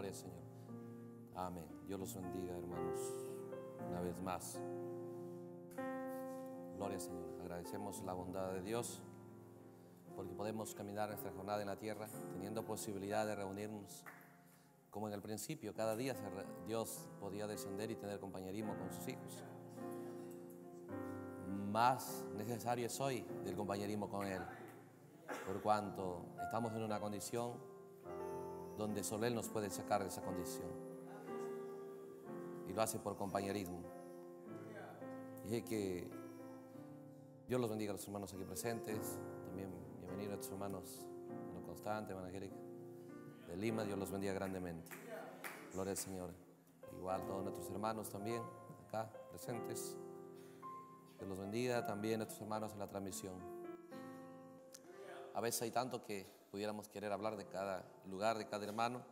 Gloria, Señor. Amén. Dios los bendiga, hermanos, una vez más. Gloria, Señor. Agradecemos la bondad de Dios porque podemos caminar nuestra jornada en la tierra teniendo posibilidad de reunirnos. Como en el principio, cada día Dios podía descender y tener compañerismo con sus hijos. Más necesario es hoy del compañerismo con Él, por cuanto estamos en una condición donde solo Él nos puede sacar de esa condición. Y lo hace por compañerismo. Dije que Dios los bendiga a los hermanos aquí presentes, también bienvenido a nuestros hermanos, lo Constante, de Lima, Dios los bendiga grandemente. Gloria al Señor. Igual todos nuestros hermanos también acá presentes. Dios los bendiga también a nuestros hermanos en la transmisión. A veces hay tanto que pudiéramos querer hablar de cada lugar, de cada hermano,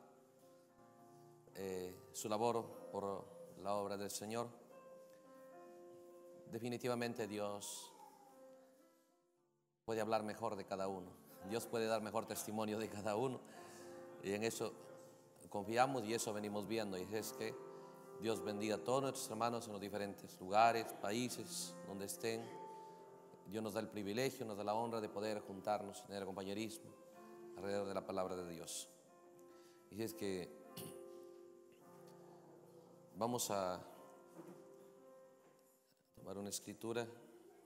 eh, su labor por la obra del Señor. Definitivamente Dios puede hablar mejor de cada uno, Dios puede dar mejor testimonio de cada uno y en eso confiamos y eso venimos viendo y es que Dios bendiga a todos nuestros hermanos en los diferentes lugares, países, donde estén. Dios nos da el privilegio, nos da la honra de poder juntarnos, tener compañerismo alrededor de la palabra de Dios. Y es que vamos a tomar una escritura,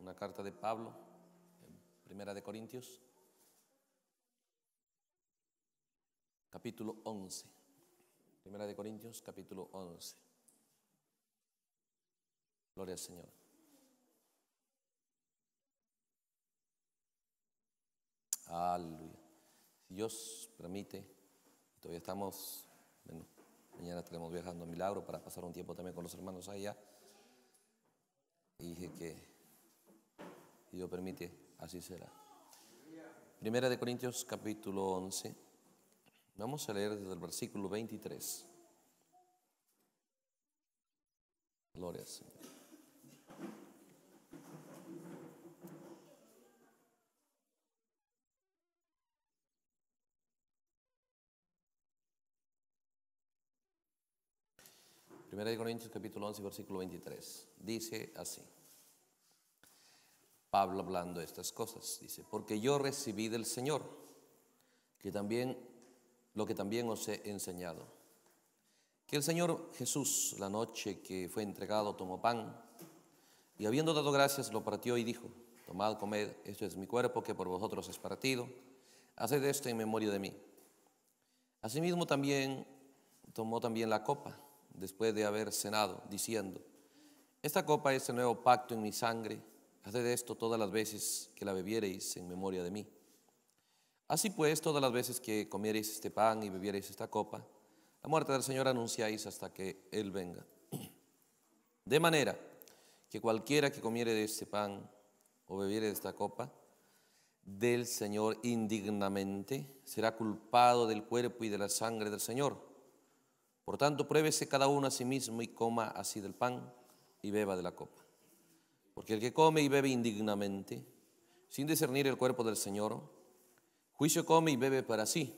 una carta de Pablo, Primera de Corintios, capítulo 11. Primera de Corintios, capítulo 11. Gloria al Señor. Aleluya. Dios permite, todavía estamos, bueno, mañana estaremos viajando a Milagro para pasar un tiempo también con los hermanos allá. Y dije que Dios permite, así será. Primera de Corintios capítulo 11. Vamos a leer desde el versículo 23. Gloria al Señor. Primera de Corintios capítulo 11, versículo 23. Dice así. Pablo hablando de estas cosas, dice, porque yo recibí del Señor que también lo que también os he enseñado. Que el Señor Jesús, la noche que fue entregado, tomó pan y habiendo dado gracias lo partió y dijo, tomad, comed, esto es mi cuerpo que por vosotros es partido, haced esto en memoria de mí. Asimismo también tomó también la copa después de haber cenado, diciendo, esta copa es el nuevo pacto en mi sangre, haced esto todas las veces que la bebiereis en memoria de mí. Así pues, todas las veces que comiereis este pan y bebiereis esta copa, la muerte del Señor anunciáis hasta que Él venga. De manera que cualquiera que comiere de este pan o bebiere de esta copa, del Señor indignamente será culpado del cuerpo y de la sangre del Señor. Por tanto, pruébese cada uno a sí mismo y coma así del pan y beba de la copa. Porque el que come y bebe indignamente, sin discernir el cuerpo del Señor, juicio come y bebe para sí.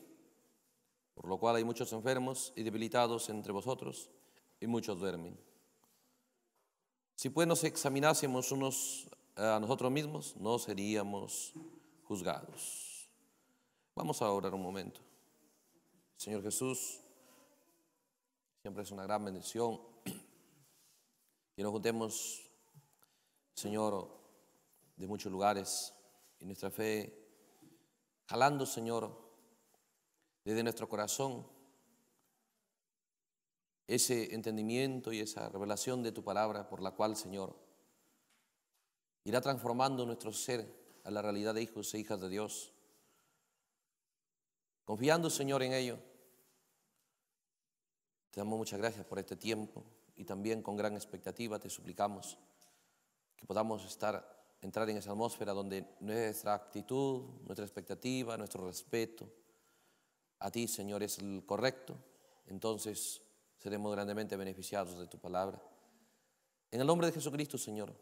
Por lo cual hay muchos enfermos y debilitados entre vosotros y muchos duermen. Si pues nos examinásemos unos eh, a nosotros mismos, no seríamos juzgados. Vamos a orar un momento. Señor Jesús, Siempre es una gran bendición que nos juntemos, Señor, de muchos lugares y nuestra fe jalando, Señor, desde nuestro corazón ese entendimiento y esa revelación de tu palabra por la cual, Señor, irá transformando nuestro ser a la realidad de hijos e hijas de Dios, confiando, Señor, en ello te damos muchas gracias por este tiempo y también con gran expectativa te suplicamos que podamos estar, entrar en esa atmósfera donde nuestra actitud, nuestra expectativa, nuestro respeto a ti, Señor, es el correcto. Entonces seremos grandemente beneficiados de tu palabra. En el nombre de Jesucristo, Señor,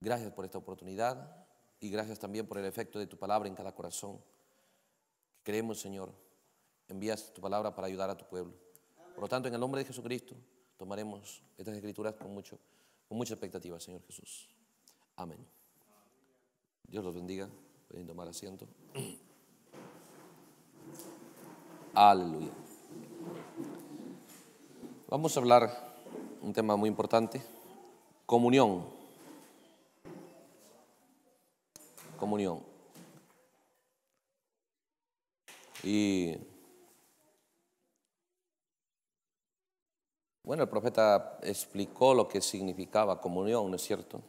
gracias por esta oportunidad y gracias también por el efecto de tu palabra en cada corazón. Creemos, Señor, envías tu palabra para ayudar a tu pueblo. Por lo tanto, en el nombre de Jesucristo, tomaremos estas escrituras con, mucho, con mucha expectativa, Señor Jesús. Amén. Dios los bendiga. Pueden tomar asiento. Aleluya. Vamos a hablar un tema muy importante. Comunión. Comunión. Y Bueno, el profeta explicó lo que significaba comunión, ¿no es cierto?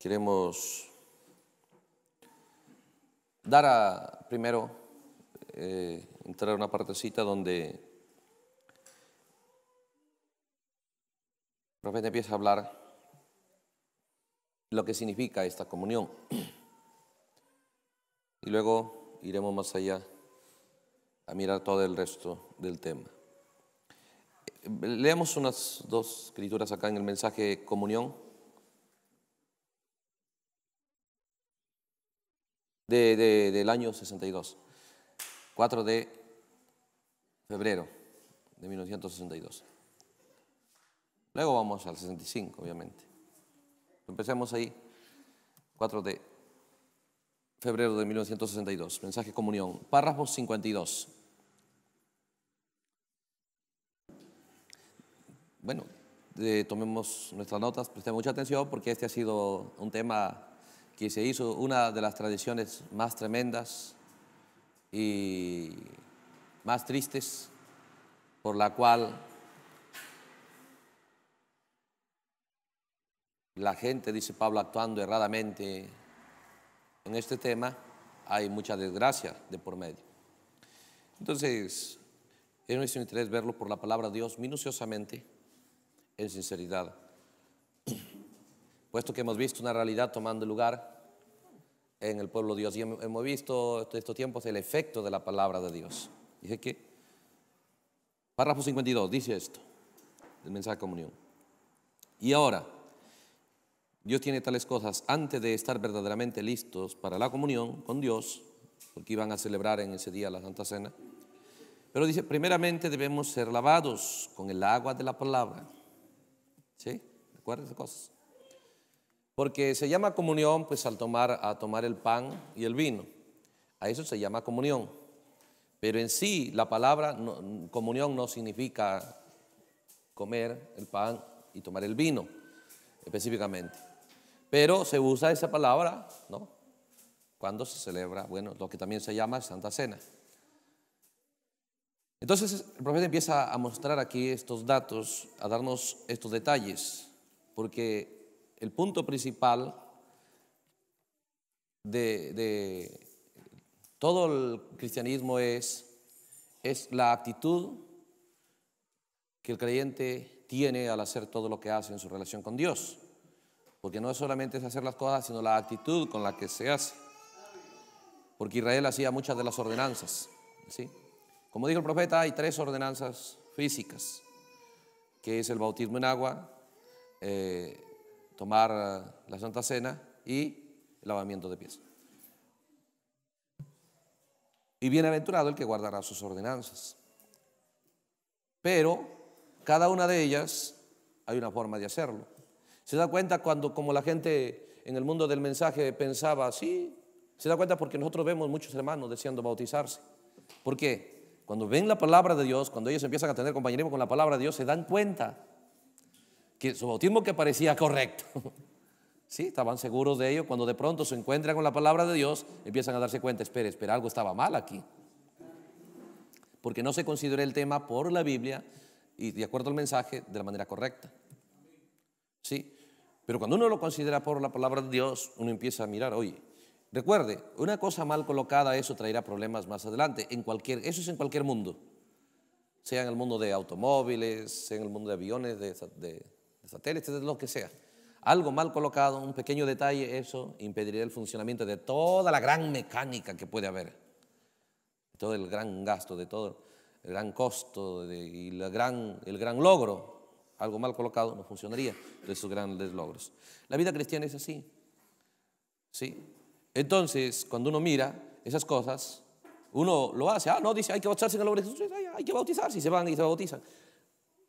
Queremos dar a, primero, eh, entrar en una partecita donde el profeta empieza a hablar lo que significa esta comunión y luego iremos más allá a mirar todo el resto del tema. Leemos unas dos escrituras acá en el mensaje comunión de, de, del año 62, 4 de febrero de 1962. Luego vamos al 65, obviamente. Empecemos ahí, 4 de febrero de 1962, mensaje comunión, párrafo 52. Bueno, eh, tomemos nuestras notas, presten mucha atención porque este ha sido un tema que se hizo una de las tradiciones más tremendas y más tristes por la cual la gente, dice Pablo, actuando erradamente, en este tema hay mucha desgracia de por medio. Entonces, es nuestro interés verlo por la palabra de Dios minuciosamente, en sinceridad, puesto que hemos visto una realidad tomando lugar en el pueblo de Dios y hemos visto estos tiempos el efecto de la palabra de Dios. dice que, párrafo 52, dice esto, el mensaje de comunión. Y ahora, Dios tiene tales cosas antes de estar verdaderamente listos para la comunión con Dios, porque iban a celebrar en ese día la Santa Cena. Pero dice, primeramente debemos ser lavados con el agua de la palabra. ¿Sí? esas cosas. Porque se llama comunión pues al tomar, a tomar el pan y el vino. A eso se llama comunión. Pero en sí la palabra comunión no significa comer el pan y tomar el vino específicamente. Pero se usa esa palabra, ¿no? Cuando se celebra, bueno, lo que también se llama Santa Cena. Entonces el profeta empieza a mostrar aquí estos datos, a darnos estos detalles, porque el punto principal de, de todo el cristianismo es, es la actitud que el creyente tiene al hacer todo lo que hace en su relación con Dios. Porque no solamente es hacer las cosas, sino la actitud con la que se hace. Porque Israel hacía muchas de las ordenanzas. ¿sí? Como dijo el profeta, hay tres ordenanzas físicas, que es el bautismo en agua, eh, tomar eh, la Santa Cena y el lavamiento de pies. Y bienaventurado el que guardará sus ordenanzas. Pero cada una de ellas hay una forma de hacerlo. ¿Se da cuenta cuando como la gente en el mundo del mensaje pensaba así? ¿Se da cuenta porque nosotros vemos muchos hermanos deseando bautizarse? ¿Por qué? Cuando ven la palabra de Dios, cuando ellos empiezan a tener compañerismo con la palabra de Dios, se dan cuenta que su bautismo que parecía correcto. Sí, estaban seguros de ello. Cuando de pronto se encuentran con la palabra de Dios, empiezan a darse cuenta, espere, espera, algo estaba mal aquí. Porque no se considera el tema por la Biblia y de acuerdo al mensaje de la manera correcta. Sí, pero cuando uno lo considera por la palabra de Dios, uno empieza a mirar, oye, recuerde, una cosa mal colocada, eso traerá problemas más adelante. En cualquier, eso es en cualquier mundo. Sea en el mundo de automóviles, sea en el mundo de aviones, de, satélites, de lo que sea. Algo mal colocado, un pequeño detalle, eso impediría el funcionamiento de toda la gran mecánica que puede haber. Todo el gran gasto, de todo el gran costo y la gran, el gran logro algo mal colocado no funcionaría de sus grandes logros. La vida cristiana es así. ¿sí? Entonces, cuando uno mira esas cosas, uno lo hace. Ah, no, dice, hay que bautizarse en el nombre de Jesús. Hay, que bautizarse y se van y se bautizan.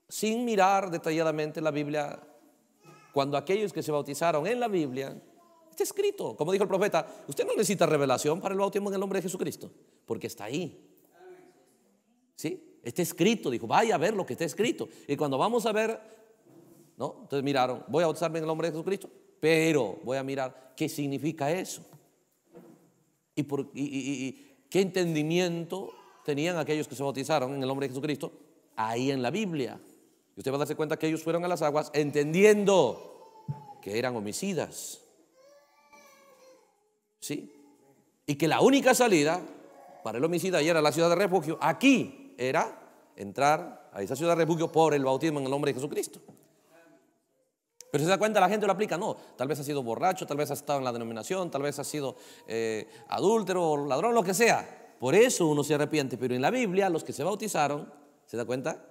Sin mirar detalladamente la Biblia, cuando aquellos que se bautizaron en la Biblia, está escrito, como dijo el profeta, usted no necesita revelación para el bautismo en el nombre de Jesucristo, porque está ahí. ¿Sí? está escrito, dijo, vaya a ver lo que está escrito. Y cuando vamos a ver, ¿no? Entonces miraron, voy a bautizarme en el nombre de Jesucristo, pero voy a mirar qué significa eso. Y, por, qué entendimiento tenían aquellos que se bautizaron en el nombre de Jesucristo ahí en la Biblia. Y usted va a darse cuenta que ellos fueron a las aguas entendiendo que eran homicidas. ¿Sí? Y que la única salida para el homicida era la ciudad de refugio, aquí era entrar a esa ciudad de refugio por el bautismo en el nombre de Jesucristo. Pero si se da cuenta, la gente lo aplica. No, tal vez ha sido borracho, tal vez ha estado en la denominación, tal vez ha sido eh, adúltero, ladrón, lo que sea. Por eso uno se arrepiente. Pero en la Biblia, los que se bautizaron, ¿se da cuenta?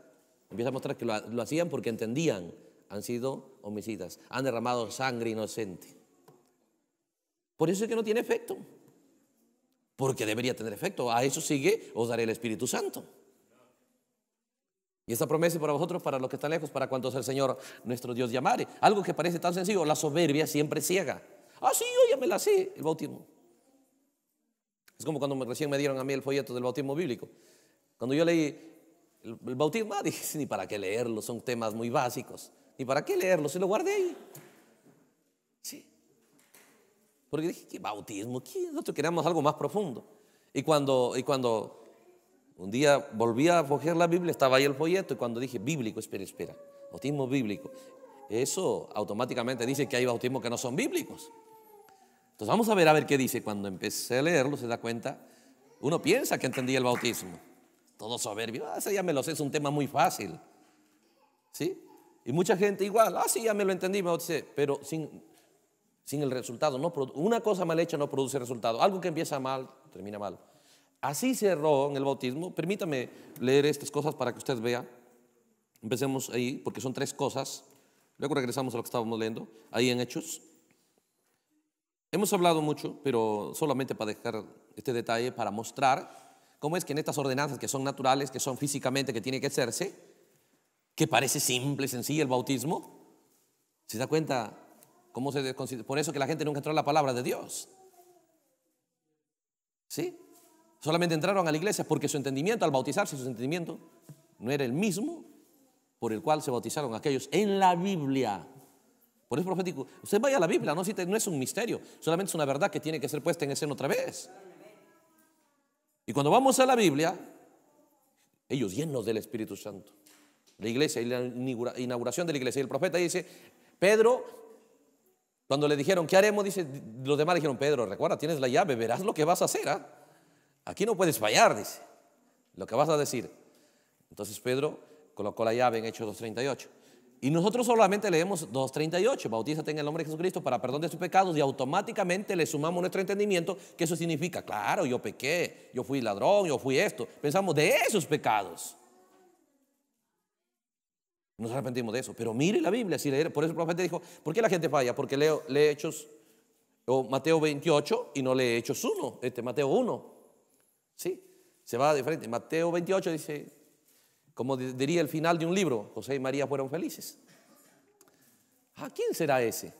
Empieza a mostrar que lo hacían porque entendían. Han sido homicidas, han derramado sangre inocente. Por eso es que no tiene efecto. Porque debería tener efecto. A eso sigue, os daré el Espíritu Santo. Y esta promesa es para vosotros, para los que están lejos, para cuantos el Señor nuestro Dios llamare. Algo que parece tan sencillo, la soberbia siempre ciega. Ah, sí, yo ya me la sé, el bautismo. Es como cuando recién me dieron a mí el folleto del bautismo bíblico. Cuando yo leí el, bautismo, ah, dije, ni para qué leerlo, son temas muy básicos. Ni para qué leerlo, se lo guardé ahí. Sí. Porque dije, ¿qué bautismo? Nosotros queríamos algo más profundo. Y cuando, y cuando un día volví a coger la Biblia, estaba ahí el folleto y cuando dije bíblico, espera, espera, bautismo bíblico, eso automáticamente dice que hay bautismos que no son bíblicos. Entonces vamos a ver a ver qué dice. Cuando empecé a leerlo, se da cuenta, uno piensa que entendía el bautismo. Todo soberbio, ah, ya me lo sé, es un tema muy fácil. ¿Sí? Y mucha gente igual, ah, sí, ya me lo entendí, me pero sin, sin el resultado. No, una cosa mal hecha no produce resultado. Algo que empieza mal, termina mal. Así se erró en el bautismo. Permítame leer estas cosas para que usted vea. Empecemos ahí, porque son tres cosas. Luego regresamos a lo que estábamos leyendo, ahí en Hechos. Hemos hablado mucho, pero solamente para dejar este detalle, para mostrar cómo es que en estas ordenanzas que son naturales, que son físicamente, que tiene que hacerse, que parece simple, sencillo el bautismo, ¿se da cuenta cómo se Por eso que la gente nunca entró en la palabra de Dios. ¿Sí? Solamente entraron a la iglesia porque su entendimiento, al bautizarse, su entendimiento no era el mismo por el cual se bautizaron aquellos en la Biblia. Por eso profético, usted vaya a la Biblia, no, no es un misterio, solamente es una verdad que tiene que ser puesta en escena otra vez. Y cuando vamos a la Biblia, ellos llenos del Espíritu Santo, la iglesia y la inauguración de la iglesia, y el profeta dice, Pedro, cuando le dijeron, ¿qué haremos? Dice, los demás dijeron, Pedro, recuerda, tienes la llave, verás lo que vas a hacer. ¿ah? Aquí no puedes fallar, dice, lo que vas a decir. Entonces Pedro colocó la llave en Hechos 2.38. Y nosotros solamente leemos 2.38, bautízate en el nombre de Jesucristo para perdón de tus pecados y automáticamente le sumamos nuestro entendimiento que eso significa, claro, yo pequé, yo fui ladrón, yo fui esto. Pensamos de esos pecados. Nos arrepentimos de eso. Pero mire la Biblia, si leer, por eso el profeta dijo, ¿por qué la gente falla? Porque leo, lee Hechos o Mateo 28 y no lee Hechos 1, este Mateo 1. ¿Sí? Se va de frente. Mateo 28 dice, como diría el final de un libro, José y María fueron felices. ¿A ah, quién será ese?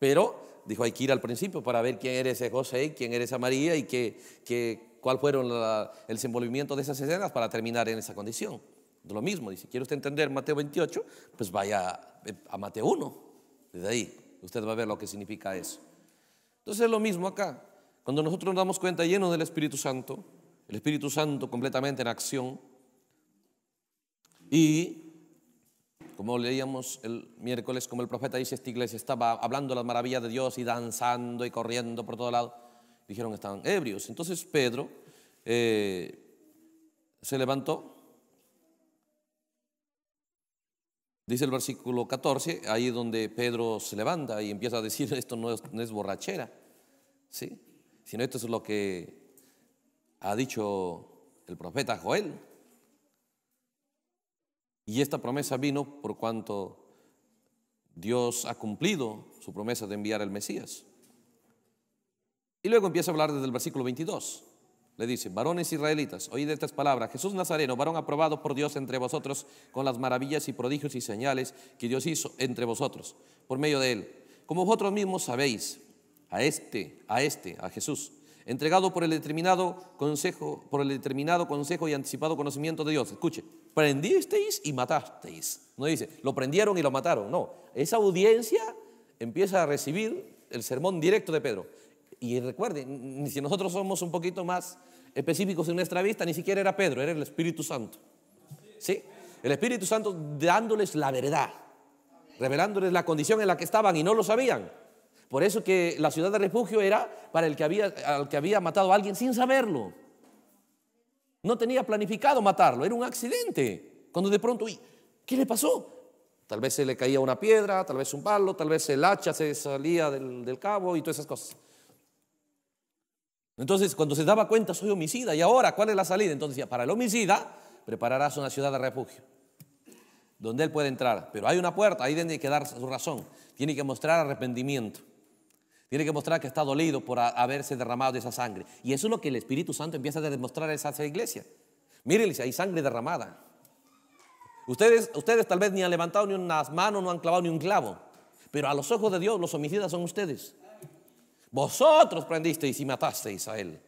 Pero dijo, hay que ir al principio para ver quién era ese José, quién era esa María y qué, cuál fueron el desenvolvimiento de esas escenas para terminar en esa condición. Lo mismo, dice, quiere usted entender Mateo 28, pues vaya eh, a Mateo 1, desde ahí. Usted va a ver lo que significa eso. Entonces es lo mismo acá. Cuando nosotros nos damos cuenta llenos del Espíritu Santo, el Espíritu Santo completamente en acción. Y, como leíamos el miércoles, como el profeta dice, esta iglesia estaba hablando las maravillas de Dios y danzando y corriendo por todo lado. Dijeron que estaban ebrios. Entonces Pedro eh, se levantó. Dice el versículo 14, ahí donde Pedro se levanta y empieza a decir, esto no es, no es borrachera, ¿sí? sino esto es lo que ha dicho el profeta Joel. Y esta promesa vino por cuanto Dios ha cumplido su promesa de enviar el Mesías. Y luego empieza a hablar desde el versículo 22. Le dice, varones israelitas, oíd estas palabras. Jesús Nazareno, varón aprobado por Dios entre vosotros con las maravillas y prodigios y señales que Dios hizo entre vosotros por medio de él. Como vosotros mismos sabéis, a este, a este, a Jesús, entregado por el determinado consejo, por el determinado consejo y anticipado conocimiento de Dios. Escuche, prendisteis y matasteis. No dice, lo prendieron y lo mataron. No, esa audiencia empieza a recibir el sermón directo de Pedro. Y recuerden, si nosotros somos un poquito más específicos en nuestra vista, ni siquiera era Pedro, era el Espíritu Santo. ¿Sí? El Espíritu Santo dándoles la verdad, revelándoles la condición en la que estaban y no lo sabían. Por eso que la ciudad de refugio era para el que había, que había matado a alguien sin saberlo. No tenía planificado matarlo, era un accidente. Cuando de pronto, ¿qué le pasó? Tal vez se le caía una piedra, tal vez un palo, tal vez el hacha se salía del, cabo y todas esas cosas. Entonces, cuando se daba cuenta, soy homicida, ¿y ahora cuál es la salida? Entonces decía, para el homicida prepararás una ciudad de refugio, donde él puede entrar, pero hay una puerta, ahí tiene que dar su razón, tiene que mostrar arrepentimiento. Tiene que mostrar que está dolido por haberse derramado de esa sangre. Y eso es lo que el Espíritu Santo empieza a demostrar a esa iglesia. Miren, hay sangre derramada. Ustedes, ustedes tal vez ni han levantado ni unas manos, no han clavado ni un clavo. Pero a los ojos de Dios, los homicidas son ustedes. Vosotros prendisteis y matasteis a él.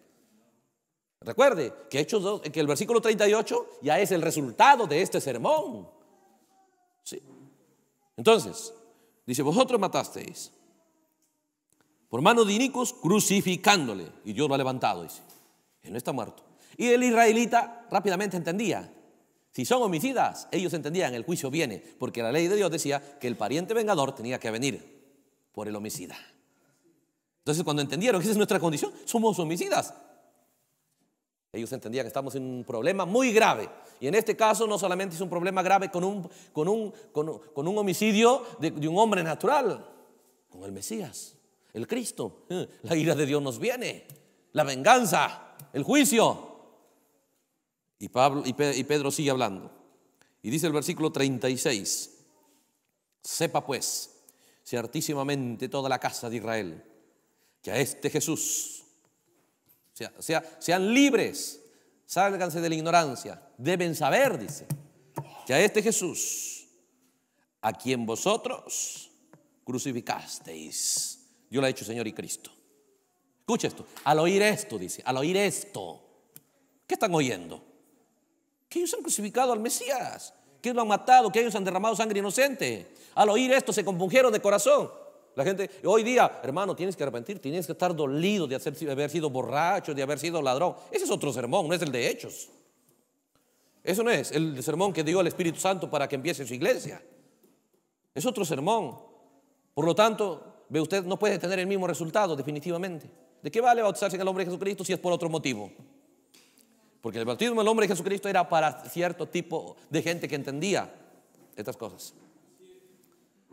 Recuerde que, Hechos que el versículo 38 ya es el resultado de este sermón. Sí. Entonces, dice, vosotros matasteis por mano de Inicos, crucificándole. Y Dios lo ha levantado, dice. Él no está muerto. Y el israelita rápidamente entendía. Si son homicidas, ellos entendían, el juicio viene, porque la ley de Dios decía que el pariente vengador tenía que venir por el homicida. Entonces cuando entendieron que esa es nuestra condición, somos homicidas. Ellos entendían que estamos en un problema muy grave. Y en este caso no solamente es un problema grave con un, con un, homicidio de, de un hombre natural, con el Mesías el Cristo. Eh, la ira de Dios nos viene, la venganza, el juicio. Y, Pablo, y Pedro sigue hablando. Y dice el versículo 36, sepa pues ciertísimamente toda la casa de Israel que a este Jesús, sea, sean libres, sálganse de la ignorancia, deben saber, dice, que a este Jesús, a quien vosotros crucificasteis yo la he hecho Señor y Cristo. Escucha esto. Al oír esto, dice, al oír esto, ¿qué están oyendo? Que ellos han crucificado al Mesías, que lo han matado, que ellos han derramado sangre inocente. Al oír esto se compungieron de corazón. La gente, hoy día, hermano, tienes que arrepentir, tienes que estar dolido de, de haber sido borracho, de haber sido ladrón. Ese es otro sermón, no es el de hechos. Eso no es el sermón que dio el Espíritu Santo para que empiece su iglesia. Es otro sermón. Por lo tanto, Ve usted, no puede tener el mismo resultado definitivamente. ¿De qué vale bautizarse en el nombre de Jesucristo si es por otro motivo? Porque el bautismo en el nombre de Jesucristo era para cierto tipo de gente que entendía estas cosas.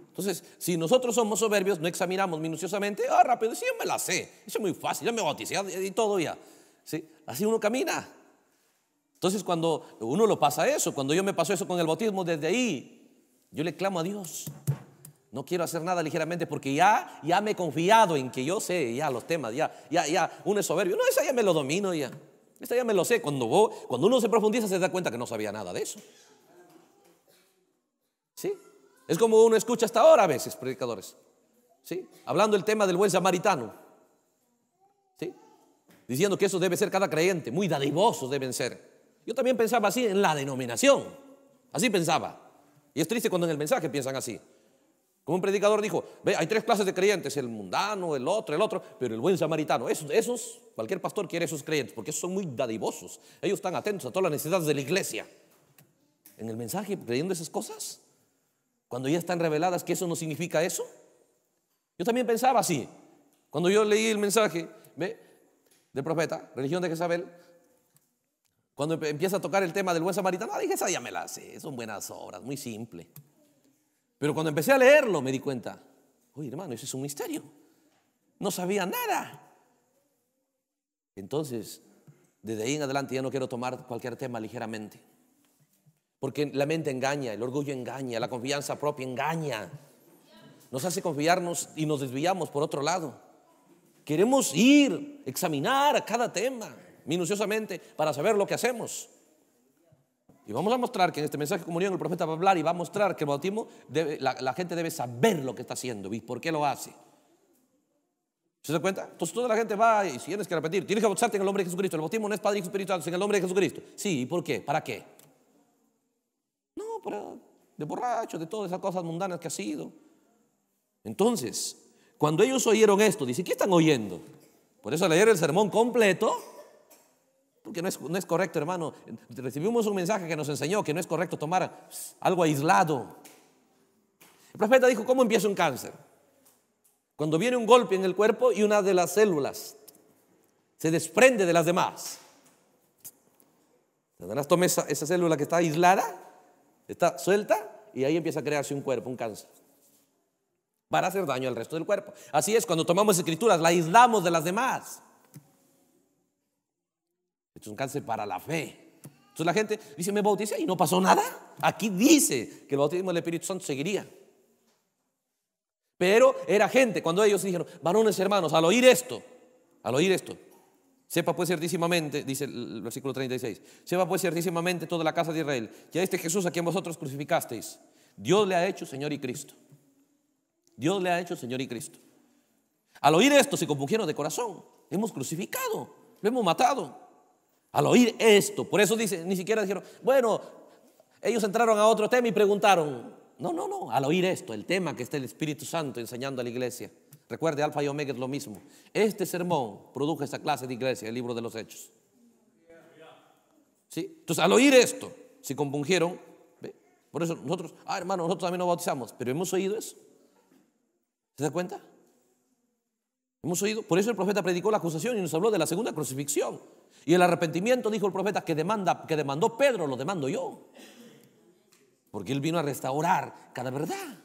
Entonces, si nosotros somos soberbios, no examinamos minuciosamente, ah, rápido, sí, yo me la sé, eso es muy fácil, yo me bauticé y todo ya. Así uno camina. Entonces, cuando uno lo pasa eso, cuando yo me paso eso con el bautismo desde ahí, yo le clamo a Dios, no quiero hacer nada ligeramente porque ya, ya me he confiado en que yo sé ya los temas, ya, ya, ya, uno es soberbio. No, esa ya me lo domino ya. Esa ya me lo sé. Cuando, uno se profundiza se da cuenta que no sabía nada de eso. ¿Sí? Es como uno escucha hasta ahora a veces, predicadores. ¿Sí? Hablando el tema del buen samaritano. ¿Sí? Diciendo que eso debe ser cada creyente, muy dadivosos deben ser. Yo también pensaba así en la denominación. Así pensaba. Y es triste cuando en el mensaje piensan así. Como un predicador dijo, ve, hay tres clases de creyentes, el mundano, el otro, el otro, pero el buen samaritano, esos, esos, cualquier pastor quiere esos creyentes, porque esos son muy dadivosos, ellos están atentos a todas las necesidades de la iglesia. En el mensaje, creyendo esas cosas, cuando ya están reveladas que eso no significa eso. Yo también pensaba así, cuando yo leí el mensaje, ve, del profeta, religión de Jezabel, cuando empieza a tocar el tema del buen samaritano, ah, dije, esa ya me la sé, son buenas obras, muy simple. Pero cuando empecé a leerlo me di cuenta, oye hermano, ese es un misterio. No sabía nada. Entonces, desde ahí en adelante ya no quiero tomar cualquier tema ligeramente. Porque la mente engaña, el orgullo engaña, la confianza propia engaña. Nos hace confiarnos y nos desviamos por otro lado. Queremos ir, examinar cada tema minuciosamente para saber lo que hacemos. Y vamos a mostrar que en este mensaje de comunión el profeta va a hablar y va a mostrar que el bautismo, la, gente debe saber lo que está haciendo y por qué lo hace. ¿Se da cuenta? Entonces toda la gente va y si tienes que repetir, tienes que bautizarte en el nombre de Jesucristo. El bautismo no es Padre y Espiritual, es en el nombre de Jesucristo. Sí, ¿y por qué? ¿Para qué? No, para de borracho, de todas esas cosas mundanas que ha sido. Entonces, cuando ellos oyeron esto, dice, ¿qué están oyendo? Por eso leer el sermón completo, porque no es, correcto, hermano. Recibimos un mensaje que nos enseñó que no es correcto tomar pues, algo aislado. El profeta dijo, ¿cómo empieza un cáncer? Cuando viene un golpe en el cuerpo y una de las células se desprende de las demás. Satanás toma esa, esa célula que está aislada, está suelta, y ahí empieza a crearse un cuerpo, un cáncer para hacer daño al resto del cuerpo. Así es, cuando tomamos escrituras, la aislamos de las demás es un cáncer para la fe. Entonces la gente dice, me bauticé y no pasó nada. Aquí dice que el bautismo del Espíritu Santo seguiría. Pero era gente, cuando ellos dijeron, varones hermanos, al oír esto, al oír esto, sepa pues ciertísimamente, dice el versículo 36, sepa pues ciertísimamente toda la casa de Israel, que a este Jesús a quien vosotros crucificasteis, Dios le ha hecho Señor y Cristo. Dios le ha hecho Señor y Cristo. Al oír esto se compungieron de corazón, hemos crucificado, lo hemos matado. Al oír esto, por eso dice, ni siquiera dijeron, bueno, ellos entraron a otro tema y preguntaron. No, no, no, al oír esto, el tema que está el Espíritu Santo enseñando a la iglesia. Recuerde, Alfa y Omega es lo mismo. Este sermón produjo esa clase de iglesia, el libro de los Hechos. ¿Sí? Entonces, al oír esto, se compungieron. Por eso nosotros, ah, hermano, nosotros también nos bautizamos, pero hemos oído eso. ¿Se da cuenta? Hemos oído, por eso el profeta predicó la acusación y nos habló de la segunda crucifixión. Y el arrepentimiento, dijo el profeta, que, demanda, que demandó Pedro, lo demando yo. Porque él vino a restaurar cada verdad.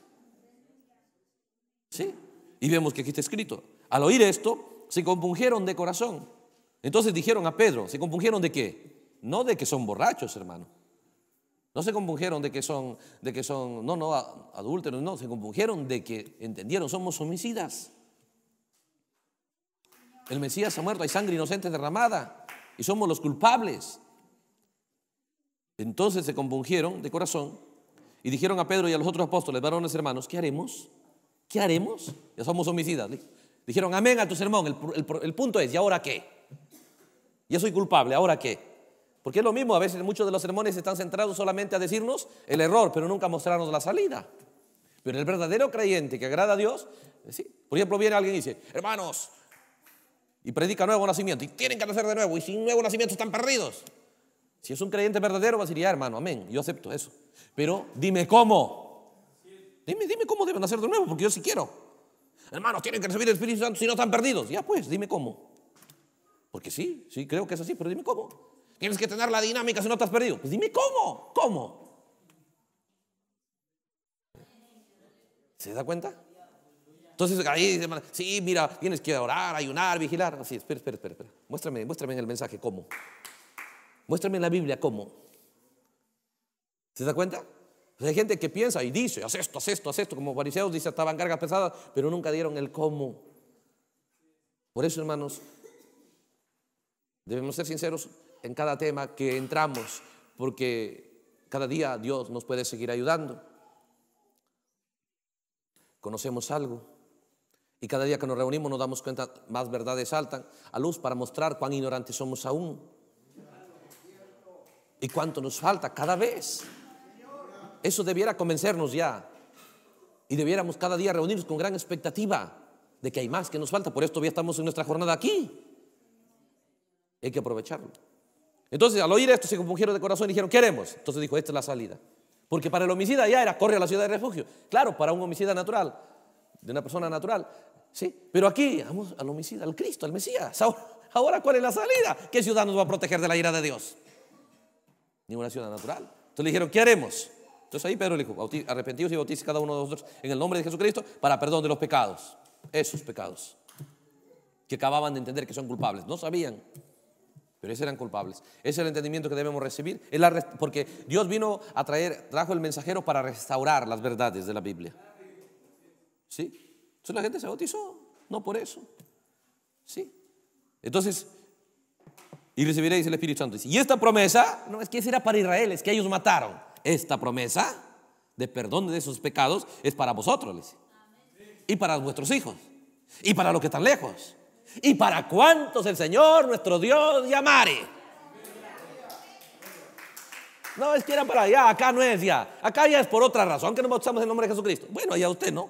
¿Sí? Y vemos que aquí está escrito. Al oír esto, se compungieron de corazón. Entonces dijeron a Pedro, ¿se compungieron de qué? No de que son borrachos, hermano. No se compungieron de que son, de que son, no, no, adúlteros, no, se compungieron de que entendieron, somos homicidas. El Mesías ha muerto, hay sangre inocente derramada y somos los culpables. Entonces se compungieron de corazón y dijeron a Pedro y a los otros apóstoles, varones hermanos, ¿qué haremos? ¿Qué haremos? Ya somos homicidas. Dijeron amén a tu sermón. El, punto es, ¿y ahora qué? Ya soy culpable, ¿ahora qué? Porque es lo mismo, a veces muchos de los sermones están centrados solamente a decirnos el error, pero nunca mostrarnos la salida. Pero el verdadero creyente que agrada a Dios, eh, por ejemplo, viene alguien y dice, hermanos, y predica nuevo nacimiento y tienen que nacer de nuevo y sin nuevo nacimiento están perdidos. Si es un creyente verdadero, va a decir, ya hermano, amén, yo acepto eso. Pero dime cómo. Dime, dime cómo deben nacer de nuevo, porque yo sí quiero. Hermanos, tienen que recibir el Espíritu Santo si no están perdidos. Ya pues, dime cómo. Porque sí, sí, creo que es así, pero dime cómo. Tienes que tener la dinámica si no estás perdido. Pues dime cómo, cómo. ¿Se da cuenta? Entonces ahí, dice sí, mira, tienes que orar, ayunar, vigilar. Así, espera, espera, espera, Muéstrame, muéstrame en el mensaje cómo. Muéstrame en la Biblia cómo. ¿Se da cuenta? hay gente que piensa y dice, haz esto, haz esto, haz esto, como fariseos dice, estaban cargas pesadas, pero nunca dieron el cómo. Por eso, hermanos, debemos ser sinceros en cada tema que entramos, porque cada día Dios nos puede seguir ayudando. Conocemos algo, y cada día que nos reunimos nos damos cuenta, más verdades saltan a luz para mostrar cuán ignorantes somos aún. Y cuánto nos falta cada vez. Eso debiera convencernos ya. Y debiéramos cada día reunirnos con gran expectativa de que hay más que nos falta. Por esto ya estamos en nuestra jornada aquí. Hay que aprovecharlo. Entonces, al oír esto, se compungieron de corazón y dijeron, queremos. Entonces dijo, esta es la salida. Porque para el homicida ya era, corre a la ciudad de refugio. Claro, para un homicida natural, de una persona natural, ¿Sí? Pero aquí vamos al homicida, al Cristo, al Mesías. Ahora, ¿cuál es la salida? ¿Qué ciudad nos va a proteger de la ira de Dios? Ninguna ciudad natural. Entonces le dijeron, ¿qué haremos? Entonces ahí Pedro le dijo, arrepentidos y bautizados cada uno de nosotros en el nombre de Jesucristo para perdón de los pecados. Esos pecados que acababan de entender que son culpables. No sabían, pero esos eran culpables. Ese es el entendimiento que debemos recibir. porque Dios vino a traer, trajo el mensajero para restaurar las verdades de la Biblia. ¿Sí? la gente se bautizó, no por eso. ¿Sí? Entonces, y recibiréis el Espíritu Santo. Y esta promesa, no es que era para Israel, es que ellos mataron. Esta promesa de perdón de sus pecados es para vosotros, Y para vuestros hijos. Y para los que están lejos. Y para cuantos el Señor, nuestro Dios, llamare. No, es que era para allá, acá no es ya. Acá ya es por otra razón que nos bautizamos en el nombre de Jesucristo. Bueno, allá usted no.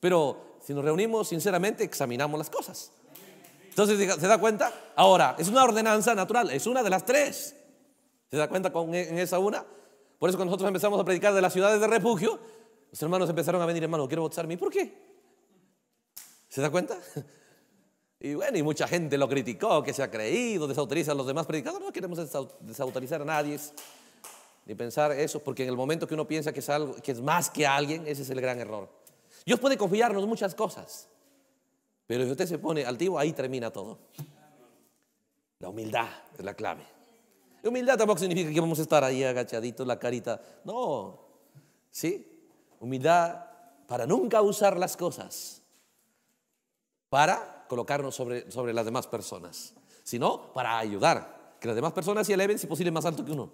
Pero si nos reunimos sinceramente, examinamos las cosas. Entonces, ¿se da cuenta? Ahora, es una ordenanza natural, es una de las tres. ¿Se da cuenta con, e, en esa una? Por eso cuando nosotros empezamos a predicar de las ciudades de refugio, los hermanos empezaron a venir, hermano, quiero votar por qué? ¿Se da cuenta? Y bueno, y mucha gente lo criticó, que se ha creído, desautoriza a los demás predicadores. No queremos desautorizar a nadie ni pensar eso, porque en el momento que uno piensa que es, algo, que es más que alguien, ese es el gran error. Dios puede confiarnos muchas cosas, pero si usted se pone altivo, ahí termina todo. La humildad es la clave. humildad tampoco significa que vamos a estar ahí agachaditos, la carita. No, ¿sí? Humildad para nunca usar las cosas, para colocarnos sobre, sobre las demás personas, sino para ayudar, que las demás personas se eleven si posible más alto que uno.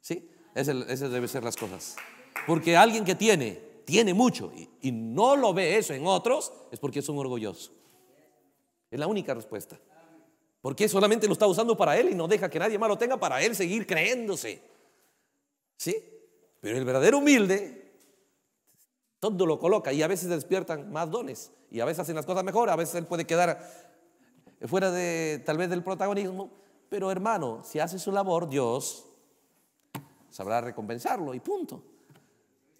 ¿Sí? Esas deben ser las cosas. Porque alguien que tiene tiene mucho y, no lo ve eso en otros, es porque es un orgulloso. Es la única respuesta. Porque solamente lo está usando para él y no deja que nadie más lo tenga para él seguir creyéndose. ¿Sí? Pero el verdadero humilde todo lo coloca y a veces despiertan más dones y a veces hacen las cosas mejor, a veces él puede quedar fuera de tal vez del protagonismo, pero hermano, si hace su labor, Dios sabrá recompensarlo y punto.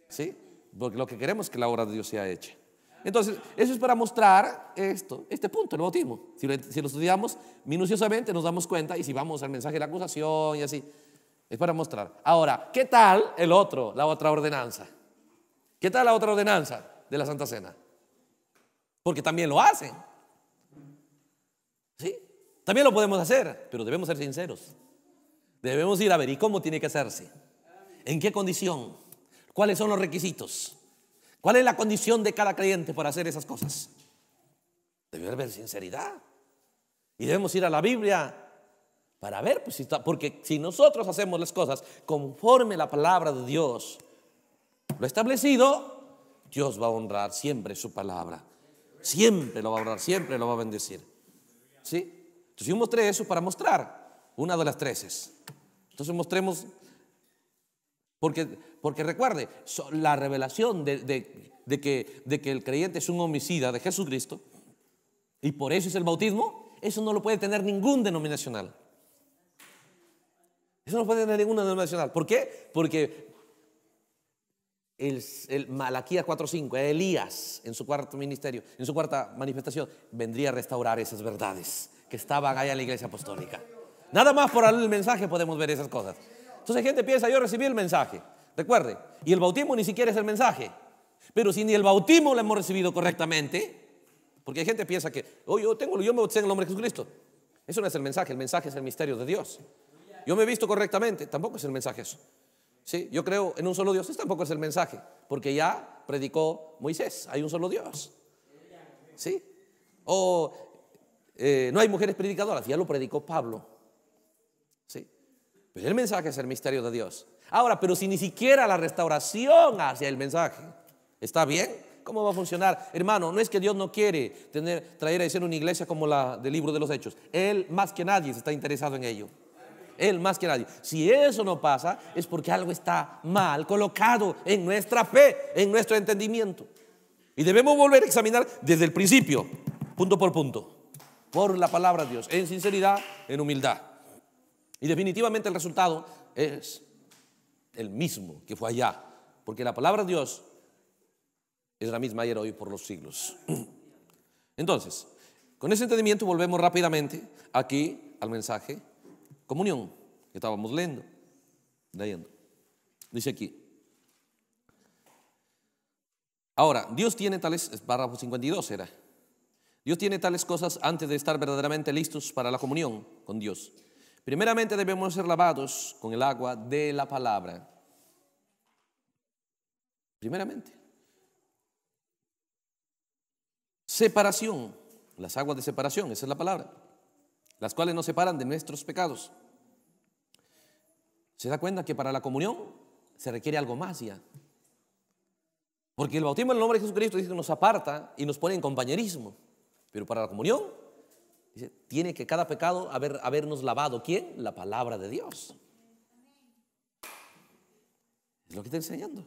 ¿Sí? porque lo que queremos es que la obra de Dios sea hecha. Entonces, eso es para mostrar esto, este punto, el bautismo. Si lo, estudiamos minuciosamente, nos damos cuenta, y si vamos al mensaje de la acusación y así, es para mostrar. Ahora, ¿qué tal el otro, la otra ordenanza? ¿Qué tal la otra ordenanza de la Santa Cena? Porque también lo hacen. ¿Sí? También lo podemos hacer, pero debemos ser sinceros. Debemos ir a ver, ¿y cómo tiene que hacerse? ¿En qué condición? ¿Cuáles son los requisitos? ¿Cuál es la condición de cada creyente para hacer esas cosas? Debe haber sinceridad. Y debemos ir a la Biblia para ver, pues, si está, porque si nosotros hacemos las cosas conforme la palabra de Dios, lo establecido, Dios va a honrar siempre su palabra. Siempre lo va a honrar, siempre lo va a bendecir. ¿Sí? Entonces yo mostré eso para mostrar una de las tres. Entonces mostremos, porque porque recuerde, la revelación de, que, el creyente es un homicida de Jesucristo, y por eso es el bautismo, eso no lo puede tener ningún denominacional. Eso no puede tener ninguna denominacional. ¿Por qué? Porque el, Malaquías 4.5, Elías, en su cuarto ministerio, en su cuarta manifestación, vendría a restaurar esas verdades que estaban allá en la iglesia apostólica. Nada más por el mensaje podemos ver esas cosas. Entonces gente piensa, yo recibí el mensaje. Recuerde, y el bautismo ni siquiera es el mensaje. Pero si ni el bautismo lo hemos recibido correctamente, porque hay gente que piensa que, oh, yo, tengo, yo me bauticé en el nombre de Jesucristo. Eso no es el mensaje, el mensaje es el misterio de Dios. Yo me he visto correctamente, tampoco es el mensaje eso. ¿Sí? Yo creo en un solo Dios, eso tampoco es el mensaje, porque ya predicó Moisés, hay un solo Dios. ¿Sí? O eh, no hay mujeres predicadoras, ya lo predicó Pablo. ¿Sí? Pero el mensaje es el misterio de Dios. Ahora, pero si ni siquiera la restauración hacia el mensaje, ¿está bien? ¿Cómo va a funcionar? Hermano, no es que Dios no quiere traer a decir una iglesia como la del libro de los Hechos. Él más que nadie está interesado en ello. Él más que nadie. Si eso no pasa, es porque algo está mal colocado en nuestra fe, en nuestro entendimiento. Y debemos volver a examinar desde el principio, punto por punto, por la palabra de Dios, en sinceridad, en humildad. Y definitivamente el resultado es el mismo que fue allá, porque la palabra de Dios es la misma ayer, hoy, por los siglos. Entonces, con ese entendimiento volvemos rápidamente aquí al mensaje comunión que estábamos leyendo. leyendo. Dice aquí. Ahora, Dios tiene tales, es párrafo 52 era. Dios tiene tales cosas antes de estar verdaderamente listos para la comunión con Dios Primeramente debemos ser lavados con el agua de la palabra. Primeramente. Separación. Las aguas de separación, esa es la palabra. Las cuales nos separan de nuestros pecados. Se da cuenta que para la comunión se requiere algo más ya. Porque el bautismo en el nombre de Jesucristo dice nos aparta y nos pone en compañerismo. Pero para la comunión Dice, tiene que cada pecado haber, habernos lavado. ¿Quién? La palabra de Dios. Es lo que está enseñando.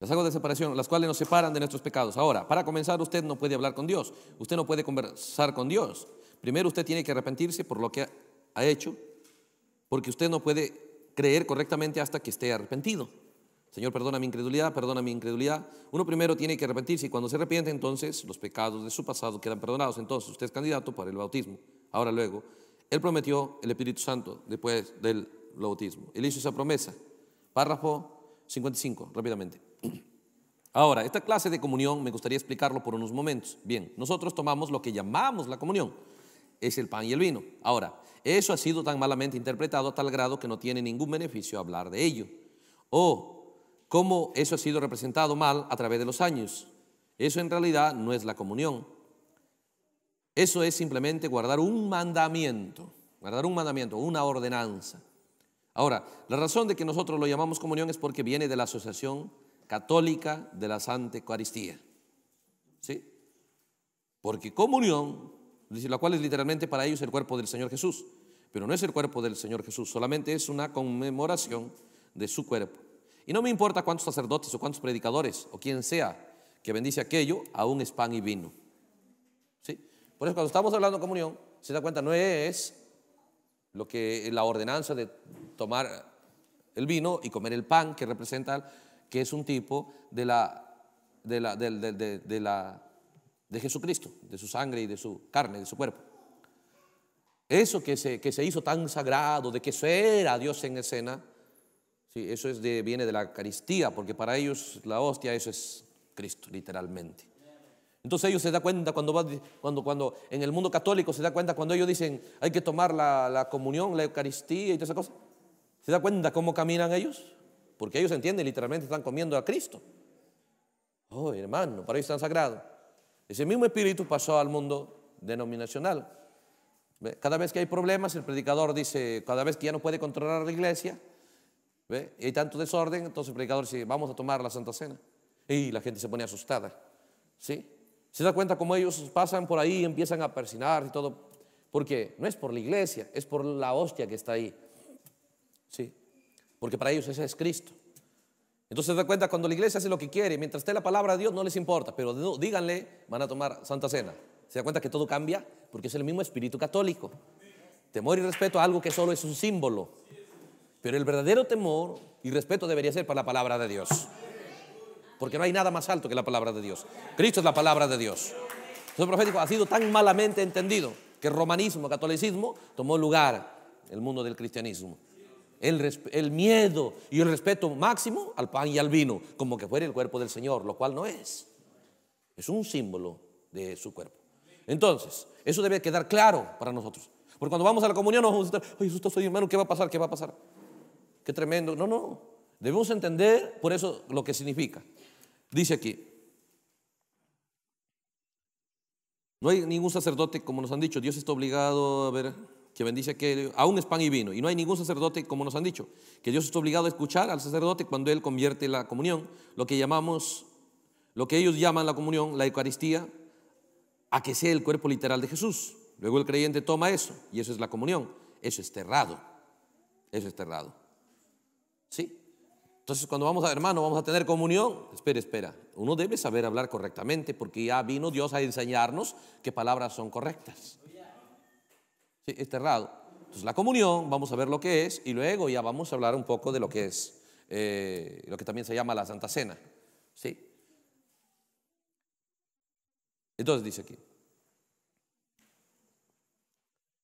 Las aguas de separación, las cuales nos separan de nuestros pecados. Ahora, para comenzar, usted no puede hablar con Dios. Usted no puede conversar con Dios. Primero usted tiene que arrepentirse por lo que ha hecho, porque usted no puede creer correctamente hasta que esté arrepentido. Señor, perdona mi incredulidad, perdona mi incredulidad. Uno primero tiene que arrepentirse y cuando se arrepiente, entonces los pecados de su pasado quedan perdonados. Entonces usted es candidato para el bautismo. Ahora luego, Él prometió el Espíritu Santo después del bautismo. Él hizo esa promesa. Párrafo 55, rápidamente. Ahora, esta clase de comunión me gustaría explicarlo por unos momentos. Bien, nosotros tomamos lo que llamamos la comunión, es el pan y el vino. Ahora, eso ha sido tan malamente interpretado a tal grado que no tiene ningún beneficio hablar de ello. O cómo eso ha sido representado mal a través de los años. Eso en realidad no es la comunión. Eso es simplemente guardar un mandamiento, guardar un mandamiento, una ordenanza. Ahora, la razón de que nosotros lo llamamos comunión es porque viene de la Asociación Católica de la Santa Eucaristía. Porque comunión, la cual es literalmente para ellos el cuerpo del Señor Jesús, pero no es el cuerpo del Señor Jesús, solamente es una conmemoración de su cuerpo. Y no me importa cuántos sacerdotes o cuántos predicadores o quien sea que bendice aquello, aún es pan y vino. ¿Sí? Por eso cuando estamos hablando de comunión, se da cuenta, no es lo que la ordenanza de tomar el vino y comer el pan que representa, que es un tipo de la, de la, Jesucristo, de su sangre y de su carne, de su cuerpo. Eso que se, que se hizo tan sagrado, de que eso era Dios en escena, Sí, eso es de, viene de la Eucaristía, porque para ellos la hostia eso es Cristo, literalmente. Entonces ellos se dan cuenta cuando, va, cuando, cuando en el mundo católico se da cuenta cuando ellos dicen hay que tomar la, la comunión, la Eucaristía y todas esas cosas. ¿Se da cuenta cómo caminan ellos? Porque ellos entienden, literalmente están comiendo a Cristo. Oh, hermano, para ellos tan sagrado. Ese mismo espíritu pasó al mundo denominacional. Cada vez que hay problemas, el predicador dice, cada vez que ya no puede controlar la iglesia, y hay tanto desorden, entonces el predicador dice, vamos a tomar la Santa Cena. Y la gente se pone asustada. ¿Sí? ¿Se da cuenta cómo ellos pasan por ahí empiezan a persinar y todo? Porque no es por la iglesia, es por la hostia que está ahí. ¿Sí? Porque para ellos ese es Cristo. Entonces se da cuenta cuando la iglesia hace lo que quiere, mientras esté la palabra de Dios no les importa, pero díganle, van a tomar Santa Cena. ¿Se da cuenta que todo cambia? Porque es el mismo espíritu católico. Temor y respeto a algo que solo es un símbolo. Pero el verdadero temor y respeto debería ser para la palabra de Dios. Porque no hay nada más alto que la palabra de Dios. Cristo es la palabra de Dios. Entonces, profético ha sido tan malamente entendido que el romanismo, el catolicismo, tomó lugar en el mundo del cristianismo. El, miedo y el respeto máximo al pan y al vino, como que fuera el cuerpo del Señor, lo cual no es. Es un símbolo de su cuerpo. Entonces, eso debe quedar claro para nosotros. Porque cuando vamos a la comunión, nos vamos a estar, ay, es soy hermano, ¿qué va a pasar? ¿Qué va a pasar? qué tremendo. No, no, debemos entender por eso lo que significa. Dice aquí, no hay ningún sacerdote, como nos han dicho, Dios está obligado a ver que bendice aquel, aún es pan y vino. Y no hay ningún sacerdote, como nos han dicho, que Dios está obligado a escuchar al sacerdote cuando él convierte la comunión, lo que llamamos, lo que ellos llaman la comunión, la Eucaristía, a que sea el cuerpo literal de Jesús. Luego el creyente toma eso y eso es la comunión. Eso es cerrado Eso es cerrado. ¿Sí? Entonces, cuando vamos a hermano, vamos a tener comunión. Espera, espera. Uno debe saber hablar correctamente porque ya vino Dios a enseñarnos qué palabras son correctas. Sí, está errado. Entonces, la comunión, vamos a ver lo que es y luego ya vamos a hablar un poco de lo que es, eh, lo que también se llama la Santa Cena. ¿Sí? Entonces dice aquí.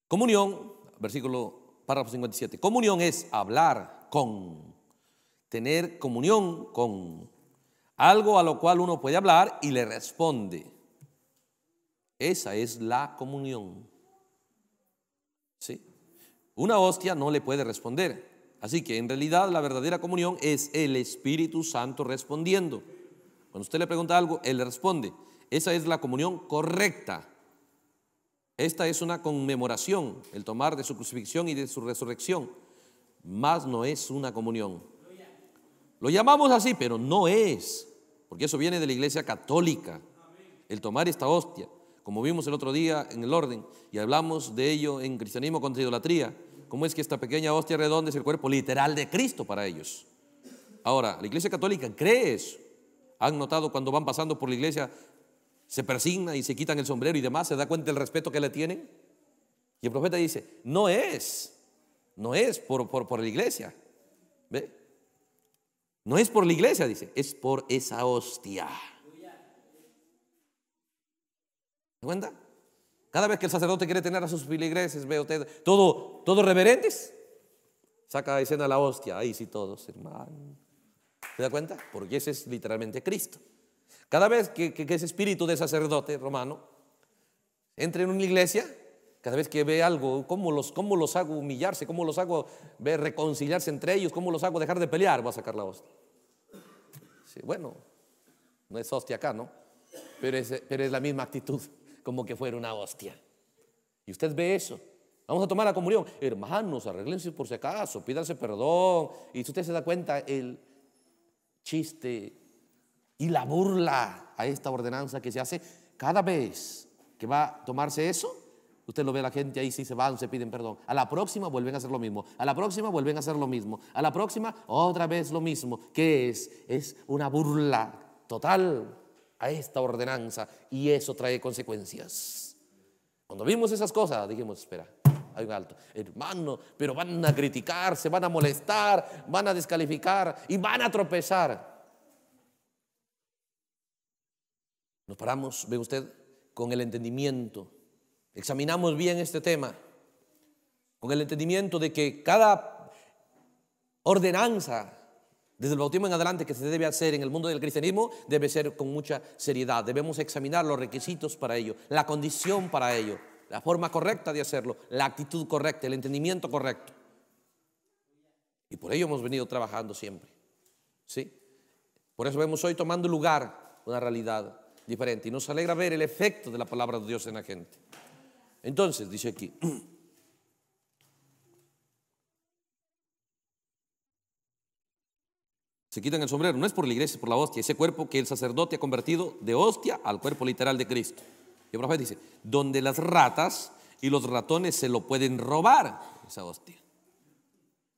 Comunión, versículo, párrafo 57. Comunión es hablar con tener comunión con algo a lo cual uno puede hablar y le responde. Esa es la comunión. ¿Sí? Una hostia no le puede responder. Así que en realidad la verdadera comunión es el Espíritu Santo respondiendo. Cuando usted le pregunta algo, Él le responde. Esa es la comunión correcta. Esta es una conmemoración, el tomar de su crucifixión y de su resurrección, más no es una comunión. Lo llamamos así, pero no es, porque eso viene de la iglesia católica, el tomar esta hostia, como vimos el otro día en el orden, y hablamos de ello en cristianismo contra idolatría, cómo es que esta pequeña hostia redonda es el cuerpo literal de Cristo para ellos. Ahora, la iglesia católica cree eso. Han notado cuando van pasando por la iglesia, se persigna y se quitan el sombrero y demás, se da cuenta del respeto que le tienen. Y el profeta dice, no es, no es por, por, por la iglesia. ¿Ve? No es por la iglesia, dice, es por esa hostia. ¿Se cuenta? Cada vez que el sacerdote quiere tener a sus filigreses, ve usted, todo, todos reverentes, saca a escena la hostia. Ahí sí todos, hermano. ¿Te da cuenta? Porque ese es literalmente Cristo. Cada vez que, ese espíritu de sacerdote romano entra en una iglesia, cada vez que ve algo, ¿cómo los, los hago humillarse? ¿Cómo los hago ver, reconciliarse entre ellos? ¿Cómo los hago dejar de pelear? Va a sacar la hostia. bueno, no es hostia acá, ¿no? Pero es, pero es la misma actitud, como que fuera una hostia. Y usted ve eso. Vamos a tomar la comunión. Hermanos, arreglense por si acaso, pídanse perdón. Y si usted se da cuenta, el chiste y la burla a esta ordenanza que se hace, cada vez que va a tomarse eso, Usted lo ve a la gente ahí, sí se van, se piden perdón. A la próxima vuelven a hacer lo mismo. A la próxima vuelven a hacer lo mismo. A la próxima otra vez lo mismo. ¿Qué es? Es una burla total a esta ordenanza y eso trae consecuencias. Cuando vimos esas cosas, dijimos, espera, hay un alto. Hermano, pero van a criticar, se van a molestar, van a descalificar y van a tropezar. Nos paramos, ve usted, con el entendimiento examinamos bien este tema con el entendimiento de que cada ordenanza desde el bautismo en adelante que se debe hacer en el mundo del cristianismo debe ser con mucha seriedad. Debemos examinar los requisitos para ello, la condición para ello, la forma correcta de hacerlo, la actitud correcta, el entendimiento correcto. Y por ello hemos venido trabajando siempre. ¿Sí? Por eso vemos hoy tomando lugar una realidad diferente y nos alegra ver el efecto de la palabra de Dios en la gente. Entonces, dice aquí, se quitan el sombrero, no es por la iglesia, es por la hostia, ese cuerpo que el sacerdote ha convertido de hostia al cuerpo literal de Cristo. Y el profeta dice, donde las ratas y los ratones se lo pueden robar, esa hostia.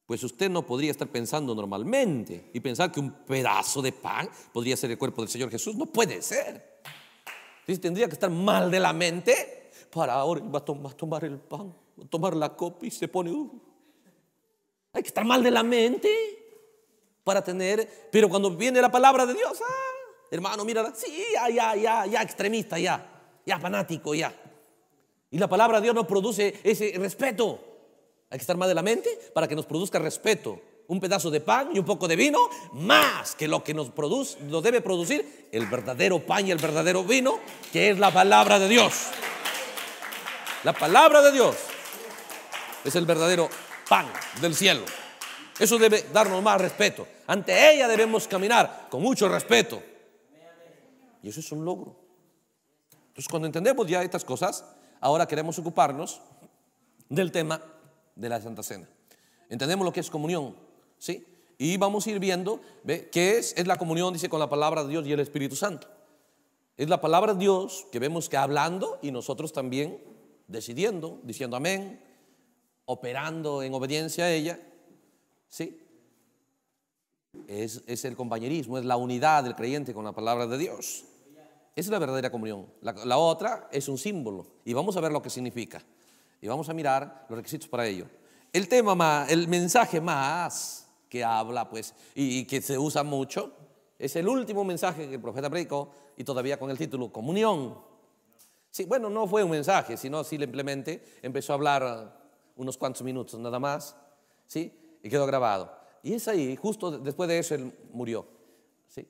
Pues usted no podría estar pensando normalmente y pensar que un pedazo de pan podría ser el cuerpo del Señor Jesús. No puede ser. Entonces tendría que estar mal de la mente para ahora va a, tomar, el pan, va a tomar la copa y se pone... Uh. hay que estar mal de la mente para tener... Pero cuando viene la palabra de Dios, ah, hermano, mira, sí, ya, ya, ya, ya, extremista, ya, ya, fanático, ya. Y la palabra de Dios nos produce ese respeto. Hay que estar mal de la mente para que nos produzca respeto. Un pedazo de pan y un poco de vino, más que lo que nos produce, nos debe producir el verdadero pan y el verdadero vino, que es la palabra de Dios. La palabra de Dios es el verdadero pan del cielo. Eso debe darnos más respeto. Ante ella debemos caminar con mucho respeto. Y eso es un logro. Entonces cuando entendemos ya estas cosas, ahora queremos ocuparnos del tema de la Santa Cena. Entendemos lo que es comunión, ¿sí? Y vamos a ir viendo qué es, es la comunión, dice, con la palabra de Dios y el Espíritu Santo. Es la palabra de Dios que vemos que hablando y nosotros también decidiendo, diciendo amén, operando en obediencia a ella, ¿sí? Es, el compañerismo, es la unidad del creyente con la palabra de Dios. es la verdadera comunión. La, otra es un símbolo y vamos a ver lo que significa y vamos a mirar los requisitos para ello. El tema más, el mensaje más que habla, pues, y, que se usa mucho, es el último mensaje que el profeta predicó y todavía con el título comunión. Sí, bueno, no fue un mensaje, sino simplemente empezó a hablar unos cuantos minutos nada más, ¿sí? Y quedó grabado. Y es ahí, justo después de eso él murió, ¿sí?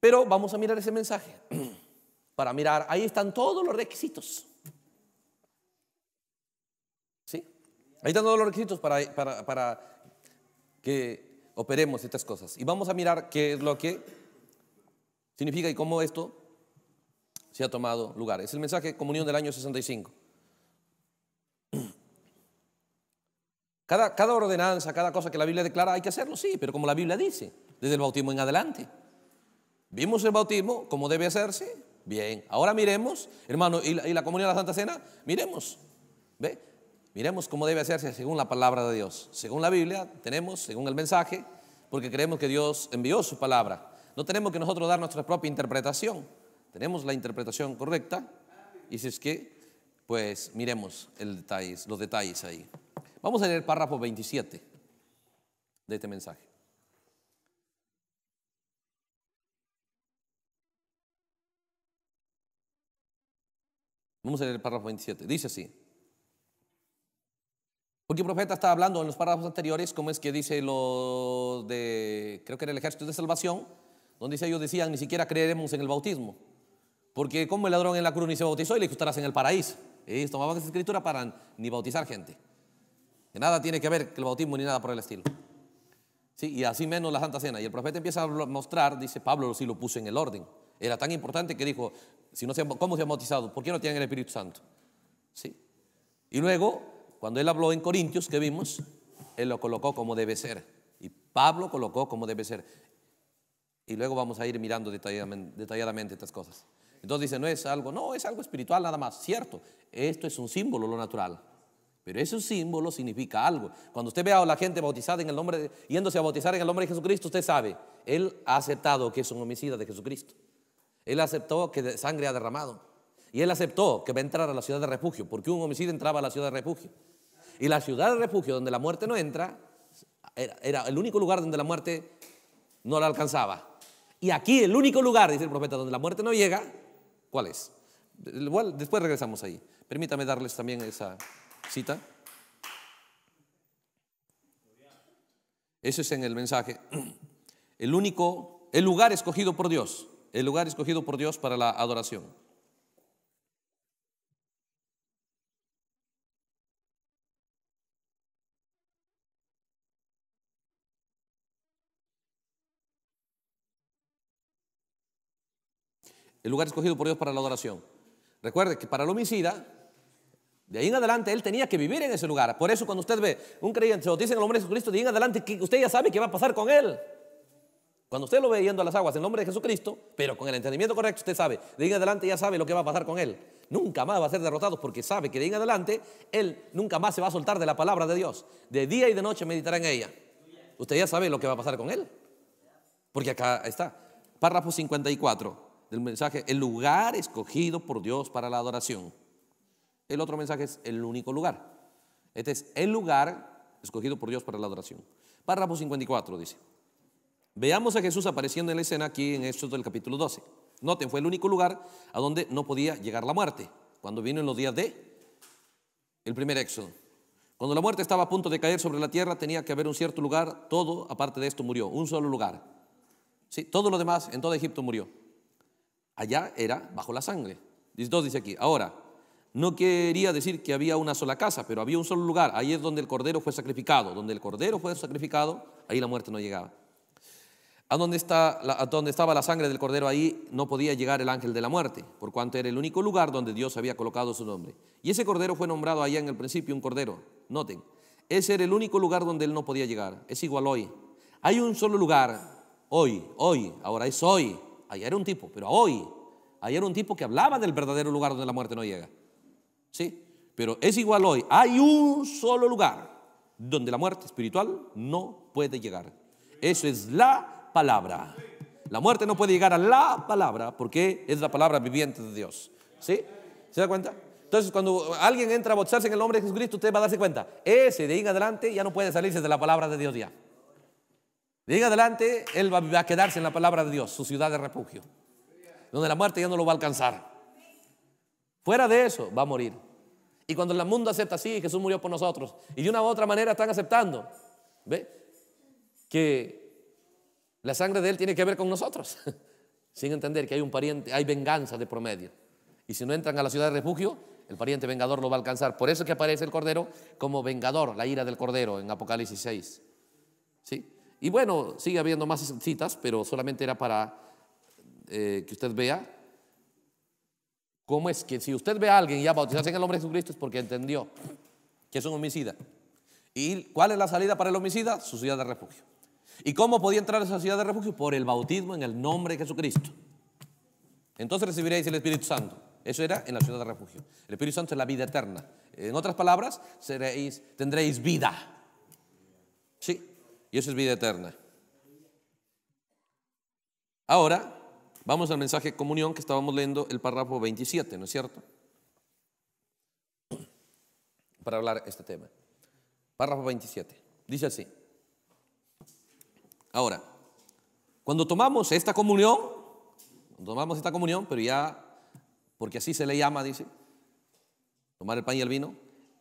Pero vamos a mirar ese mensaje. Para mirar, ahí están todos los requisitos. ¿Sí? Ahí están todos los requisitos para, para, para que operemos estas cosas. Y vamos a mirar qué es lo que significa y cómo esto se ha tomado lugar. Es el mensaje de comunión del año 65. Cada, cada ordenanza, cada cosa que la Biblia declara, hay que hacerlo, sí, pero como la Biblia dice, desde el bautismo en adelante. Vimos el bautismo, cómo debe hacerse, bien. Ahora miremos, hermano, y la, y la comunión de la Santa Cena, miremos, ¿ve? Miremos cómo debe hacerse según la palabra de Dios. Según la Biblia, tenemos, según el mensaje, porque creemos que Dios envió su palabra. No tenemos que nosotros dar nuestra propia interpretación. Tenemos la interpretación correcta y si es que, pues miremos los detalles ahí. Vamos a leer el párrafo 27 de este mensaje. Vamos a leer el párrafo 27. Dice así. Porque el profeta está hablando en los párrafos anteriores, como es que dice lo de, creo que era el ejército de salvación, donde ellos decían, ni siquiera creeremos en el bautismo. Porque como el ladrón en la cruz ni se bautizó y le estarás en el paraíso. va tomaban esa escritura para ni bautizar gente. Que nada tiene que ver con el bautismo ni nada por el estilo. Sí, y así menos la Santa Cena. Y el profeta empieza a mostrar, dice Pablo, si lo puso en el orden. Era tan importante que dijo, si no se, ¿cómo se han bautizado? ¿Por qué no tienen el Espíritu Santo? ¿Sí? Y luego, cuando él habló en Corintios, que vimos, él lo colocó como debe ser. Y Pablo colocó como debe ser. Y luego vamos a ir mirando detalladamente estas cosas. Entonces dice, no es algo, no, es algo espiritual nada más. Cierto, esto es un símbolo, lo natural. Pero ese símbolo significa algo. Cuando usted ve a la gente bautizada en el nombre, yéndose a bautizar en el nombre de Jesucristo, usted sabe, él ha aceptado que es un homicida de Jesucristo. Él aceptó que sangre ha derramado. Y él aceptó que va a entrar a la ciudad de refugio, porque un homicida entraba a la ciudad de refugio. Y la ciudad de refugio, donde la muerte no entra, era, era el único lugar donde la muerte no la alcanzaba. Y aquí el único lugar, dice el profeta, donde la muerte no llega, ¿Cuál es? Después regresamos ahí. Permítame darles también esa cita. Eso es en el mensaje. El único, el lugar escogido por Dios, el lugar escogido por Dios para la adoración. el lugar escogido por Dios para la adoración. Recuerde que para el homicida, de ahí en adelante él tenía que vivir en ese lugar. Por eso cuando usted ve un creyente, se dice en el nombre de Jesucristo, de ahí en adelante usted ya sabe qué va a pasar con él. Cuando usted lo ve yendo a las aguas en el nombre de Jesucristo, pero con el entendimiento correcto, usted sabe, de ahí en adelante ya sabe lo que va a pasar con él. Nunca más va a ser derrotado porque sabe que de ahí en adelante él nunca más se va a soltar de la palabra de Dios. De día y de noche meditará en ella. Usted ya sabe lo que va a pasar con él. Porque acá está. Párrafo 54 del mensaje, el lugar escogido por Dios para la adoración. El otro mensaje es el único lugar. Este es el lugar escogido por Dios para la adoración. Párrafo 54 dice, veamos a Jesús apareciendo en la escena aquí en Hechos del capítulo 12. Noten, fue el único lugar a donde no podía llegar la muerte, cuando vino en los días de el primer éxodo. Cuando la muerte estaba a punto de caer sobre la tierra, tenía que haber un cierto lugar, todo aparte de esto murió, un solo lugar. Sí, todo lo demás en todo Egipto murió. Allá era bajo la sangre. 2 dice aquí, ahora, no quería decir que había una sola casa, pero había un solo lugar. Ahí es donde el cordero fue sacrificado. Donde el cordero fue sacrificado, ahí la muerte no llegaba. A donde, está, a donde estaba la sangre del cordero, ahí no podía llegar el ángel de la muerte, por cuanto era el único lugar donde Dios había colocado su nombre. Y ese cordero fue nombrado allá en el principio un cordero. Noten, ese era el único lugar donde él no podía llegar. Es igual hoy. Hay un solo lugar, hoy, hoy, ahora es hoy, Ayer era un tipo, pero hoy. Ayer era un tipo que hablaba del verdadero lugar donde la muerte no llega. ¿Sí? Pero es igual hoy. Hay un solo lugar donde la muerte espiritual no puede llegar. Eso es la palabra. La muerte no puede llegar a la palabra porque es la palabra viviente de Dios. ¿Sí? ¿Se da cuenta? Entonces, cuando alguien entra a bautizarse en el nombre de Jesucristo, usted va a darse cuenta. Ese de ahí en adelante ya no puede salirse de la palabra de Dios ya. De adelante, él va a quedarse en la palabra de Dios, su ciudad de refugio, donde la muerte ya no lo va a alcanzar. Fuera de eso, va a morir. Y cuando el mundo acepta, sí, Jesús murió por nosotros. Y de una u otra manera están aceptando, ¿ve? Que la sangre de Él tiene que ver con nosotros, sin entender que hay un pariente, hay venganza de promedio. Y si no entran a la ciudad de refugio, el pariente vengador lo va a alcanzar. Por eso es que aparece el Cordero como vengador, la ira del Cordero en Apocalipsis 6. ¿Sí? Y bueno, sigue habiendo más citas, pero solamente era para eh, que usted vea cómo es que si usted ve a alguien ya bautizarse en el nombre de Jesucristo es porque entendió que es un homicida. ¿Y cuál es la salida para el homicida? Su ciudad de refugio. ¿Y cómo podía entrar a esa ciudad de refugio? Por el bautismo en el nombre de Jesucristo. Entonces recibiréis el Espíritu Santo. Eso era en la ciudad de refugio. El Espíritu Santo es la vida eterna. En otras palabras, seréis, tendréis vida. Y eso es vida eterna. Ahora vamos al mensaje de comunión que estábamos leyendo el párrafo 27, ¿no es cierto? Para hablar este tema. Párrafo 27. Dice así. Ahora, cuando tomamos esta comunión, tomamos esta comunión, pero ya, porque así se le llama, dice, tomar el pan y el vino,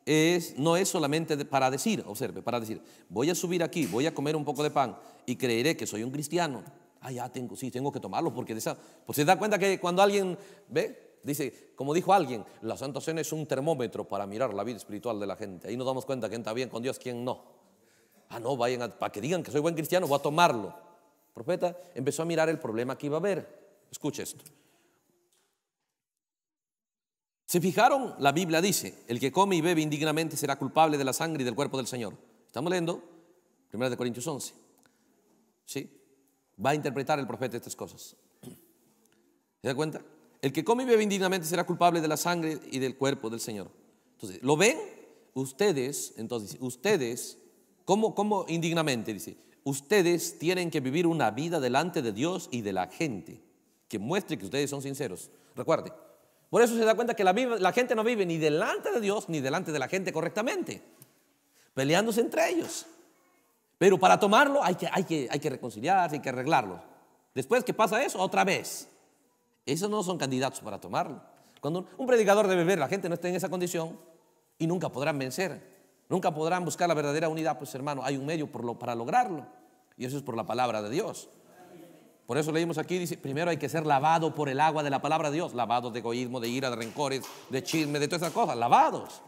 es, no es solamente para decir, observe, para decir, voy a subir aquí, voy a comer un poco de pan y creeré que soy un cristiano. Ah, ya tengo, sí, tengo que tomarlo porque de esa, pues se da cuenta que cuando alguien ve, dice, como dijo alguien, la Santa Cena es un termómetro para mirar la vida espiritual de la gente. Ahí nos damos cuenta quién está bien con Dios, quién no. Ah, no, vayan a, para que digan que soy buen cristiano, voy a tomarlo. profeta empezó a mirar el problema que iba a haber. Escuche esto. ¿Se fijaron? La Biblia dice, el que come y bebe indignamente será culpable de la sangre y del cuerpo del Señor. Estamos leyendo 1 Corintios 11. ¿Sí? Va a interpretar el profeta estas cosas. ¿Se da cuenta? El que come y bebe indignamente será culpable de la sangre y del cuerpo del Señor. Entonces, ¿lo ven? Ustedes, entonces, ustedes, ¿cómo, cómo indignamente? Dice, ustedes tienen que vivir una vida delante de Dios y de la gente que muestre que ustedes son sinceros. Recuerde, por eso se da cuenta que la, gente no vive ni delante de Dios ni delante de la gente correctamente, peleándose entre ellos. Pero para tomarlo hay que, hay hay que reconciliarse, hay que arreglarlo. Después que pasa eso, otra vez. Esos no son candidatos para tomarlo. Cuando un predicador debe ver, la gente no está en esa condición y nunca podrán vencer, nunca podrán buscar la verdadera unidad, pues hermano, hay un medio para lograrlo. Y eso es por la palabra de Dios. Por eso leímos aquí, dice, primero hay que ser lavado por el agua de la palabra de Dios, lavados de egoísmo, de ira, de rencores, de chisme, de todas esas cosas, lavados.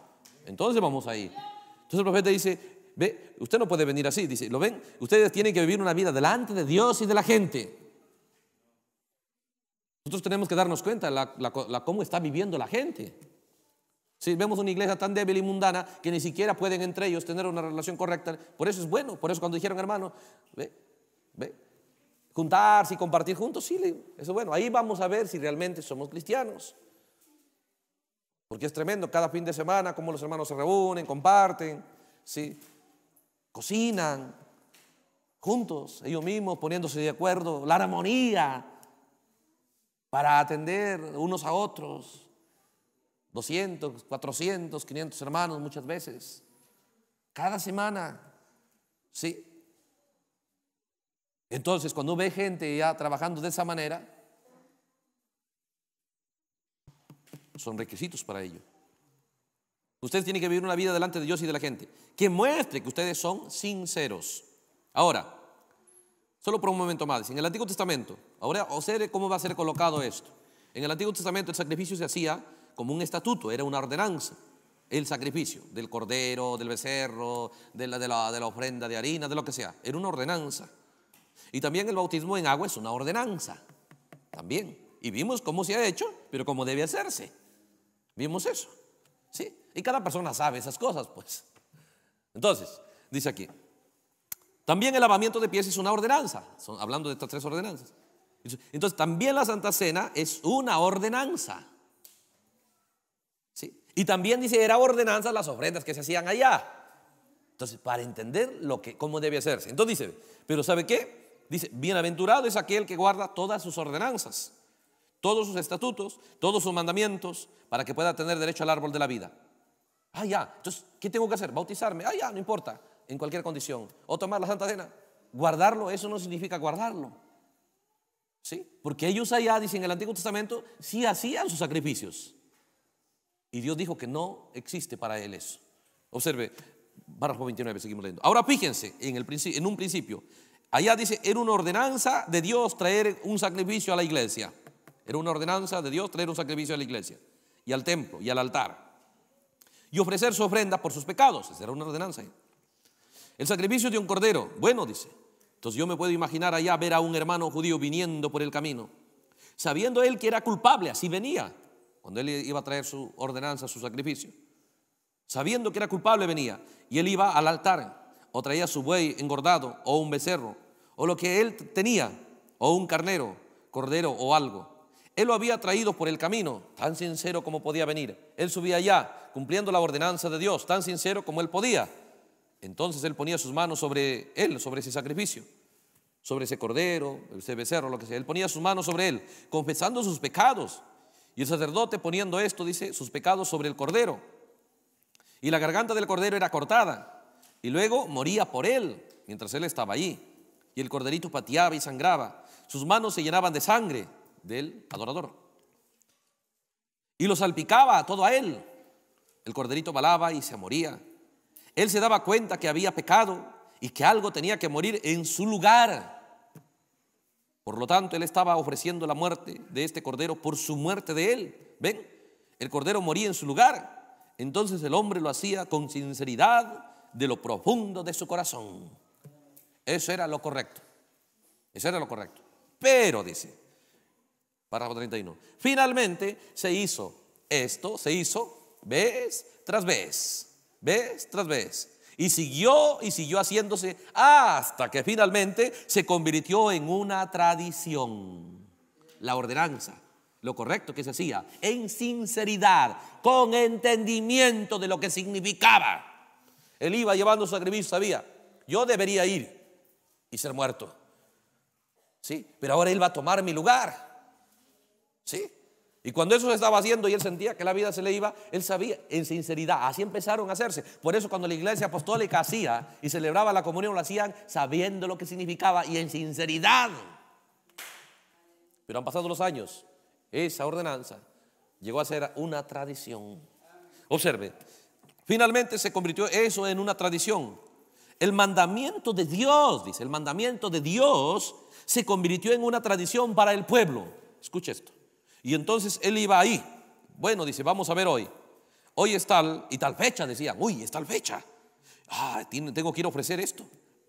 Entonces vamos ahí. Entonces el profeta dice, ve, usted no puede venir así, dice, ¿lo ven? Ustedes tienen que vivir una vida delante de Dios y de la gente. Nosotros tenemos que darnos cuenta la, cómo está viviendo la gente. Si vemos una iglesia tan débil y mundana que ni siquiera pueden entre ellos tener una relación correcta, por eso es bueno, por eso cuando dijeron hermano, ve, ve, juntarse y compartir juntos, sí, eso bueno, ahí vamos a ver si realmente somos cristianos. Porque es tremendo, cada fin de semana, cómo los hermanos se reúnen, comparten, ¿sí? cocinan juntos, ellos mismos poniéndose de acuerdo, la armonía para atender unos a otros, 200, 400, 500 hermanos muchas veces, cada semana, ¿sí? Entonces, cuando ve gente ya trabajando de esa manera, son requisitos para ello. Ustedes tienen que vivir una vida delante de Dios y de la gente que muestre que ustedes son sinceros. Ahora, solo por un momento más, en el Antiguo Testamento, ahora observe cómo va a ser colocado esto. En el Antiguo Testamento el sacrificio se hacía como un estatuto, era una ordenanza. El sacrificio del cordero, del becerro, de de la ofrenda de harina, de lo que sea. Era una ordenanza. Y también el bautismo en agua es una ordenanza. También. Y vimos cómo se ha hecho, pero cómo debe hacerse. Vimos eso. ¿Sí? Y cada persona sabe esas cosas, pues. Entonces, dice aquí. También el lavamiento de pies es una ordenanza. Son, hablando de estas tres ordenanzas. Entonces, también la Santa Cena es una ordenanza. ¿Sí? Y también dice, era ordenanza las ofrendas que se hacían allá. Entonces, para entender lo que, cómo debe hacerse. Entonces dice, pero ¿sabe qué? Dice, bienaventurado es aquel que guarda todas sus ordenanzas, todos sus estatutos, todos sus mandamientos, para que pueda tener derecho al árbol de la vida. Ah, ya. Entonces, ¿qué tengo que hacer? Bautizarme. Ah, ya, no importa. En cualquier condición. O tomar la Santa Cena. Guardarlo, eso no significa guardarlo. ¿Sí? Porque ellos allá, dicen en el Antiguo Testamento, sí hacían sus sacrificios. Y Dios dijo que no existe para él eso. Observe, párrafo 29, seguimos leyendo. Ahora fíjense en, el, en un principio. Allá dice, era una ordenanza de Dios traer un sacrificio a la iglesia. Era una ordenanza de Dios traer un sacrificio a la iglesia y al templo y al altar. Y ofrecer su ofrenda por sus pecados. Esa era una ordenanza. El sacrificio de un cordero. Bueno, dice. Entonces yo me puedo imaginar allá ver a un hermano judío viniendo por el camino. Sabiendo él que era culpable, así venía. Cuando él iba a traer su ordenanza, su sacrificio. Sabiendo que era culpable venía. Y él iba al altar o traía su buey engordado o un becerro o lo que él tenía, o un carnero, cordero o algo. Él lo había traído por el camino, tan sincero como podía venir. Él subía allá, cumpliendo la ordenanza de Dios, tan sincero como él podía. Entonces él ponía sus manos sobre él, sobre ese sacrificio, sobre ese cordero, ese becerro, lo que sea. Él ponía sus manos sobre él, confesando sus pecados. Y el sacerdote poniendo esto, dice, sus pecados sobre el cordero. Y la garganta del cordero era cortada. Y luego moría por él, mientras él estaba allí y el corderito pateaba y sangraba. Sus manos se llenaban de sangre del adorador. Y lo salpicaba todo a él. El corderito balaba y se moría. Él se daba cuenta que había pecado y que algo tenía que morir en su lugar. Por lo tanto, él estaba ofreciendo la muerte de este cordero por su muerte de él. ¿Ven? El cordero moría en su lugar. Entonces el hombre lo hacía con sinceridad de lo profundo de su corazón. Eso era lo correcto. Eso era lo correcto. Pero, dice, párrafo 31, finalmente se hizo esto, se hizo vez tras vez, vez tras vez. Y siguió y siguió haciéndose hasta que finalmente se convirtió en una tradición. La ordenanza, lo correcto que se hacía, en sinceridad, con entendimiento de lo que significaba. Él iba llevando su sacrificio, sabía, yo debería ir, y ser muerto. ¿Sí? Pero ahora Él va a tomar mi lugar. ¿Sí? Y cuando eso se estaba haciendo y él sentía que la vida se le iba, él sabía en sinceridad, así empezaron a hacerse. Por eso cuando la iglesia apostólica hacía y celebraba la comunión, lo hacían sabiendo lo que significaba y en sinceridad. Pero han pasado los años, esa ordenanza llegó a ser una tradición. Observe, finalmente se convirtió eso en una tradición. El mandamiento de Dios, dice, el mandamiento de Dios se convirtió en una tradición para el pueblo. Escucha esto. Y entonces él iba ahí. Bueno, dice, vamos a ver hoy. Hoy es tal y tal fecha, decían. Uy, es tal fecha. Ah, tengo que ir a ofrecer esto.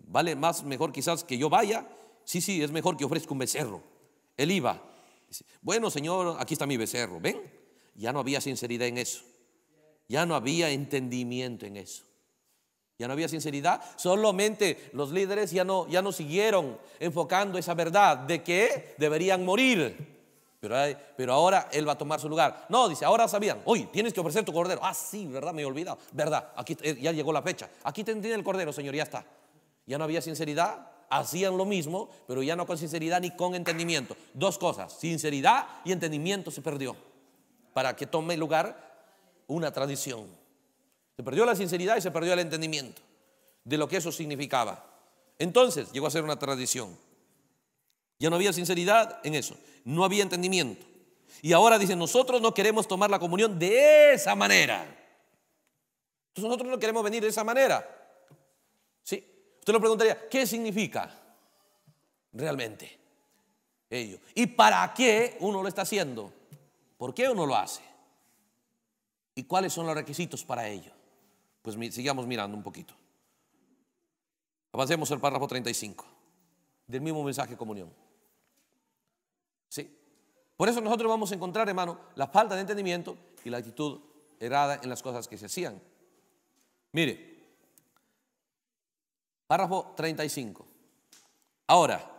Vale más, mejor quizás que yo vaya. Sí, sí, es mejor que ofrezca un becerro. Él iba. bueno, señor, aquí está mi becerro. ¿Ven? Ya no había sinceridad en eso. Ya no había entendimiento en eso. Ya no había sinceridad, solamente los líderes ya no, ya no siguieron enfocando esa verdad de que deberían morir. Pero, pero ahora él va a tomar su lugar. No, dice, ahora sabían, hoy tienes que ofrecer tu cordero. Ah, sí, verdad, me he olvidado. Verdad, aquí eh, ya llegó la fecha. Aquí tendría el cordero, señor, ya está. Ya no había sinceridad, hacían lo mismo, pero ya no con sinceridad ni con entendimiento. Dos cosas, sinceridad y entendimiento se perdió para que tome lugar una tradición. Se perdió la sinceridad y se perdió el entendimiento de lo que eso significaba. Entonces llegó a ser una tradición. Ya no había sinceridad en eso, no había entendimiento. Y ahora dicen, nosotros no queremos tomar la comunión de esa manera. Entonces nosotros no queremos venir de esa manera. ¿Sí? Usted lo preguntaría, ¿qué significa realmente ello? ¿Y para qué uno lo está haciendo? ¿Por qué uno lo hace? ¿Y cuáles son los requisitos para ello? Pues sigamos mirando un poquito. Avancemos el párrafo 35 del mismo mensaje de comunión. Sí. Por eso nosotros vamos a encontrar, hermano, la falta de entendimiento y la actitud errada en las cosas que se hacían. Mire, párrafo 35. Ahora,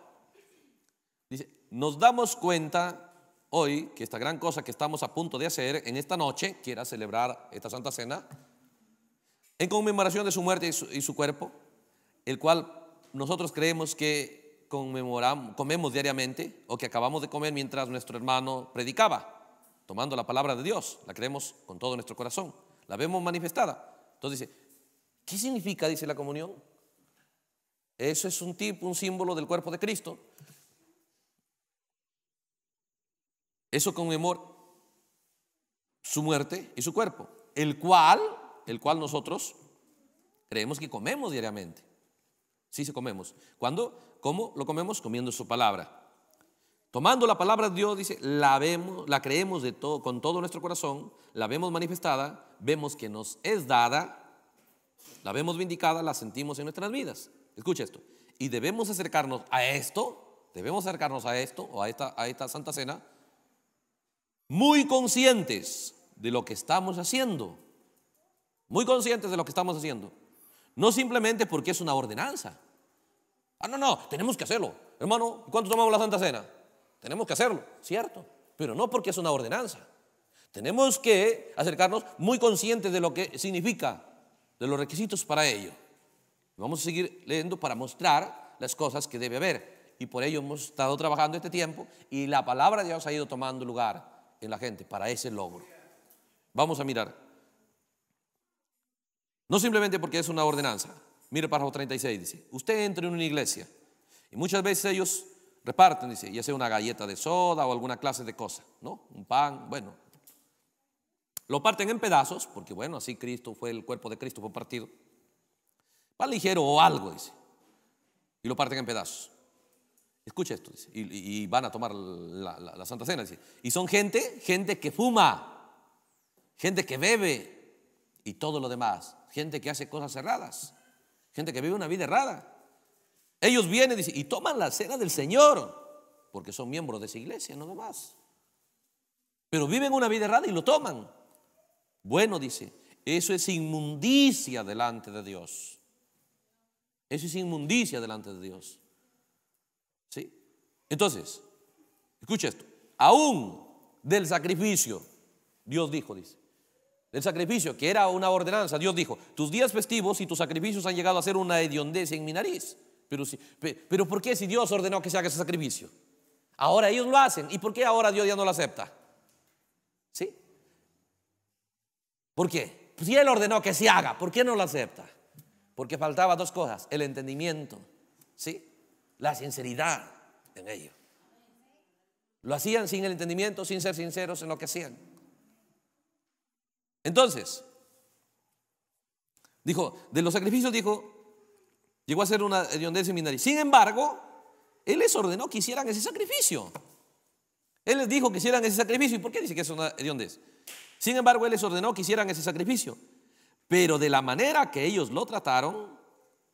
nos damos cuenta hoy que esta gran cosa que estamos a punto de hacer en esta noche, que era celebrar esta Santa Cena, en conmemoración de su muerte y su, cuerpo, el cual nosotros creemos que conmemoramos, comemos diariamente o que acabamos de comer mientras nuestro hermano predicaba, tomando la palabra de Dios, la creemos con todo nuestro corazón, la vemos manifestada. Entonces dice, ¿qué significa, dice la comunión? Eso es un tipo, un símbolo del cuerpo de Cristo. Eso conmemora su muerte y su cuerpo, el cual el cual nosotros creemos que comemos diariamente. Sí, se comemos. ¿Cuándo? ¿Cómo lo comemos? Comiendo su palabra. Tomando la palabra de Dios, dice, la vemos, la creemos de todo, con todo nuestro corazón, la vemos manifestada, vemos que nos es dada, la vemos vindicada, la sentimos en nuestras vidas. Escucha esto. Y debemos acercarnos a esto, debemos acercarnos a esto o a esta, a esta Santa Cena, muy conscientes de lo que estamos haciendo muy conscientes de lo que estamos haciendo. No simplemente porque es una ordenanza. Ah, no, no, tenemos que hacerlo. Hermano, ¿cuánto tomamos la Santa Cena? Tenemos que hacerlo, ¿cierto? Pero no porque es una ordenanza. Tenemos que acercarnos muy conscientes de lo que significa, de los requisitos para ello. Vamos a seguir leyendo para mostrar las cosas que debe haber. Y por ello hemos estado trabajando este tiempo y la palabra de Dios ha ido tomando lugar en la gente para ese logro. Vamos a mirar. No simplemente porque es una ordenanza. Mire el párrafo 36, dice, usted entra en una iglesia y muchas veces ellos reparten, dice, ya sea una galleta de soda o alguna clase de cosa, ¿no? Un pan, bueno. Lo parten en pedazos, porque bueno, así Cristo fue, el cuerpo de Cristo fue partido. Pan ligero o algo, dice. Y lo parten en pedazos. Escucha esto, dice. Y, van a tomar la, la Santa Cena, dice. Y son gente, gente que fuma, gente que bebe y todo lo demás gente que hace cosas erradas, gente que vive una vida errada. Ellos vienen y toman la cena del Señor, porque son miembros de esa iglesia, no demás. Pero viven una vida errada y lo toman. Bueno, dice, eso es inmundicia delante de Dios. Eso es inmundicia delante de Dios. ¿Sí? Entonces, escucha esto. Aún del sacrificio, Dios dijo, dice, el sacrificio, que era una ordenanza. Dios dijo, tus días festivos y tus sacrificios han llegado a ser una hediondez en mi nariz. Pero, si, pero ¿por qué si Dios ordenó que se haga ese sacrificio? Ahora ellos lo hacen. ¿Y por qué ahora Dios ya no lo acepta? ¿Sí? ¿Por qué? si Él ordenó que se haga, ¿por qué no lo acepta? Porque faltaba dos cosas, el entendimiento, ¿sí? La sinceridad en ello. Lo hacían sin el entendimiento, sin ser sinceros en lo que hacían. Entonces, dijo, de los sacrificios dijo, llegó a ser una hediondez eh, nariz. Sin embargo, él les ordenó que hicieran ese sacrificio. Él les dijo que hicieran ese sacrificio. ¿Y por qué dice que es una hediondez? Sin embargo, él les ordenó que hicieran ese sacrificio. Pero de la manera que ellos lo trataron,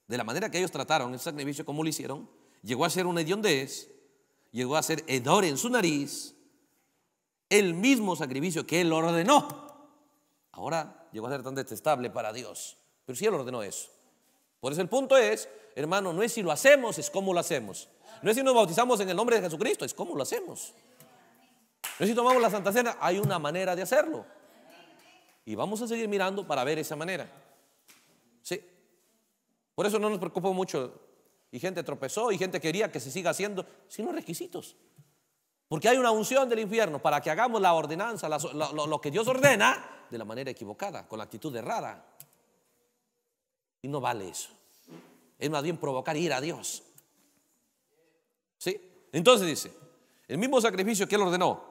de la manera que ellos trataron el sacrificio, como lo hicieron, llegó a ser una hediondez, llegó a ser hedor en su nariz, el mismo sacrificio que él ordenó. Ahora llegó a ser tan detestable para Dios. Pero sí Él ordenó eso. Por eso el punto es, hermano, no es si lo hacemos, es cómo lo hacemos. No es si nos bautizamos en el nombre de Jesucristo, es cómo lo hacemos. No es si tomamos la Santa Cena, hay una manera de hacerlo. Y vamos a seguir mirando para ver esa manera. Sí. Por eso no nos preocupa mucho. Y gente tropezó y gente quería que se siga haciendo, sino requisitos. Porque hay una unción del infierno para que hagamos la ordenanza, lo que Dios ordena, de la manera equivocada, con la actitud errada. Y no vale eso. Es más bien provocar ir a Dios. ¿Sí? Entonces dice, el mismo sacrificio que él ordenó,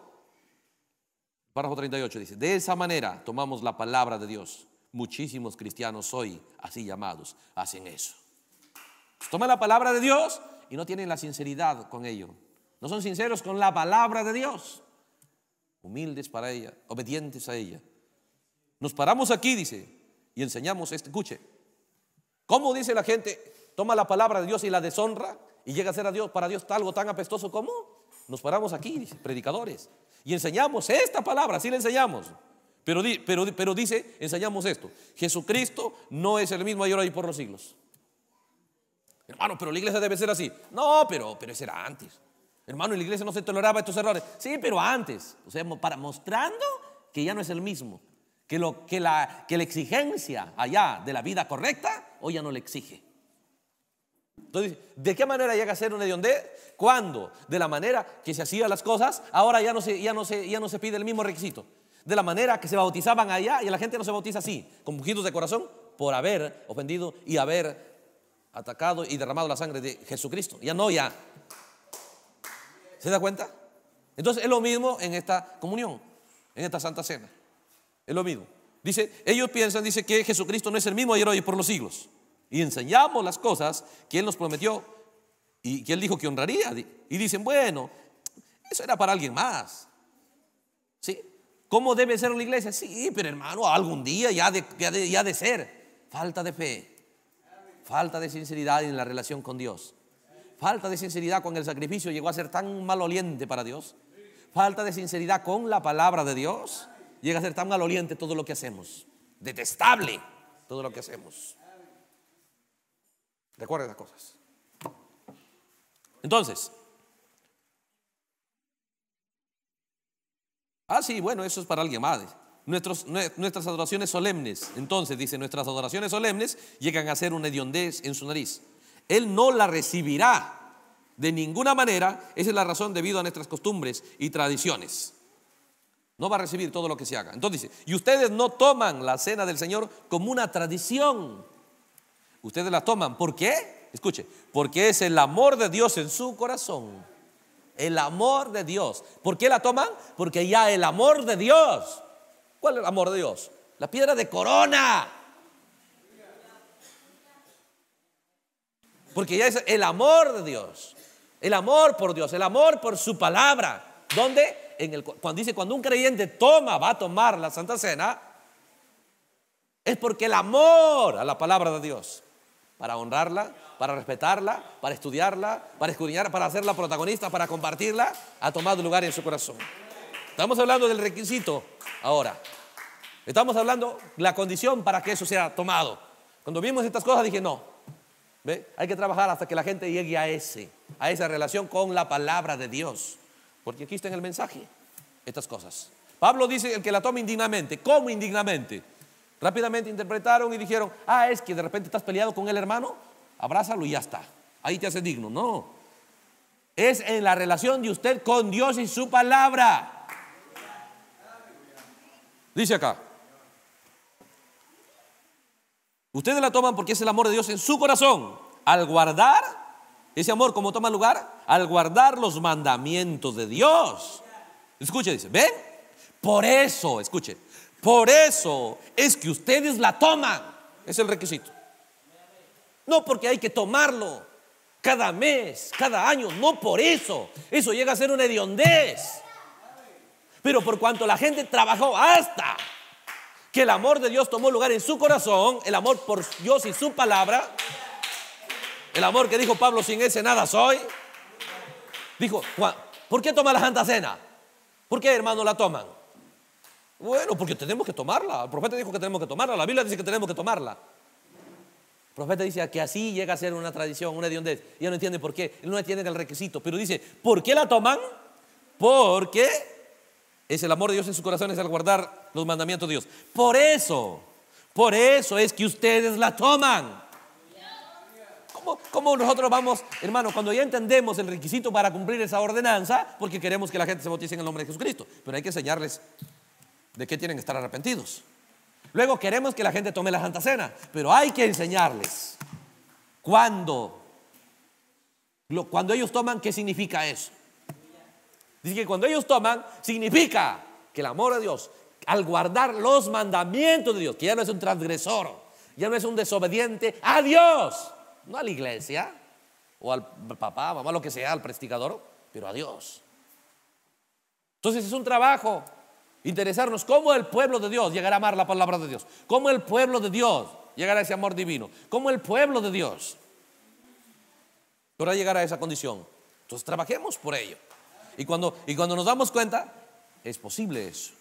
párrafo 38 dice, de esa manera tomamos la palabra de Dios. Muchísimos cristianos hoy, así llamados, hacen eso. Toman la palabra de Dios y no tienen la sinceridad con ello. No son sinceros con la palabra de Dios. Humildes para ella, obedientes a ella. Nos paramos aquí, dice, y enseñamos este. Escuche, ¿cómo dice la gente? Toma la palabra de Dios y la deshonra y llega a ser a Dios, para Dios algo tan apestoso como nos paramos aquí, dice, predicadores, y enseñamos esta palabra, así la enseñamos. Pero, pero, pero dice, enseñamos esto, Jesucristo no es el mismo ayer hoy por los siglos. Hermano, pero la iglesia debe ser así. No, pero, pero ese era antes. Hermano, en la iglesia no se toleraba estos errores. Sí, pero antes. O sea, para mostrando que ya no es el mismo que, lo, que, la, que la exigencia allá de la vida correcta hoy ya no le exige. Entonces, ¿de qué manera llega a ser un de? Cuando De la manera que se hacían las cosas, ahora ya no, se, ya, no se, ya no se pide el mismo requisito. De la manera que se bautizaban allá y la gente no se bautiza así, con bujitos de corazón, por haber ofendido y haber atacado y derramado la sangre de Jesucristo. Ya no, ya. ¿Se da cuenta? Entonces es lo mismo en esta comunión, en esta Santa Cena. Es lo mismo. Dice, ellos piensan, dice que Jesucristo no es el mismo ayer, hoy por los siglos. Y enseñamos las cosas que Él nos prometió y que Él dijo que honraría. Y dicen, bueno, eso era para alguien más. ¿Sí? ¿Cómo debe ser la iglesia? Sí, pero hermano, algún día ya de, ya de, de ser. Falta de fe, falta de sinceridad en la relación con Dios, falta de sinceridad con el sacrificio llegó a ser tan maloliente para Dios, falta de sinceridad con la palabra de Dios llega a ser tan maloliente todo lo que hacemos, detestable todo lo que hacemos. Recuerden las cosas. Entonces, ah, sí, bueno, eso es para alguien más. nuestras adoraciones solemnes, entonces dice, nuestras adoraciones solemnes llegan a ser una hediondez en su nariz. Él no la recibirá de ninguna manera. Esa es la razón debido a nuestras costumbres y tradiciones. No va a recibir todo lo que se haga. Entonces dice, y ustedes no toman la cena del Señor como una tradición. Ustedes la toman. ¿Por qué? Escuche, porque es el amor de Dios en su corazón. El amor de Dios. ¿Por qué la toman? Porque ya el amor de Dios. ¿Cuál es el amor de Dios? La piedra de corona. Porque ya es el amor de Dios. El amor por Dios. El amor por su palabra. ¿Dónde? cuando dice cuando un creyente toma, va a tomar la Santa Cena, es porque el amor a la palabra de Dios, para honrarla, para respetarla, para estudiarla, para escudriñarla para hacerla protagonista, para compartirla, ha tomado lugar en su corazón. Estamos hablando del requisito ahora. Estamos hablando la condición para que eso sea tomado. Cuando vimos estas cosas dije, no, ¿ve? hay que trabajar hasta que la gente llegue a ese, a esa relación con la palabra de Dios. Porque aquí está en el mensaje estas cosas. Pablo dice el que la toma indignamente. ¿Cómo indignamente? Rápidamente interpretaron y dijeron, ah, es que de repente estás peleado con el hermano, abrázalo y ya está. Ahí te hace digno. No. Es en la relación de usted con Dios y su palabra. Dice acá. Ustedes la toman porque es el amor de Dios en su corazón. Al guardar ese amor, ¿cómo toma lugar? Al guardar los mandamientos de Dios. Escuche, dice, ¿ven? Por eso, escuche, por eso es que ustedes la toman. Es el requisito. No porque hay que tomarlo cada mes, cada año, no por eso. Eso llega a ser una hediondez. Pero por cuanto la gente trabajó hasta que el amor de Dios tomó lugar en su corazón, el amor por Dios y su palabra, el amor que dijo Pablo, sin ese nada soy. Dijo Juan, ¿por qué toma la Santa Cena? ¿Por qué, hermano, la toman? Bueno, porque tenemos que tomarla. El profeta dijo que tenemos que tomarla. La Biblia dice que tenemos que tomarla. El profeta dice que así llega a ser una tradición, una hediondez. Ya no entiende por qué, no entiende el requisito. Pero dice, ¿por qué la toman? Porque es el amor de Dios en su corazón es al guardar los mandamientos de Dios. Por eso, por eso es que ustedes la toman. Como nosotros vamos, hermano, cuando ya entendemos el requisito para cumplir esa ordenanza, porque queremos que la gente se bautice en el nombre de Jesucristo, pero hay que enseñarles de qué tienen que estar arrepentidos. Luego queremos que la gente tome la Santa Cena, pero hay que enseñarles cuándo, cuando ellos toman, qué significa eso. Dice que cuando ellos toman, significa que el amor de Dios, al guardar los mandamientos de Dios, que ya no es un transgresor, ya no es un desobediente a Dios, no a la iglesia o al papá, mamá, lo que sea, al prestigador pero a Dios. Entonces es un trabajo interesarnos cómo el pueblo de Dios llegará a amar la palabra de Dios, cómo el pueblo de Dios llegará a ese amor divino, cómo el pueblo de Dios podrá llegar a esa condición. Entonces trabajemos por ello. Y cuando, y cuando nos damos cuenta, es posible eso.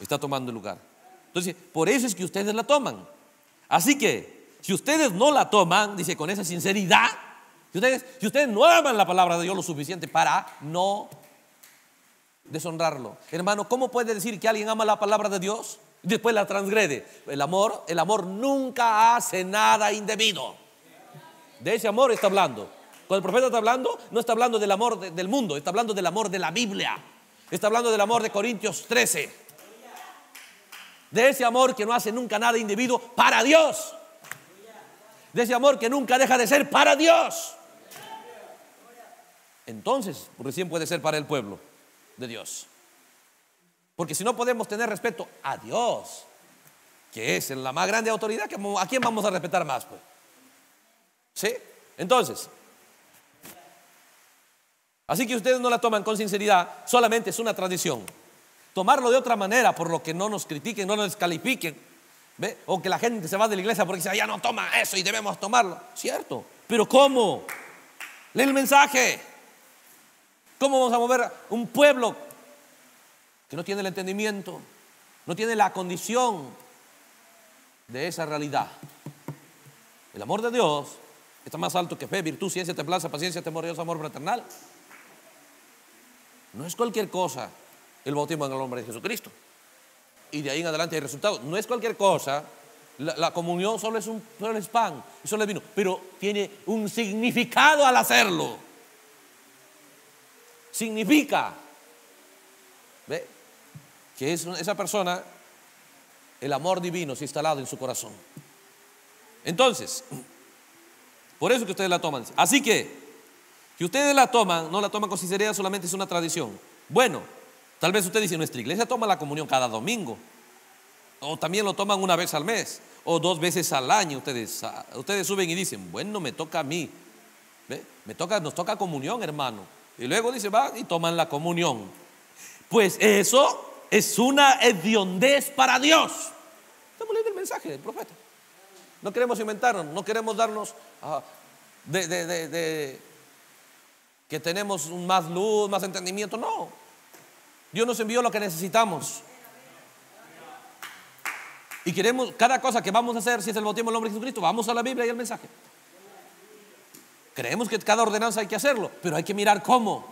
Está tomando lugar. Entonces, por eso es que ustedes la toman. Así que si ustedes no la toman, dice con esa sinceridad, si ustedes, si ustedes no aman la palabra de Dios lo suficiente para no deshonrarlo. Hermano, ¿cómo puede decir que alguien ama la palabra de Dios y después la transgrede? El amor, el amor nunca hace nada indebido. De ese amor está hablando. Cuando el profeta está hablando, no está hablando del amor del mundo, está hablando del amor de la Biblia. Está hablando del amor de Corintios 13. De ese amor que no hace nunca nada indebido para Dios de ese amor que nunca deja de ser para Dios. Entonces, recién puede ser para el pueblo de Dios. Porque si no podemos tener respeto a Dios, que es en la más grande autoridad, ¿a quién vamos a respetar más? Pues? ¿Sí? Entonces, así que ustedes no la toman con sinceridad, solamente es una tradición. Tomarlo de otra manera, por lo que no nos critiquen, no nos descalifiquen, o que la gente se va de la iglesia porque dice, ah, ya no toma eso y debemos tomarlo. Cierto, pero ¿cómo? Lee el mensaje. ¿Cómo vamos a mover un pueblo que no tiene el entendimiento, no tiene la condición de esa realidad? El amor de Dios está más alto que fe, virtud, ciencia, templanza, paciencia, temor Dios, amor fraternal. No es cualquier cosa el bautismo en el nombre de Jesucristo y de ahí en adelante hay resultado No es cualquier cosa. La, comunión solo es, un, pan y solo es vino, pero tiene un significado al hacerlo. Significa ¿ve? que es, esa persona, el amor divino se ha instalado en su corazón. Entonces, por eso que ustedes la toman. Así que, que ustedes la toman, no la toman con sinceridad, solamente es una tradición. Bueno, Tal vez usted dice, nuestra iglesia toma la comunión cada domingo. O también lo toman una vez al mes. O dos veces al año. Ustedes, ustedes suben y dicen, bueno, me toca a mí. Me toca, nos toca comunión, hermano. Y luego dice, va y toman la comunión. Pues eso es una hediondez para Dios. Estamos leyendo el mensaje del profeta. No queremos inventarnos, no queremos darnos ah, que tenemos más luz, más entendimiento. No, Dios nos envió lo que necesitamos. Y queremos, cada cosa que vamos a hacer, si es el bautismo del nombre de Jesucristo, vamos a la Biblia y al mensaje. Creemos que cada ordenanza hay que hacerlo, pero hay que mirar cómo.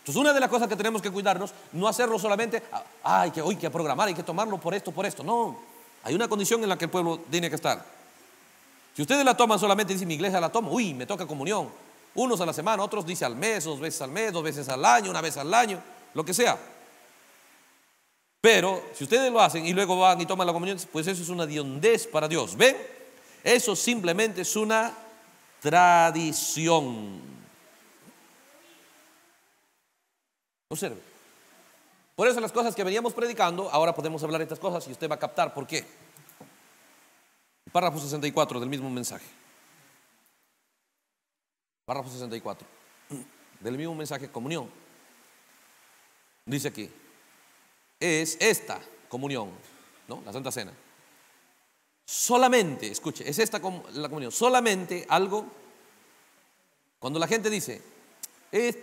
Entonces, una de las cosas que tenemos que cuidarnos, no hacerlo solamente, hay ah, que, hoy que programar, hay que tomarlo por esto, por esto. No, hay una condición en la que el pueblo tiene que estar. Si ustedes la toman solamente, dicen, mi iglesia la tomo uy, me toca comunión. Unos a la semana, otros dice al mes, dos veces al mes, dos veces al año, una vez al año lo que sea. Pero si ustedes lo hacen y luego van y toman la comunión, pues eso es una diondez para Dios. ¿Ven? Eso simplemente es una tradición. Observe. Por eso las cosas que veníamos predicando, ahora podemos hablar de estas cosas y usted va a captar por qué. Párrafo 64 del mismo mensaje. Párrafo 64 del mismo mensaje, comunión dice aquí, es esta comunión, ¿no? La Santa Cena. Solamente, escuche, es esta la comunión, solamente algo, cuando la gente dice, es,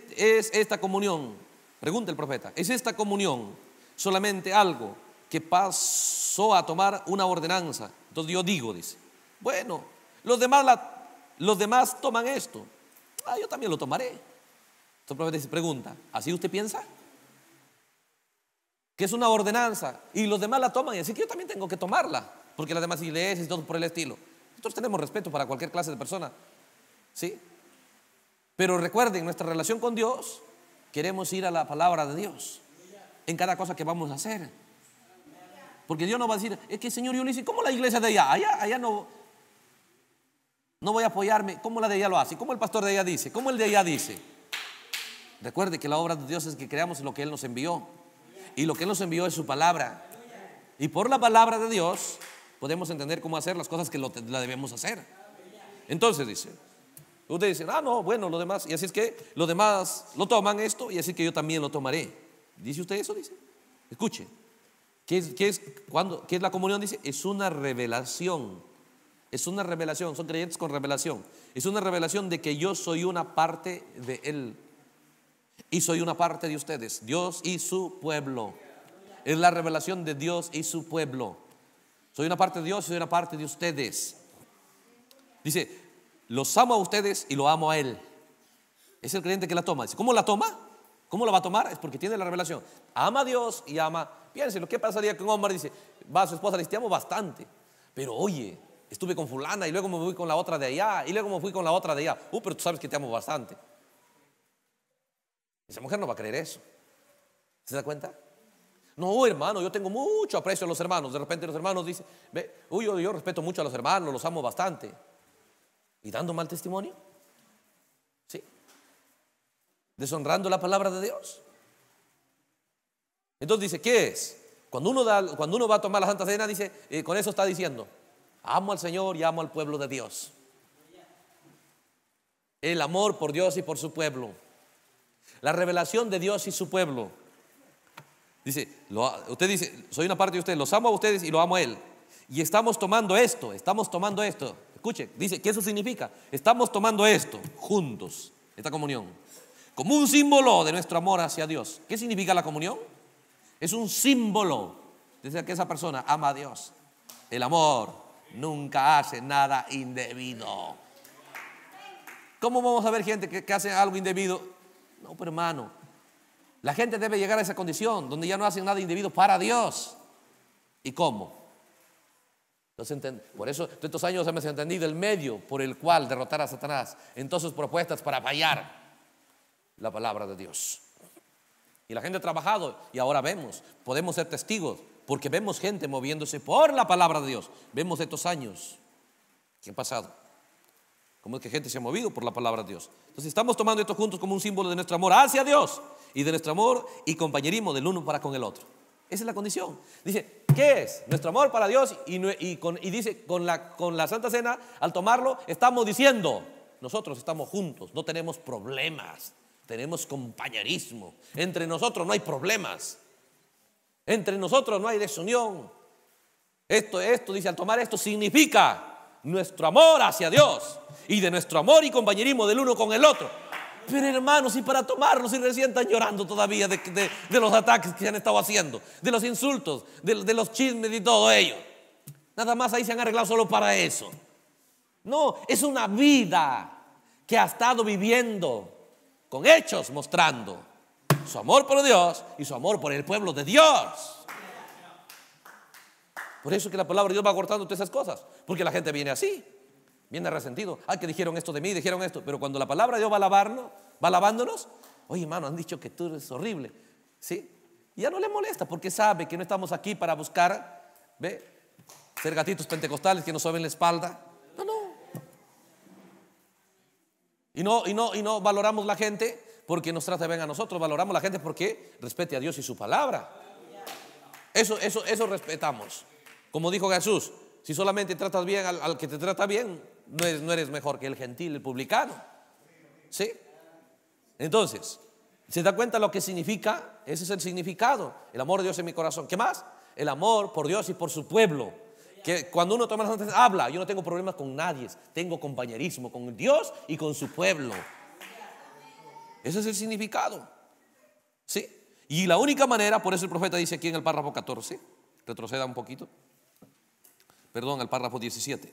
esta comunión, pregunta el profeta, es esta comunión solamente algo que pasó a tomar una ordenanza. Entonces yo digo, dice, bueno, los demás, los demás toman esto, ah, yo también lo tomaré. Entonces el profeta dice, pregunta, ¿así usted piensa? que es una ordenanza, y los demás la toman y así que yo también tengo que tomarla, porque las demás iglesias y todo por el estilo. Nosotros tenemos respeto para cualquier clase de persona, ¿sí? Pero recuerden, nuestra relación con Dios, queremos ir a la palabra de Dios en cada cosa que vamos a hacer. Porque Dios no va a decir, es que Señor, yo le hice, ¿cómo la iglesia de allá? Allá, allá no, no voy a apoyarme. ¿Cómo la de allá lo hace? ¿Cómo el pastor de allá dice? ¿Cómo el de allá dice? Recuerde que la obra de Dios es que creamos lo que Él nos envió. Y lo que Él nos envió es su palabra. Y por la palabra de Dios podemos entender cómo hacer las cosas que la debemos hacer. Entonces dice, usted dice ah, no, bueno, lo demás. Y así es que los demás lo toman esto y así que yo también lo tomaré. ¿Dice usted eso? Dice. Escuche. es, es, cuando, qué es la comunión? Dice, es una revelación. Es una revelación. Son creyentes con revelación. Es una revelación de que yo soy una parte de Él. Y soy una parte de ustedes, Dios y su pueblo. Es la revelación de Dios y su pueblo. Soy una parte de Dios y soy una parte de ustedes. Dice, los amo a ustedes y lo amo a Él. Es el creyente que la toma. Dice, ¿cómo la toma? ¿Cómo la va a tomar? Es porque tiene la revelación. Ama a Dios y ama. Piénsenlo lo pasaría con Omar dice, va a su esposa, le dice, te amo bastante. Pero oye, estuve con fulana y luego me fui con la otra de allá y luego me fui con la otra de allá. Uh, pero tú sabes que te amo bastante. Esa mujer no va a creer eso. ¿Se da cuenta? No, hermano, yo tengo mucho aprecio a los hermanos. De repente los hermanos dicen, uy, yo, respeto mucho a los hermanos, los amo bastante. ¿Y dando mal testimonio? ¿Sí? ¿Deshonrando la palabra de Dios? Entonces dice, ¿qué es? Cuando uno, da, cuando uno va a tomar la Santa Cena, dice, eh, con eso está diciendo, amo al Señor y amo al pueblo de Dios. El amor por Dios y por su pueblo. La revelación de Dios y su pueblo. Dice, usted dice, soy una parte de ustedes, los amo a ustedes y lo amo a Él. Y estamos tomando esto, estamos tomando esto. Escuche, dice, ¿qué eso significa? Estamos tomando esto juntos, esta comunión, como un símbolo de nuestro amor hacia Dios. ¿Qué significa la comunión? Es un símbolo de que esa persona ama a Dios. El amor nunca hace nada indebido. ¿Cómo vamos a ver gente que, que hace algo indebido no, pero hermano, la gente debe llegar a esa condición donde ya no hacen nada indebido para Dios. ¿Y cómo? por eso, estos años hemos entendido el medio por el cual derrotar a Satanás en todas sus propuestas para fallar la palabra de Dios. Y la gente ha trabajado y ahora vemos, podemos ser testigos, porque vemos gente moviéndose por la palabra de Dios. Vemos estos años que ha pasado. Como es que gente se ha movido por la palabra de Dios. Entonces estamos tomando esto juntos como un símbolo de nuestro amor hacia Dios y de nuestro amor y compañerismo del uno para con el otro. Esa es la condición. Dice, ¿qué es? Nuestro amor para Dios y, con, y dice, con la, con la Santa Cena, al tomarlo, estamos diciendo, nosotros estamos juntos, no tenemos problemas, tenemos compañerismo. Entre nosotros no hay problemas. Entre nosotros no hay desunión. Esto, esto, dice, al tomar esto significa nuestro amor hacia Dios y de nuestro amor y compañerismo del uno con el otro. Pero hermanos, y para tomarlos, y recién están llorando todavía de, los ataques que se han estado haciendo, de los insultos, de, de los chismes y todo ello. Nada más ahí se han arreglado solo para eso. No, es una vida que ha estado viviendo con hechos mostrando su amor por Dios y su amor por el pueblo de Dios. Por eso que la palabra de Dios va cortando todas esas cosas. Porque la gente viene así, viene resentido. Ah, que dijeron esto de mí, dijeron esto. Pero cuando la palabra de Dios va a lavarnos, va lavándonos, oye hermano, han dicho que tú eres horrible. ¿Sí? ya no le molesta porque sabe que no estamos aquí para buscar, ¿ve? Ser gatitos pentecostales que nos saben la espalda. No, no. Y no, y no, y no valoramos la gente porque nos trata bien a nosotros, valoramos la gente porque respete a Dios y su palabra. Eso, eso, eso respetamos. Como dijo Jesús, si solamente tratas bien al, que te trata bien, no eres, no eres mejor que el gentil, el publicano. ¿Sí? Entonces, ¿se da cuenta lo que significa? Ese es el significado. El amor de Dios en mi corazón. ¿Qué más? El amor por Dios y por su pueblo. Que cuando uno toma las notas, habla. Yo no tengo problemas con nadie. Tengo compañerismo con Dios y con su pueblo. Ese es el significado. ¿Sí? Y la única manera, por eso el profeta dice aquí en el párrafo 14, retroceda un poquito perdón, al párrafo 17.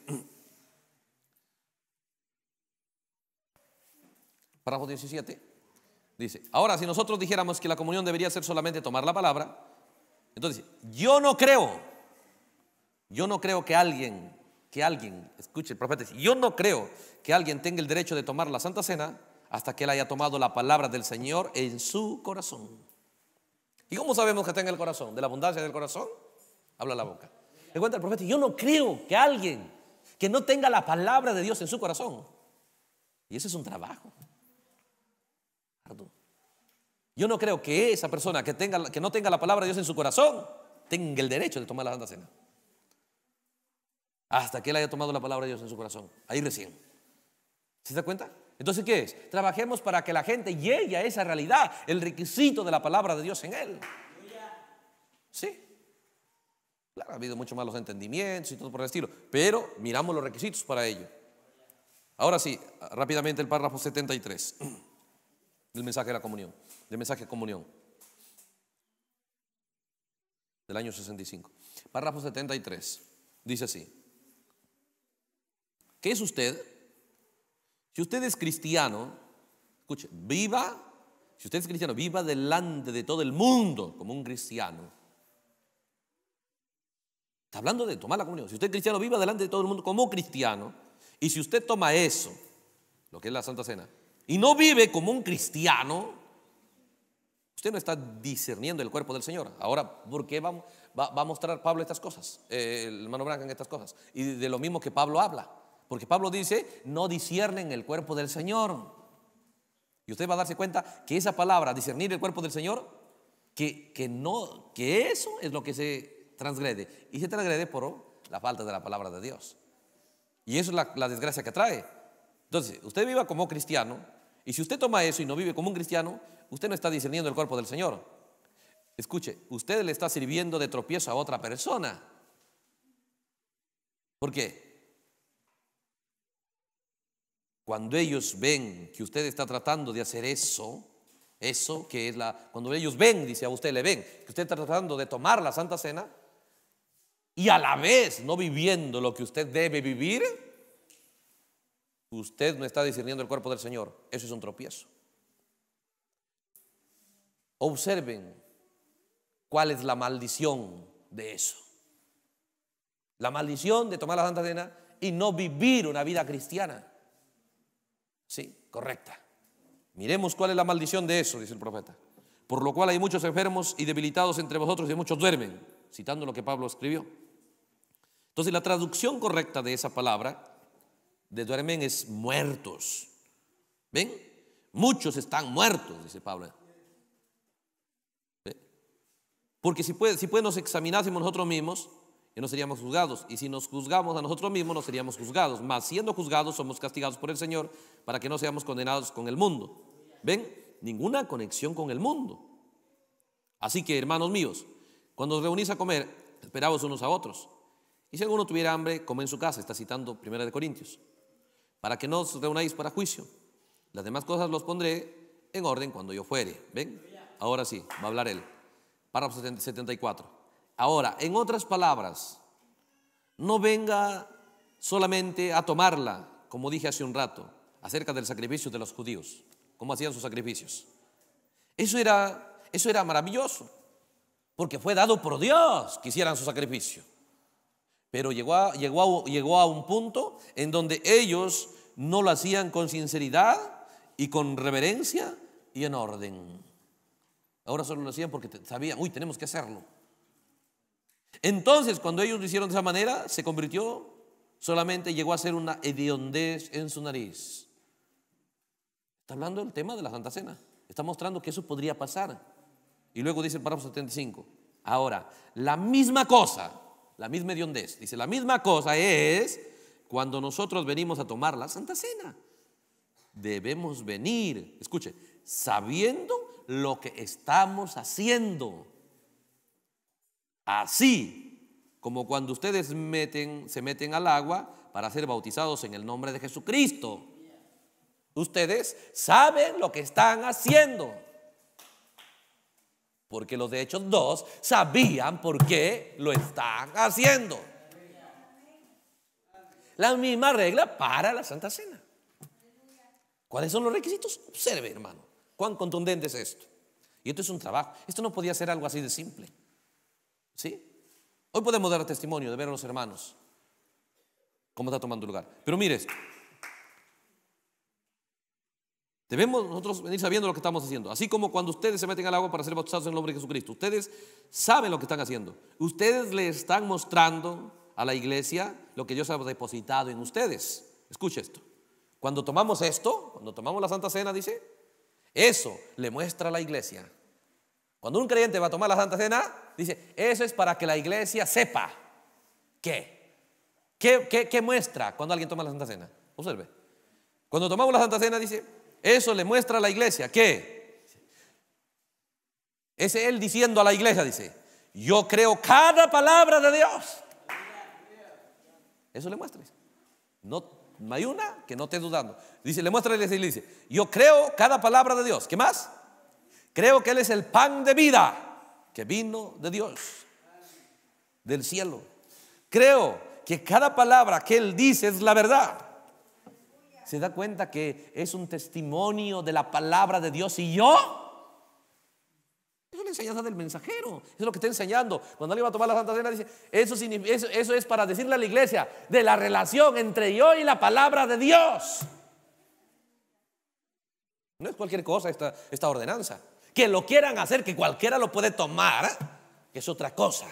Párrafo 17 dice, ahora si nosotros dijéramos que la comunión debería ser solamente tomar la palabra, entonces, yo no creo, yo no creo que alguien, que alguien, escuche el profeta, yo no creo que alguien tenga el derecho de tomar la Santa Cena hasta que él haya tomado la palabra del Señor en su corazón. ¿Y cómo sabemos que está en el corazón? ¿De la abundancia del corazón? Habla la boca le cuenta al profeta, yo no creo que alguien que no tenga la palabra de Dios en su corazón. Y ese es un trabajo. Yo no creo que esa persona que, tenga, que no tenga la palabra de Dios en su corazón tenga el derecho de tomar la Santa Cena. Hasta que él haya tomado la palabra de Dios en su corazón. Ahí recién. ¿Se da cuenta? Entonces, ¿qué es? Trabajemos para que la gente llegue a esa realidad, el requisito de la palabra de Dios en él. Sí. Claro, ha habido muchos malos entendimientos y todo por el estilo, pero miramos los requisitos para ello. Ahora sí, rápidamente el párrafo 73 del mensaje de la comunión, del mensaje de comunión del año 65. Párrafo 73 dice así: ¿Qué es usted? Si usted es cristiano, escuche, viva, si usted es cristiano, viva delante de todo el mundo como un cristiano hablando de tomar la comunión. Si usted es cristiano, vive delante de todo el mundo como cristiano. Y si usted toma eso, lo que es la Santa Cena, y no vive como un cristiano, usted no está discerniendo el cuerpo del Señor. Ahora, ¿por qué vamos? Va, a mostrar Pablo estas cosas, eh, el hermano Branca en estas cosas, y de, lo mismo que Pablo habla, porque Pablo dice, no disciernen el cuerpo del Señor. Y usted va a darse cuenta que esa palabra, discernir el cuerpo del Señor, que no, que eso es lo que se transgrede. Y se transgrede por la falta de la palabra de Dios. Y eso es la, desgracia que trae. Entonces, usted viva como cristiano, y si usted toma eso y no vive como un cristiano, usted no está discerniendo el cuerpo del Señor. Escuche, usted le está sirviendo de tropiezo a otra persona. ¿Por qué? Cuando ellos ven que usted está tratando de hacer eso, eso que es la, cuando ellos ven, dice a usted, le ven, que usted está tratando de tomar la Santa Cena, y a la vez no viviendo lo que usted debe vivir, usted no está discerniendo el cuerpo del Señor. Eso es un tropiezo. Observen cuál es la maldición de eso. La maldición de tomar la Santa Cena y no vivir una vida cristiana. Sí, correcta. Miremos cuál es la maldición de eso, dice el profeta. Por lo cual hay muchos enfermos y debilitados entre vosotros y muchos duermen, citando lo que Pablo escribió. Entonces la traducción correcta de esa palabra de duermen es muertos. ¿Ven? Muchos están muertos, dice Pablo. Porque si puede, si nos examinásemos nosotros mismos, no seríamos juzgados. Y si nos juzgamos a nosotros mismos, no seríamos juzgados. Mas siendo juzgados, somos castigados por el Señor para que no seamos condenados con el mundo. ¿Ven? Ninguna conexión con el mundo. Así que, hermanos míos, cuando os reunís a comer, esperamos unos a otros. Y si alguno tuviera hambre, come en su casa. Está citando 1 de Corintios. Para que no os reunáis para juicio. Las demás cosas los pondré en orden cuando yo fuere. ¿Ven? Ahora sí, va a hablar él. Párrafo 74. Ahora, en otras palabras, no venga solamente a tomarla, como dije hace un rato, acerca del sacrificio de los judíos, cómo hacían sus sacrificios. Eso era, eso era maravilloso, porque fue dado por Dios que hicieran su sacrificio. Pero llegó a, llegó, llegó a un punto en donde ellos no lo hacían con sinceridad y con reverencia y en orden. Ahora solo lo hacían porque sabían, uy, tenemos que hacerlo. Entonces, cuando ellos lo hicieron de esa manera, se convirtió, solamente llegó a ser una hediondez en su nariz. Está hablando del tema de la Santa Cena. Está mostrando que eso podría pasar. Y luego dice el párrafo 75. Ahora, la misma cosa la misma hediondez. Dice, la misma cosa es cuando nosotros venimos a tomar la Santa Cena. Debemos venir, escuche, sabiendo lo que estamos haciendo. Así como cuando ustedes meten, se meten al agua para ser bautizados en el nombre de Jesucristo. Ustedes saben lo que están haciendo. Porque los de Hechos 2 sabían por qué lo están haciendo. La misma regla para la Santa Cena. ¿Cuáles son los requisitos? Observe, hermano. Cuán contundente es esto. Y esto es un trabajo. Esto no podía ser algo así de simple. ¿Sí? Hoy podemos dar testimonio de ver a los hermanos cómo está tomando lugar. Pero esto Debemos nosotros venir sabiendo lo que estamos haciendo. Así como cuando ustedes se meten al agua para ser bautizados en el nombre de Jesucristo. Ustedes saben lo que están haciendo. Ustedes le están mostrando a la iglesia lo que Dios ha depositado en ustedes. Escuche esto. Cuando tomamos esto, cuando tomamos la Santa Cena, dice, eso le muestra a la iglesia. Cuando un creyente va a tomar la Santa Cena, dice, eso es para que la iglesia sepa qué. ¿Qué, qué, qué muestra cuando alguien toma la Santa Cena? Observe. Cuando tomamos la Santa Cena, dice, eso le muestra a la iglesia que es él diciendo a la iglesia, dice, yo creo cada palabra de Dios. Eso le muestra. No, hay una que no esté dudando. Dice, le muestra a la iglesia y dice, yo creo cada palabra de Dios. ¿Qué más? Creo que Él es el pan de vida que vino de Dios, del cielo. Creo que cada palabra que Él dice es la verdad se da cuenta que es un testimonio de la palabra de Dios y yo. es la enseñanza del mensajero. es lo que está enseñando. Cuando alguien va a tomar la Santa Cena, dice, eso, es para decirle a la iglesia de la relación entre yo y la palabra de Dios. No es cualquier cosa esta, ordenanza. Que lo quieran hacer, que cualquiera lo puede tomar, que es otra cosa.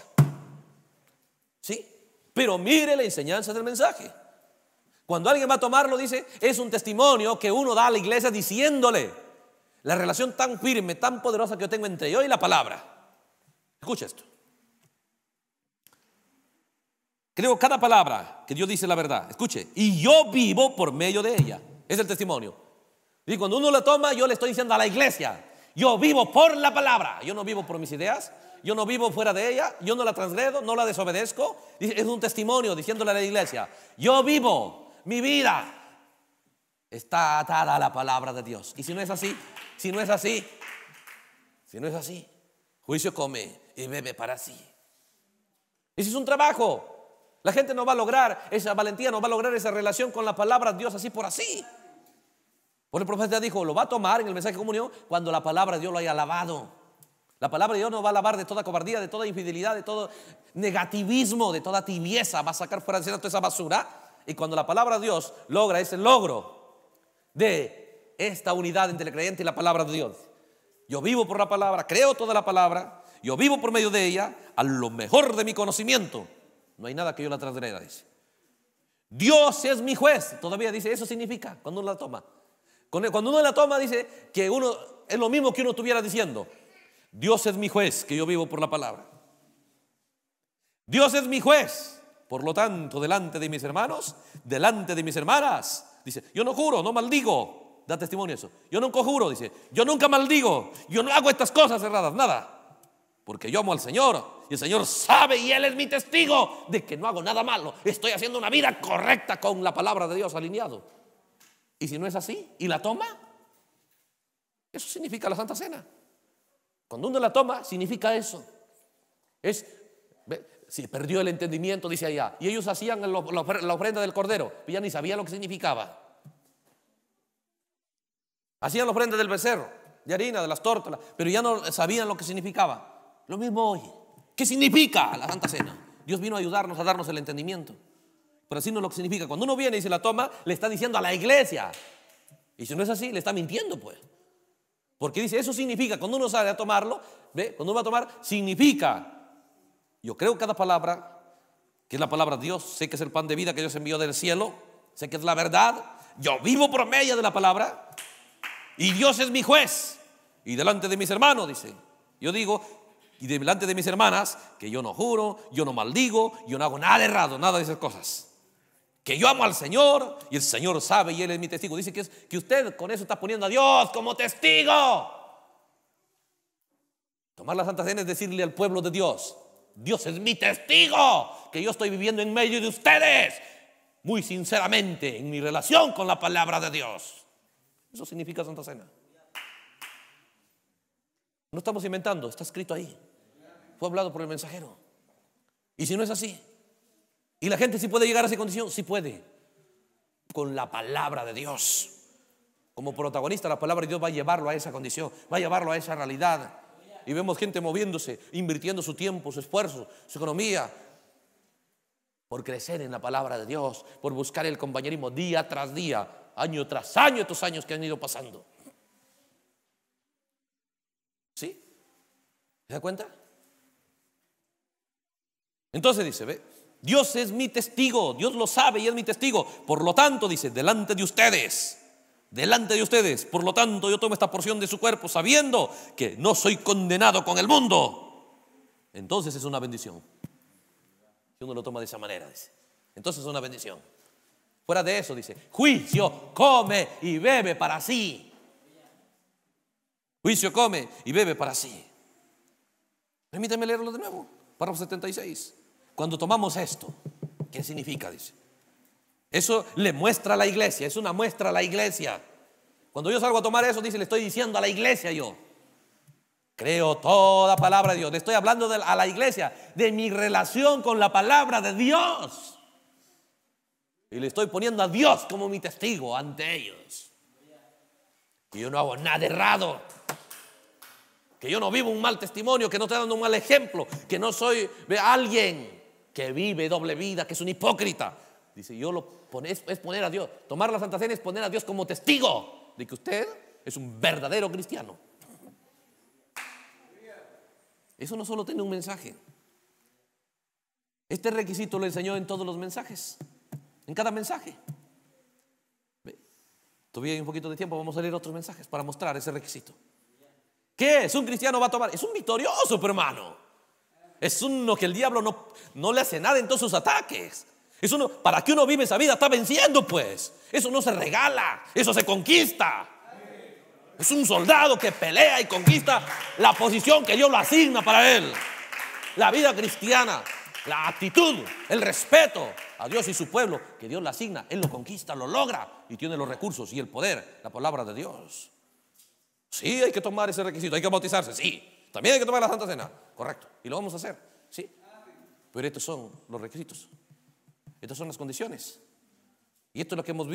¿Sí? Pero mire la enseñanza del mensaje. Cuando alguien va a tomarlo, dice, es un testimonio que uno da a la iglesia diciéndole la relación tan firme, tan poderosa que yo tengo entre yo y la palabra. Escucha esto. Creo cada palabra que Dios dice la verdad. Escuche, y yo vivo por medio de ella. Es el testimonio. Y cuando uno la toma, yo le estoy diciendo a la iglesia, yo vivo por la palabra. Yo no vivo por mis ideas, yo no vivo fuera de ella, yo no la transgredo, no la desobedezco. Es un testimonio diciéndole a la iglesia, yo vivo mi vida está atada a la palabra de Dios. Y si no es así, si no es así, si no es así, juicio come y bebe para sí. Ese es un trabajo. La gente no va a lograr esa valentía, no va a lograr esa relación con la palabra de Dios así por así. Por el profeta dijo, lo va a tomar en el mensaje de comunión cuando la palabra de Dios lo haya lavado. La palabra de Dios no va a lavar de toda cobardía, de toda infidelidad, de todo negativismo, de toda tibieza. Va a sacar fuera de toda esa basura y cuando la palabra de Dios logra ese logro de esta unidad entre el creyente y la palabra de Dios. Yo vivo por la palabra, creo toda la palabra, yo vivo por medio de ella, a lo mejor de mi conocimiento. No hay nada que yo la transgreda, dice. Dios es mi juez. Todavía dice, eso significa cuando uno la toma. Cuando uno la toma dice que uno es lo mismo que uno estuviera diciendo. Dios es mi juez, que yo vivo por la palabra. Dios es mi juez, por lo tanto, delante de mis hermanos, delante de mis hermanas, dice, yo no juro, no maldigo, da testimonio eso. Yo nunca juro dice, yo nunca maldigo, yo no hago estas cosas cerradas, nada. Porque yo amo al Señor y el Señor sabe y Él es mi testigo de que no hago nada malo. Estoy haciendo una vida correcta con la palabra de Dios alineado. Y si no es así y la toma, eso significa la Santa Cena. Cuando uno la toma, significa eso. Es se perdió el entendimiento, dice allá. Y ellos hacían la ofrenda del cordero, pero ya ni sabían lo que significaba. Hacían la ofrenda del becerro, de harina, de las tórtolas, pero ya no sabían lo que significaba. Lo mismo hoy. ¿Qué significa la Santa Cena? Dios vino a ayudarnos, a darnos el entendimiento. Pero así no es lo que significa. Cuando uno viene y se la toma, le está diciendo a la iglesia. Y si no es así, le está mintiendo, pues. Porque dice, eso significa, cuando uno sale a tomarlo, ¿ve? cuando uno va a tomar, significa yo creo cada palabra, que es la palabra de Dios, sé que es el pan de vida que Dios envió del cielo, sé que es la verdad, yo vivo por medio de la palabra y Dios es mi juez. Y delante de mis hermanos, dice, yo digo, y delante de mis hermanas, que yo no juro, yo no maldigo, yo no hago nada errado, nada de esas cosas. Que yo amo al Señor y el Señor sabe y Él es mi testigo. Dice que, es, que usted con eso está poniendo a Dios como testigo. Tomar la Santa Cena es decirle al pueblo de Dios, Dios es mi testigo que yo estoy viviendo en medio de ustedes, muy sinceramente, en mi relación con la palabra de Dios. Eso significa Santa Cena. No estamos inventando, está escrito ahí. Fue hablado por el mensajero. Y si no es así, y la gente si puede llegar a esa condición, sí puede, con la palabra de Dios. Como protagonista, la palabra de Dios va a llevarlo a esa condición, va a llevarlo a esa realidad y vemos gente moviéndose, invirtiendo su tiempo, su esfuerzo, su economía, por crecer en la palabra de Dios, por buscar el compañerismo día tras día, año tras año, estos años que han ido pasando. ¿Sí? ¿Se da cuenta? Entonces dice, ve, Dios es mi testigo, Dios lo sabe y es mi testigo. Por lo tanto, dice, delante de ustedes delante de ustedes. Por lo tanto, yo tomo esta porción de su cuerpo sabiendo que no soy condenado con el mundo. Entonces es una bendición. Si uno lo toma de esa manera, dice. Entonces es una bendición. Fuera de eso, dice, juicio, come y bebe para sí. Juicio, come y bebe para sí. Permítame leerlo de nuevo, párrafo 76. Cuando tomamos esto, ¿qué significa? Dice, eso le muestra a la iglesia, es una muestra a la iglesia. Cuando yo salgo a tomar eso, dice, le estoy diciendo a la iglesia yo. Creo toda palabra de Dios. Le estoy hablando a la iglesia de mi relación con la palabra de Dios. Y le estoy poniendo a Dios como mi testigo ante ellos. Y yo no hago nada errado. Que yo no vivo un mal testimonio, que no estoy dando un mal ejemplo, que no soy alguien que vive doble vida, que es un hipócrita. Dice, yo lo pone, es, poner a Dios, tomar la Santa Cena es poner a Dios como testigo de que usted es un verdadero cristiano. Eso no solo tiene un mensaje. Este requisito lo enseñó en todos los mensajes, en cada mensaje. Todavía hay un poquito de tiempo, vamos a leer otros mensajes para mostrar ese requisito. ¿Qué es? Un cristiano va a tomar. Es un victorioso, hermano. Es uno que el diablo no, no le hace nada en todos sus ataques. Eso para que uno vive esa vida está venciendo, pues. Eso no se regala, eso se conquista. Es un soldado que pelea y conquista la posición que Dios lo asigna para él. La vida cristiana, la actitud, el respeto a Dios y su pueblo que Dios le asigna, él lo conquista, lo logra y tiene los recursos y el poder, la palabra de Dios. Sí, hay que tomar ese requisito, hay que bautizarse, sí. También hay que tomar la Santa Cena, correcto. Y lo vamos a hacer, sí. Pero estos son los requisitos. Estas son las condiciones. Y esto es lo que hemos,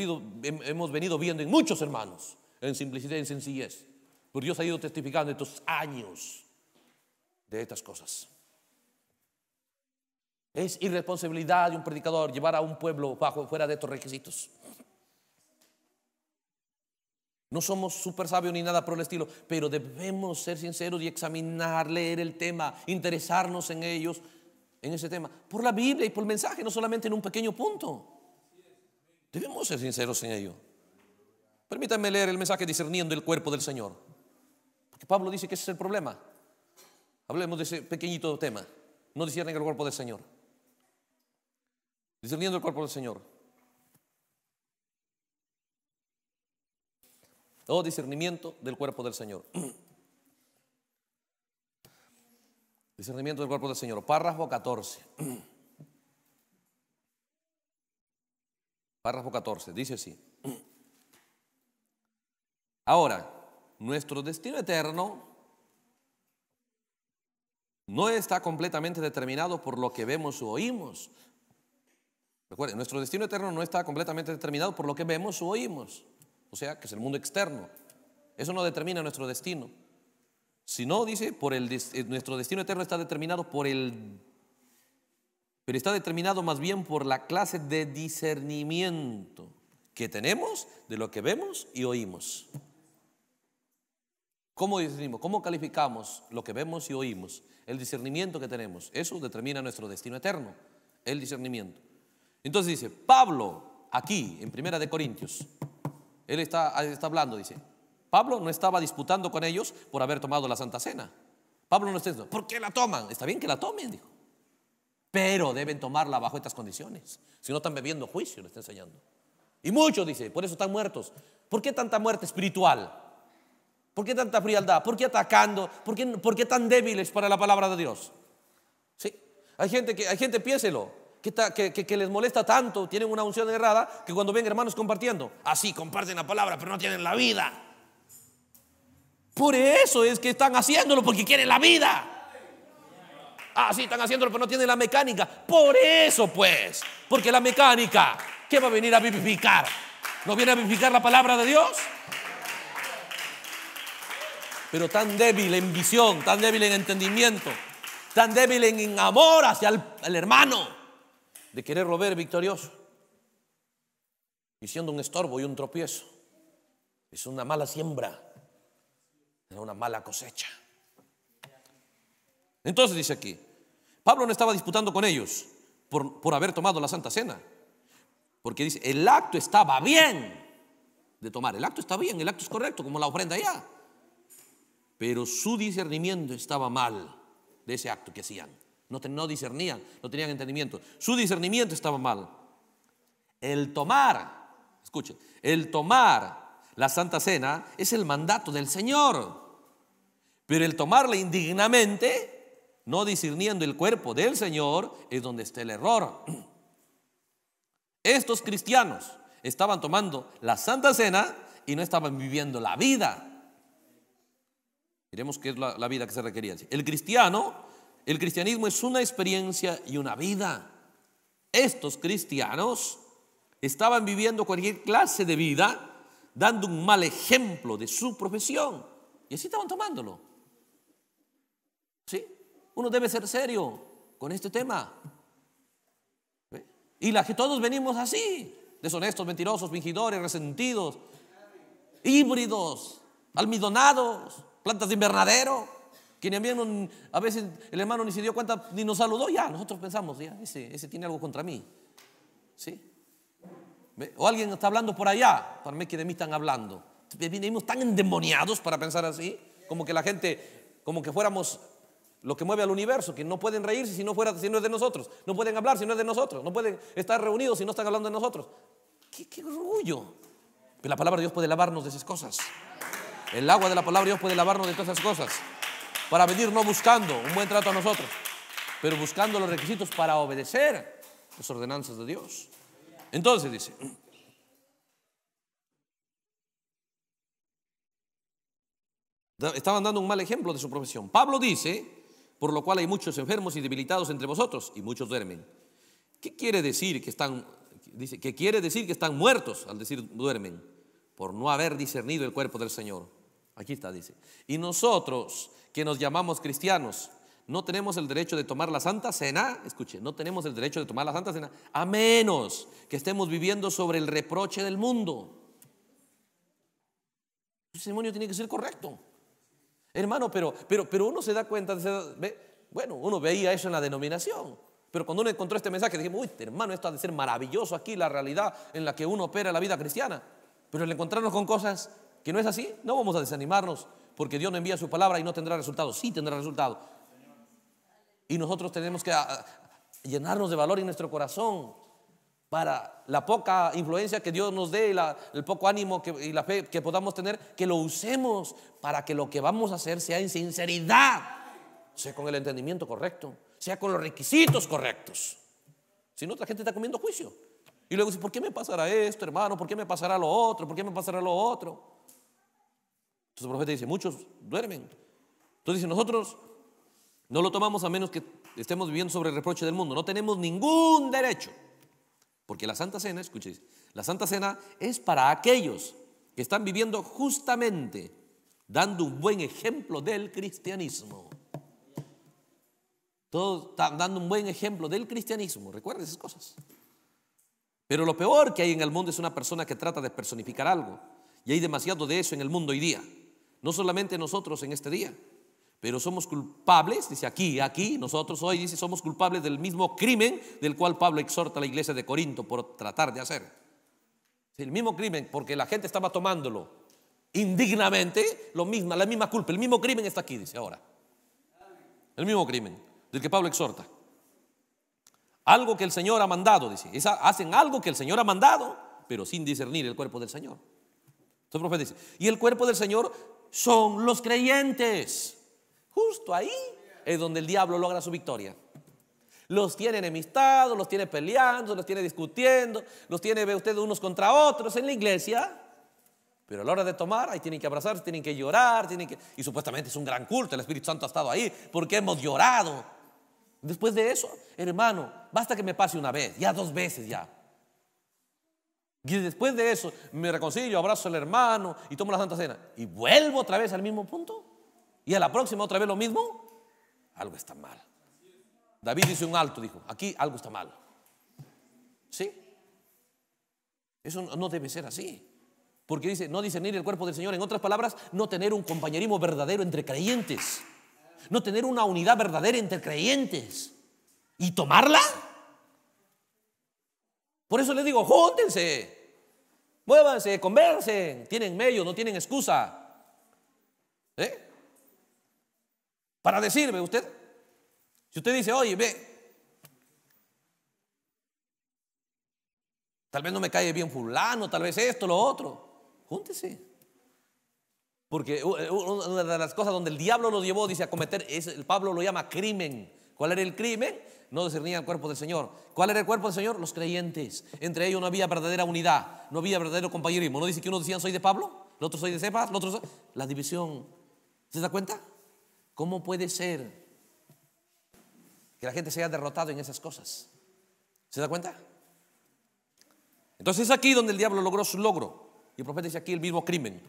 hemos venido viendo en muchos hermanos, en simplicidad y en sencillez. Por Dios ha ido testificando estos años de estas cosas. Es irresponsabilidad de un predicador llevar a un pueblo bajo, fuera de estos requisitos. No somos súper sabios ni nada por el estilo, pero debemos ser sinceros y examinar, leer el tema, interesarnos en ellos, en ese tema, por la Biblia y por el mensaje, no solamente en un pequeño punto. Debemos ser sinceros en ello. Permítanme leer el mensaje discerniendo el cuerpo del Señor. Porque Pablo dice que ese es el problema. Hablemos de ese pequeñito tema. No disciernen el cuerpo del Señor. Discerniendo el cuerpo del Señor. Todo oh, discernimiento del cuerpo del Señor. Discernimiento del cuerpo del Señor. Párrafo 14. Párrafo 14. Dice así. Ahora, nuestro destino eterno no está completamente determinado por lo que vemos o oímos. Recuerden, nuestro destino eterno no está completamente determinado por lo que vemos o oímos. O sea, que es el mundo externo. Eso no determina nuestro destino no dice, por el eh, nuestro destino eterno está determinado por el pero está determinado más bien por la clase de discernimiento que tenemos de lo que vemos y oímos. ¿Cómo discernimos? ¿Cómo calificamos lo que vemos y oímos? El discernimiento que tenemos, eso determina nuestro destino eterno, el discernimiento. Entonces dice, Pablo, aquí, en Primera de Corintios, él está, está hablando, dice, Pablo no estaba disputando con ellos por haber tomado la Santa Cena. Pablo no está diciendo, ¿por qué la toman? Está bien que la tomen, dijo. Pero deben tomarla bajo estas condiciones. Si no están bebiendo juicio, le está enseñando. Y muchos, dice, por eso están muertos. ¿Por qué tanta muerte espiritual? ¿Por qué tanta frialdad? ¿Por qué atacando? ¿Por qué, tan débiles para la palabra de Dios? ¿Sí? Hay gente que, hay gente, piénselo, que, que, que, les molesta tanto, tienen una unción errada, que cuando ven hermanos compartiendo, así comparten la palabra, pero no tienen la vida. Por eso es que están haciéndolo, porque quieren la vida. Ah, sí, están haciéndolo, pero no tienen la mecánica. Por eso, pues, porque la mecánica, ¿qué va a venir a vivificar? ¿No viene a vivificar la palabra de Dios? Pero tan débil en visión, tan débil en entendimiento, tan débil en amor hacia el, el hermano, de quererlo ver victorioso y siendo un estorbo y un tropiezo. Es una mala siembra una mala cosecha. Entonces dice aquí, Pablo no estaba disputando con ellos por, haber tomado la Santa Cena, porque dice, el acto estaba bien de tomar, el acto está bien, el acto es correcto, como la ofrenda ya, pero su discernimiento estaba mal de ese acto que hacían. No, no discernían, no tenían entendimiento. Su discernimiento estaba mal. El tomar, escuchen, el tomar la Santa Cena es el mandato del Señor. Pero el tomarla indignamente, no discerniendo el cuerpo del Señor, es donde está el error. Estos cristianos estaban tomando la Santa Cena y no estaban viviendo la vida. Miremos qué es la, vida que se requería. El cristiano, el cristianismo es una experiencia y una vida. Estos cristianos estaban viviendo cualquier clase de vida, dando un mal ejemplo de su profesión. Y así estaban tomándolo. ¿Sí? Uno debe ser serio con este tema. Y la que todos venimos así, deshonestos, mentirosos, fingidores, resentidos, híbridos, almidonados, plantas de invernadero, que ni a, veces el hermano ni se dio cuenta, ni nos saludó, ya, nosotros pensamos, ya, ese, ese tiene algo contra mí. ¿Sí? O alguien está hablando por allá, para mí que de mí están hablando. Venimos tan endemoniados para pensar así, como que la gente, como que fuéramos lo que mueve al universo, que no pueden reírse si no, fuera, si es de nosotros, no pueden hablar si no es de nosotros, no pueden estar reunidos si no están hablando de nosotros. ¡Qué, qué orgullo! Pero la palabra de Dios puede lavarnos de esas cosas. El agua de la palabra de Dios puede lavarnos de todas esas cosas. Para venir no buscando un buen trato a nosotros, pero buscando los requisitos para obedecer las ordenanzas de Dios. Entonces dice, estaban dando un mal ejemplo de su profesión. Pablo dice por lo cual hay muchos enfermos y debilitados entre vosotros y muchos duermen. ¿Qué quiere decir que están dice quiere decir que están muertos al decir duermen por no haber discernido el cuerpo del Señor? Aquí está dice. Y nosotros que nos llamamos cristianos no tenemos el derecho de tomar la Santa Cena, escuche, no tenemos el derecho de tomar la Santa Cena a menos que estemos viviendo sobre el reproche del mundo. El testimonio tiene que ser correcto. Hermano, pero, pero, pero uno se da cuenta, bueno, uno veía eso en la denominación. Pero cuando uno encontró este mensaje, dijimos, uy, hermano, esto ha de ser maravilloso aquí, la realidad en la que uno opera la vida cristiana. Pero el encontrarnos con cosas que no es así, no vamos a desanimarnos, porque Dios no envía su palabra y no tendrá resultado. Sí tendrá resultado. Y nosotros tenemos que ah, ah, llenarnos de valor en nuestro corazón para la poca influencia que Dios nos dé y el poco ánimo y la fe que podamos tener, que lo usemos para que lo que vamos a hacer sea en sinceridad, sea con el entendimiento correcto, sea con los requisitos correctos. Si no, otra gente está comiendo juicio. Y luego dice, ¿por qué me pasará esto, hermano? ¿Por qué me pasará lo otro? ¿Por qué me pasará lo otro? Entonces el profeta dice, muchos duermen. Entonces dice, nosotros no lo tomamos a menos que estemos viviendo sobre el reproche del mundo. No tenemos ningún derecho porque la Santa Cena, escuchéis, la Santa Cena es para aquellos que están viviendo justamente dando un buen ejemplo del cristianismo. Todos están dando un buen ejemplo del cristianismo. Recuerden esas cosas. Pero lo peor que hay en el mundo es una persona que trata de personificar algo. Y hay demasiado de eso en el mundo hoy día. No solamente nosotros en este día, pero somos culpables, dice aquí, aquí, nosotros hoy, dice, somos culpables del mismo crimen del cual Pablo exhorta a la iglesia de Corinto por tratar de hacer. El mismo crimen, porque la gente estaba tomándolo indignamente, lo mismo, la misma culpa, el mismo crimen está aquí, dice ahora. El mismo crimen del que Pablo exhorta. Algo que el Señor ha mandado, dice. hacen algo que el Señor ha mandado, pero sin discernir el cuerpo del Señor. Entonces, el profeta dice, y el cuerpo del Señor son los creyentes. Justo ahí es donde el diablo logra su victoria. Los tiene enemistados, los tiene peleando, los tiene discutiendo, los tiene, ve usted, unos contra otros en la iglesia. Pero a la hora de tomar, ahí tienen que abrazarse, tienen que llorar, tienen que... Y supuestamente es un gran culto, el Espíritu Santo ha estado ahí, porque hemos llorado. Después de eso, hermano, basta que me pase una vez, ya dos veces ya. Y después de eso, me reconcilio, abrazo al hermano y tomo la Santa Cena. Y vuelvo otra vez al mismo punto. Y a la próxima otra vez lo mismo, algo está mal. David hizo un alto, dijo, aquí algo está mal. ¿Sí? Eso no debe ser así. Porque dice, no discernir el cuerpo del Señor. En otras palabras, no tener un compañerismo verdadero entre creyentes. No tener una unidad verdadera entre creyentes. ¿Y tomarla? Por eso les digo, júntense. Muévanse, conversen. Tienen medio, no tienen excusa. ¿Eh? para decirme usted. Si usted dice, oye, ve, tal vez no me cae bien fulano, tal vez esto, lo otro, júntese. Porque una de las cosas donde el diablo lo llevó, dice, a cometer, es, el Pablo lo llama crimen. ¿Cuál era el crimen? No discernía el cuerpo del Señor. ¿Cuál era el cuerpo del Señor? Los creyentes. Entre ellos no había verdadera unidad, no había verdadero compañerismo. ¿No dice que uno decían soy de Pablo, el otro soy de Cepas, el otro soy... La división. ¿Se da cuenta? ¿Cómo puede ser que la gente se haya derrotado en esas cosas? ¿Se da cuenta? Entonces es aquí donde el diablo logró su logro. Y el profeta dice aquí el mismo crimen.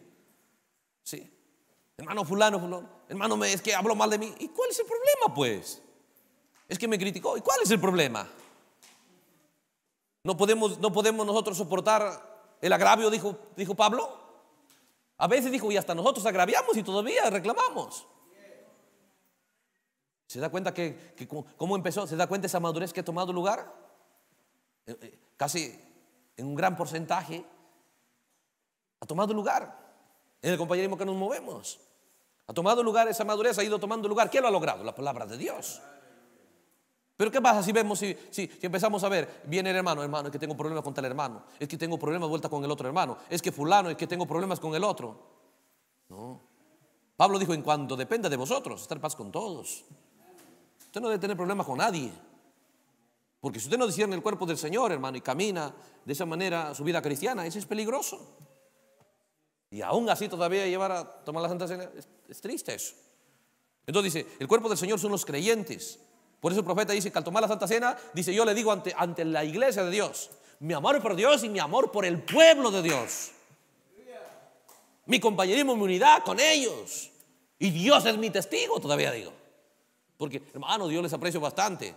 ¿Sí? Hermano fulano, hermano, es que habló mal de mí. ¿Y cuál es el problema, pues? Es que me criticó. ¿Y cuál es el problema? No podemos, no podemos nosotros soportar el agravio, dijo, dijo Pablo. A veces dijo, y hasta nosotros agraviamos y todavía reclamamos. ¿Se da cuenta que, cómo empezó? ¿Se da cuenta esa madurez que ha tomado lugar? Eh, eh, casi en un gran porcentaje ha tomado lugar en el compañerismo que nos movemos. Ha tomado lugar esa madurez, ha ido tomando lugar. ¿Quién lo ha logrado? La palabra de Dios. Pero ¿qué pasa si vemos, si, empezamos a ver, viene el hermano, hermano, es que tengo problemas con tal hermano, es que tengo problemas vuelta con el otro hermano, es que fulano, es que tengo problemas con el otro? No. Pablo dijo, en cuanto dependa de vosotros, estar paz con todos. Usted no debe tener problemas con nadie. Porque si usted no discierne el cuerpo del Señor, hermano, y camina de esa manera su vida cristiana, eso es peligroso. Y aún así todavía llevar a tomar la Santa Cena es, triste eso. Entonces dice, el cuerpo del Señor son los creyentes. Por eso el profeta dice que al tomar la Santa Cena, dice, yo le digo ante, ante la iglesia de Dios, mi amor por Dios y mi amor por el pueblo de Dios. Mi compañerismo, mi unidad con ellos. Y Dios es mi testigo, todavía digo. Porque, hermano, Dios les aprecio bastante.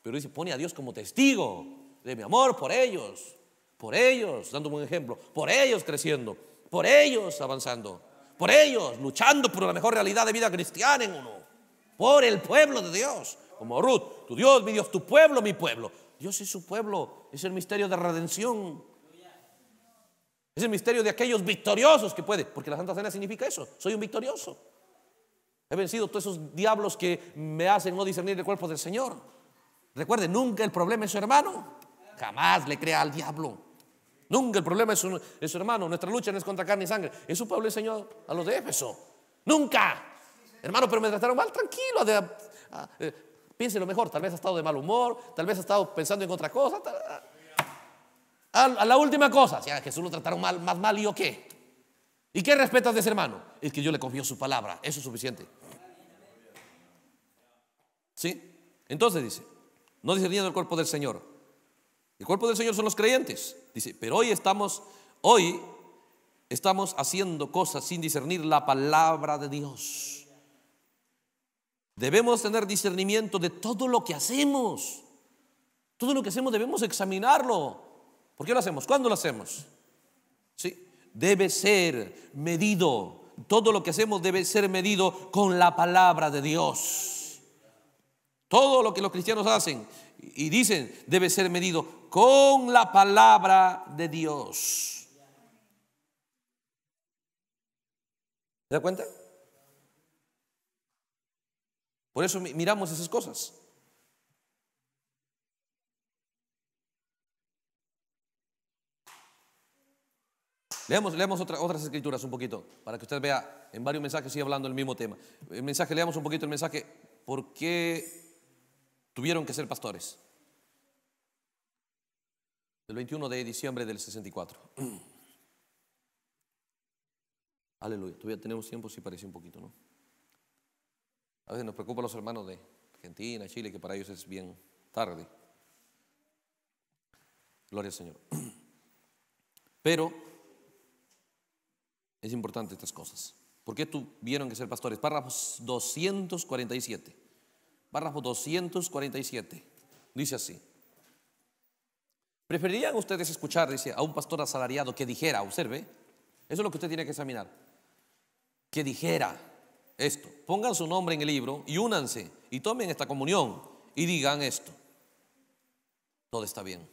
Pero dice, pone a Dios como testigo de mi amor por ellos, por ellos, dando un ejemplo, por ellos creciendo, por ellos avanzando, por ellos luchando por la mejor realidad de vida cristiana en uno, por el pueblo de Dios, como Ruth, tu Dios, mi Dios, tu pueblo, mi pueblo. Dios es su pueblo, es el misterio de redención. Es el misterio de aquellos victoriosos que puede, porque la Santa Cena significa eso, soy un victorioso. He vencido todos esos diablos que me hacen no discernir el cuerpo del Señor. Recuerde, nunca el problema es su hermano. Jamás le crea al diablo. Nunca el problema es su, hermano. Nuestra lucha no es contra carne y sangre. Es su pueblo Señor a los de Éfeso. Nunca. Hermano, pero me trataron mal. Tranquilo. De, ah, eh, piénselo mejor. Tal vez ha estado de mal humor. Tal vez ha estado pensando en otra cosa. Ah. a, la última cosa. Si a Jesús lo trataron mal, más mal y o qué. ¿Y qué respetas de ese hermano? es que yo le confío su palabra. Eso es suficiente. ¿Sí? Entonces dice, no discerniendo el cuerpo del Señor. El cuerpo del Señor son los creyentes. Dice, pero hoy estamos, hoy estamos haciendo cosas sin discernir la palabra de Dios. Debemos tener discernimiento de todo lo que hacemos. Todo lo que hacemos debemos examinarlo. ¿Por qué lo hacemos? ¿Cuándo lo hacemos? ¿Sí? Debe ser medido todo lo que hacemos debe ser medido con la palabra de Dios. Todo lo que los cristianos hacen y dicen debe ser medido con la palabra de Dios. ¿Se da cuenta? Por eso miramos esas cosas. Leamos, otras escrituras un poquito, para que usted vea, en varios mensajes sigue hablando el mismo tema. El mensaje, leamos un poquito el mensaje, ¿por qué tuvieron que ser pastores? El 21 de diciembre del 64. Aleluya, todavía tenemos tiempo si parece un poquito, ¿no? A veces nos preocupan los hermanos de Argentina, Chile, que para ellos es bien tarde. Gloria al Señor. Pero es importante estas cosas. ¿Por qué tuvieron que ser pastores? Párrafos 247. Párrafo 247. Dice así. ¿Preferirían ustedes escuchar, dice, a un pastor asalariado que dijera, observe, eso es lo que usted tiene que examinar, que dijera esto, pongan su nombre en el libro y únanse y tomen esta comunión y digan esto. Todo está bien.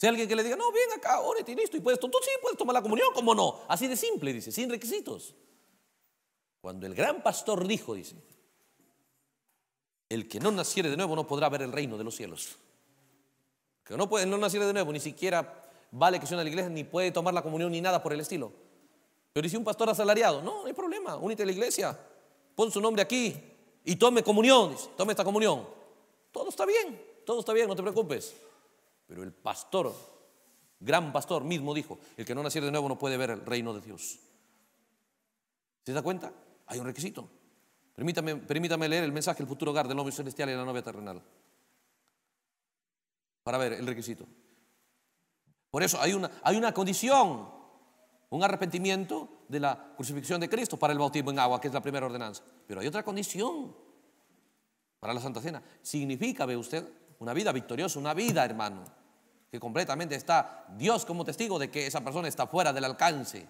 Si alguien que le diga, no, bien acá, ahora y listo, y puedes, tú sí puedes tomar la comunión, ¿cómo no? Así de simple, dice, sin requisitos. Cuando el gran pastor dijo, dice, el que no naciere de nuevo no podrá ver el reino de los cielos. Que no puede, no naciere de nuevo, ni siquiera vale que sea una la iglesia, ni puede tomar la comunión, ni nada por el estilo. Pero dice un pastor asalariado, no, no hay problema, únete a la iglesia, pon su nombre aquí y tome comunión, tome esta comunión. Todo está bien, todo está bien, no te preocupes. Pero el pastor, gran pastor mismo dijo, el que no naciera de nuevo no puede ver el reino de Dios. ¿Se da cuenta? Hay un requisito. Permítame, permítame leer el mensaje del futuro hogar del novio celestial y la novia terrenal. Para ver el requisito. Por eso hay una, hay una condición, un arrepentimiento de la crucifixión de Cristo para el bautismo en agua, que es la primera ordenanza. Pero hay otra condición para la Santa Cena. Significa, ve usted, una vida victoriosa, una vida, hermano, que completamente está Dios como testigo de que esa persona está fuera del alcance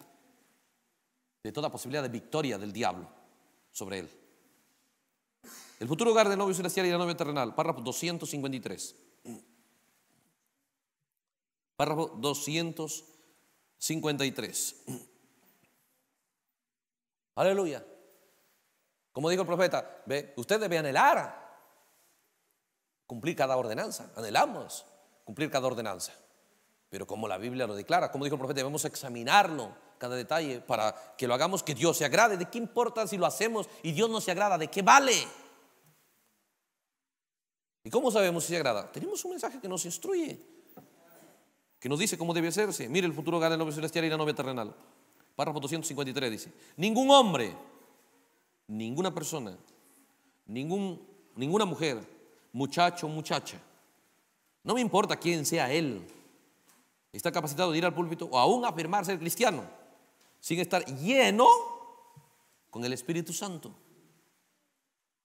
de toda posibilidad de victoria del diablo sobre él. El futuro hogar del novio celestial y la novio terrenal, párrafo 253. Párrafo 253. Aleluya. Como dijo el profeta, ve, ustedes anhelar cumplir cada ordenanza. Anhelamos cumplir cada ordenanza. Pero como la Biblia lo declara, como dijo el profeta, debemos examinarlo cada detalle para que lo hagamos que Dios se agrade. ¿De qué importa si lo hacemos y Dios no se agrada? ¿De qué vale? ¿Y cómo sabemos si se agrada? Tenemos un mensaje que nos instruye, que nos dice cómo debe hacerse. Mire el futuro hogar de la celestial y la novia terrenal. Párrafo 253 dice, ningún hombre, ninguna persona, ningún, ninguna mujer, muchacho, muchacha, no me importa quién sea él. Está capacitado de ir al púlpito o aún afirmar ser cristiano sin estar lleno con el Espíritu Santo.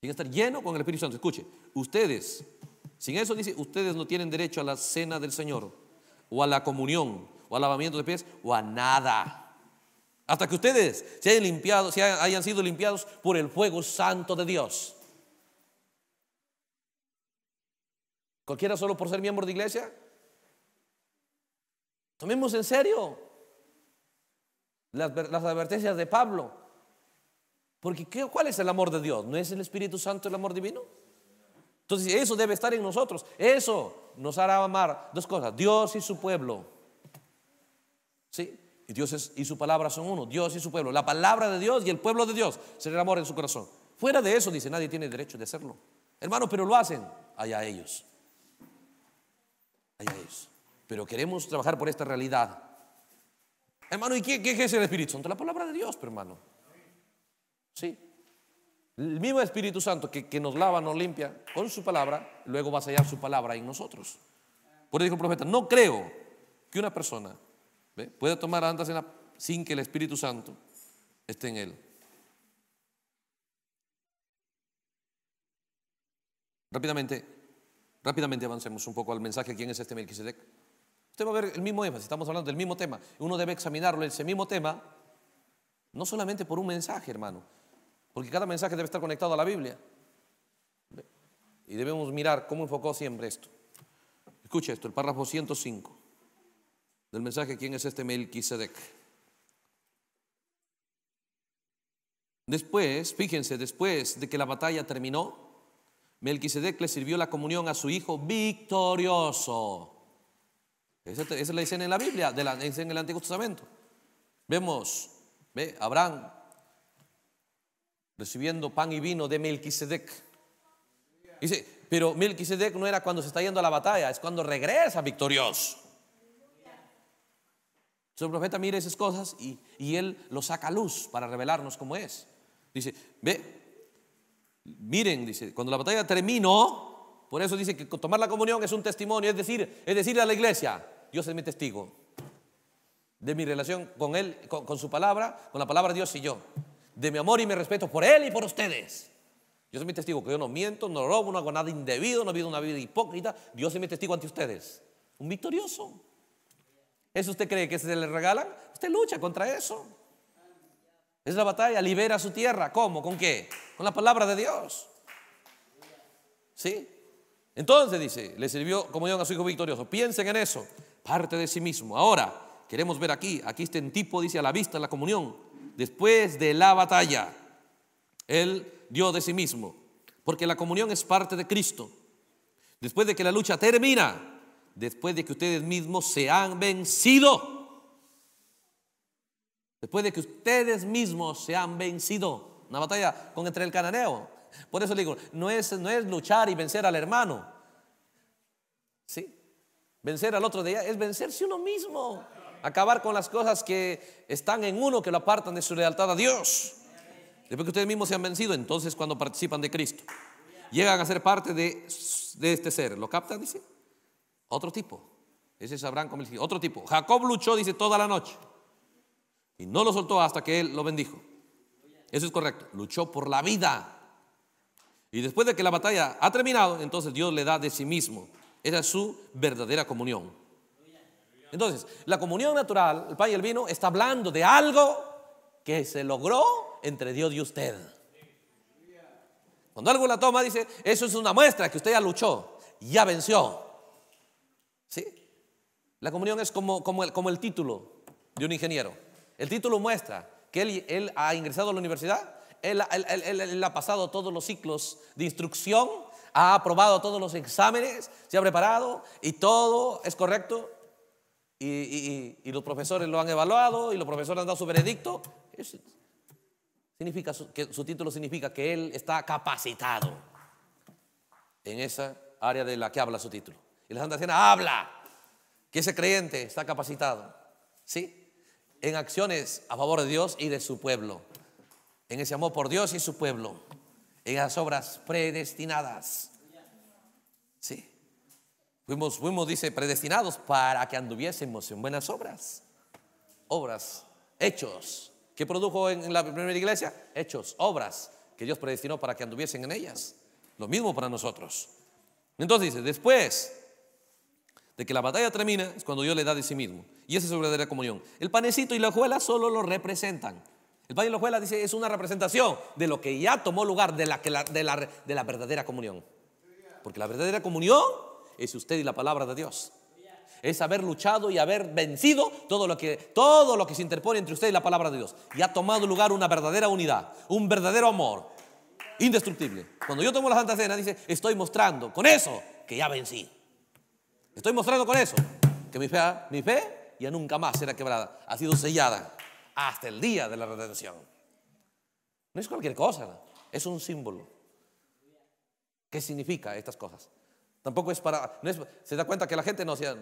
Sin estar lleno con el Espíritu Santo. Escuche, ustedes, sin eso dice, ustedes no tienen derecho a la cena del Señor o a la comunión o al lavamiento de pies o a nada. Hasta que ustedes se hayan limpiado, se hayan sido limpiados por el fuego santo de Dios. ¿Cualquiera solo por ser miembro de iglesia? Tomemos en serio las, advertencias de Pablo. Porque ¿cuál es el amor de Dios? ¿No es el Espíritu Santo el amor divino? Entonces eso debe estar en nosotros. Eso nos hará amar dos cosas, Dios y su pueblo. ¿Sí? Y Dios y su palabra son uno, Dios y su pueblo. La palabra de Dios y el pueblo de Dios será el amor en su corazón. Fuera de eso, dice, nadie tiene derecho de hacerlo. Hermano, pero lo hacen allá ellos. Pero queremos trabajar por esta realidad. Hermano, ¿y qué, es el Espíritu Santo? La palabra de Dios, hermano. Sí. El mismo Espíritu Santo que, que, nos lava, nos limpia con su palabra, luego va a sellar su palabra en nosotros. Por eso dijo el profeta, no creo que una persona ¿ve? pueda tomar la Cena sin que el Espíritu Santo esté en él. Rápidamente, Rápidamente avancemos un poco al mensaje. ¿Quién es este Melquisedec? Usted va a ver el mismo énfasis, estamos hablando del mismo tema. Uno debe examinarlo, ese mismo tema, no solamente por un mensaje, hermano, porque cada mensaje debe estar conectado a la Biblia. Y debemos mirar cómo enfocó siempre esto. Escuche esto, el párrafo 105 del mensaje, ¿quién es este Melquisedec? Después, fíjense, después de que la batalla terminó, Melquisedec le sirvió la comunión a su hijo victorioso. Esa, le dicen en la Biblia, la, en el Antiguo Testamento. Vemos, ve, Abraham recibiendo pan y vino de Melquisedec. Dice, pero Melquisedec no era cuando se está yendo a la batalla, es cuando regresa victorioso. su el profeta mira esas cosas y, y él lo saca a luz para revelarnos cómo es. Dice, ve, Miren, dice, cuando la batalla terminó, por eso dice que tomar la comunión es un testimonio, es decir, es decirle a la iglesia, Dios es mi testigo de mi relación con Él, con, su palabra, con la palabra de Dios y yo, de mi amor y mi respeto por Él y por ustedes. Yo soy mi testigo que yo no miento, no robo, no hago nada indebido, no vivo una vida hipócrita. Dios es mi testigo ante ustedes. Un victorioso. ¿Eso usted cree que se le regalan? Usted lucha contra eso. Es la batalla, libera su tierra. ¿Cómo? ¿Con qué? Con la palabra de Dios. ¿Sí? Entonces dice, le sirvió como a su hijo victorioso. Piensen en eso, parte de sí mismo. Ahora, queremos ver aquí, aquí este en tipo, dice, a la vista, la comunión. Después de la batalla, él dio de sí mismo, porque la comunión es parte de Cristo. Después de que la lucha termina, después de que ustedes mismos se han vencido, Después de que ustedes mismos se han vencido. Una batalla con entre el cananeo. Por eso le digo, no es, no es luchar y vencer al hermano. ¿Sí? Vencer al otro día es vencerse uno mismo. Acabar con las cosas que están en uno, que lo apartan de su lealtad a Dios. Después que ustedes mismos se han vencido, entonces cuando participan de Cristo, llegan a ser parte de, este ser. ¿Lo captan? Dice. Otro tipo. Ese es Abraham como el, otro tipo. Jacob luchó, dice, toda la noche. Y no lo soltó hasta que él lo bendijo. Eso es correcto. Luchó por la vida. Y después de que la batalla ha terminado, entonces Dios le da de sí mismo. Esa es su verdadera comunión. Entonces, la comunión natural, el pan y el vino, está hablando de algo que se logró entre Dios y usted. Cuando algo la toma, dice, eso es una muestra que usted ya luchó, ya venció. ¿Sí? La comunión es como, como, el, como el título de un ingeniero. El título muestra que él, ha ingresado a la universidad, él, ha pasado todos los ciclos de instrucción, ha aprobado todos los exámenes, se ha preparado y todo es correcto. Y, los profesores lo han evaluado y los profesores han dado su veredicto. Significa que su título significa que él está capacitado en esa área de la que habla su título. Y la Santa Cena habla que ese creyente está capacitado. ¿Sí? en acciones a favor de Dios y de su pueblo, en ese amor por Dios y su pueblo, en las obras predestinadas. Sí. Fuimos, fuimos, dice, predestinados para que anduviésemos en buenas obras. Obras, hechos. ¿Qué produjo en la primera iglesia? Hechos, obras que Dios predestinó para que anduviesen en ellas. Lo mismo para nosotros. Entonces dice, después, de que la batalla termina es cuando Dios le da de sí mismo. Y esa es su verdadera comunión. El panecito y la hojuela solo lo representan. El pan y la hojuela dice es una representación de lo que ya tomó lugar de la, de de la verdadera comunión. Porque la verdadera comunión es usted y la palabra de Dios. Es haber luchado y haber vencido todo lo, que, todo lo que se interpone entre usted y la palabra de Dios. Y ha tomado lugar una verdadera unidad, un verdadero amor, indestructible. Cuando yo tomo la Santa Cena, dice, estoy mostrando con eso que ya vencí estoy mostrando con eso que mi fe, mi fe ya nunca más será quebrada. Ha sido sellada hasta el día de la redención. No es cualquier cosa, es un símbolo. ¿Qué significa estas cosas? Tampoco es para... No es, se da cuenta que la gente no se...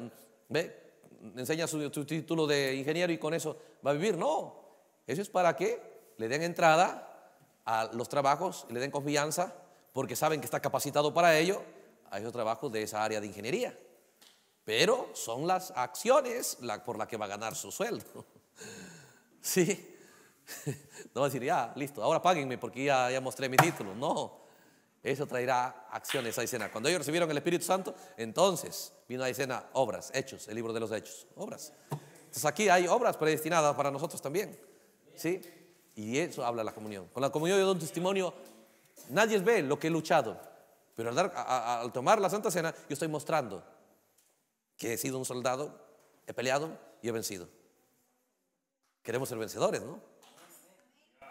¿Ve? Enseña su, título de ingeniero y con eso va a vivir. No, eso es para que le den entrada a los trabajos, le den confianza, porque saben que está capacitado para ello, a esos trabajos de esa área de ingeniería pero son las acciones la, por las que va a ganar su sueldo. ¿Sí? No va a decir, ya, listo, ahora páguenme porque ya, ya mostré mi título. No, eso traerá acciones a escena. Cuando ellos recibieron el Espíritu Santo, entonces vino a escena obras, hechos, el libro de los hechos, obras. Entonces aquí hay obras predestinadas para nosotros también. ¿Sí? Y eso habla la comunión. Con la comunión yo doy un testimonio, nadie ve lo que he luchado, pero al, al tomar la Santa Cena yo estoy mostrando que he sido un soldado, he peleado y he vencido. Queremos ser vencedores, ¿no?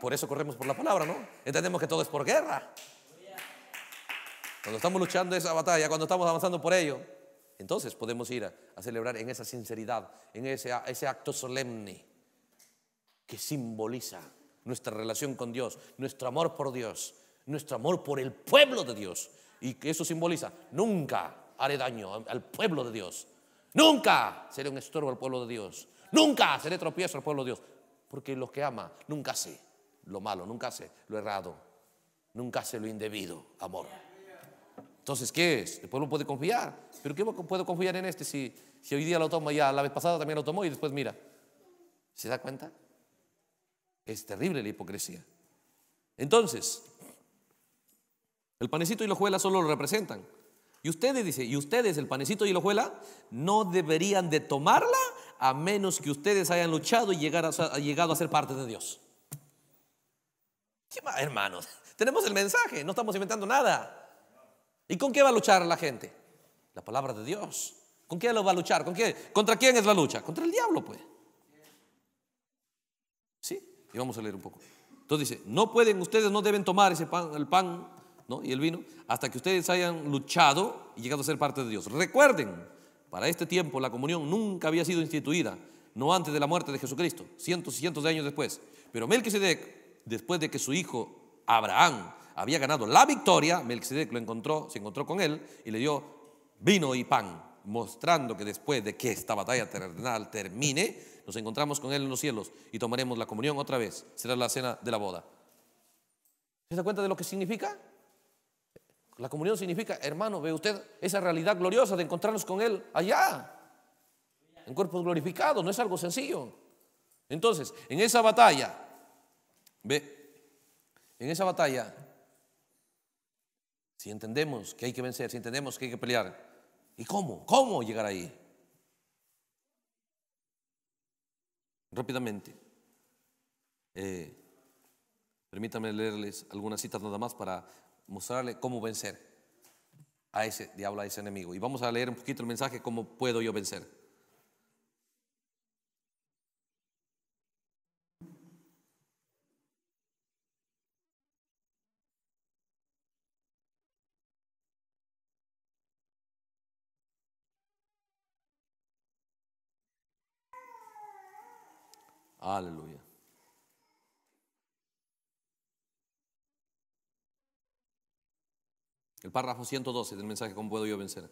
Por eso corremos por la palabra, ¿no? Entendemos que todo es por guerra. Cuando estamos luchando esa batalla, cuando estamos avanzando por ello, entonces podemos ir a, celebrar en esa sinceridad, en ese, ese acto solemne que simboliza nuestra relación con Dios, nuestro amor por Dios, nuestro amor por el pueblo de Dios. Y que eso simboliza, nunca haré daño al pueblo de Dios. Nunca seré un estorbo al pueblo de Dios. Nunca seré tropiezo al pueblo de Dios. Porque los que ama nunca hace lo malo, nunca hace lo errado, nunca hace lo indebido, amor. Entonces, ¿qué es? El pueblo puede confiar. Pero ¿qué puedo confiar en este si, si hoy día lo tomo, ya? La vez pasada también lo tomó y después mira. ¿Se da cuenta? Es terrible la hipocresía. Entonces, el panecito y la juela solo lo representan. Y ustedes, dice, y ustedes, el panecito y la hojuela, no deberían de tomarla a menos que ustedes hayan luchado y llegar llegado a ser parte de Dios. hermanos? Tenemos el mensaje, no estamos inventando nada. ¿Y con qué va a luchar la gente? La palabra de Dios. ¿Con qué lo va a luchar? ¿Con qué? ¿Contra quién es la lucha? Contra el diablo, pues. ¿Sí? Y vamos a leer un poco. Entonces dice, no pueden, ustedes no deben tomar ese pan, el pan y el vino, hasta que ustedes hayan luchado y llegado a ser parte de Dios. Recuerden, para este tiempo la comunión nunca había sido instituida, no antes de la muerte de Jesucristo, cientos y cientos de años después. Pero Melquisedec, después de que su hijo Abraham había ganado la victoria, Melquisedec lo encontró, se encontró con él y le dio vino y pan, mostrando que después de que esta batalla terrenal termine, nos encontramos con él en los cielos y tomaremos la comunión otra vez. Será la cena de la boda. ¿Se da cuenta de lo que significa? La comunión significa, hermano, ve usted esa realidad gloriosa de encontrarnos con Él allá, en cuerpos glorificados, no es algo sencillo. Entonces, en esa batalla, ve, en esa batalla, si entendemos que hay que vencer, si entendemos que hay que pelear, ¿y cómo? ¿Cómo llegar ahí? Rápidamente, eh, permítame leerles algunas citas nada más para mostrarle cómo vencer a ese diablo, a ese enemigo. Y vamos a leer un poquito el mensaje, cómo puedo yo vencer. Aleluya. párrafo 112 del mensaje ¿Cómo Puedo yo vencer.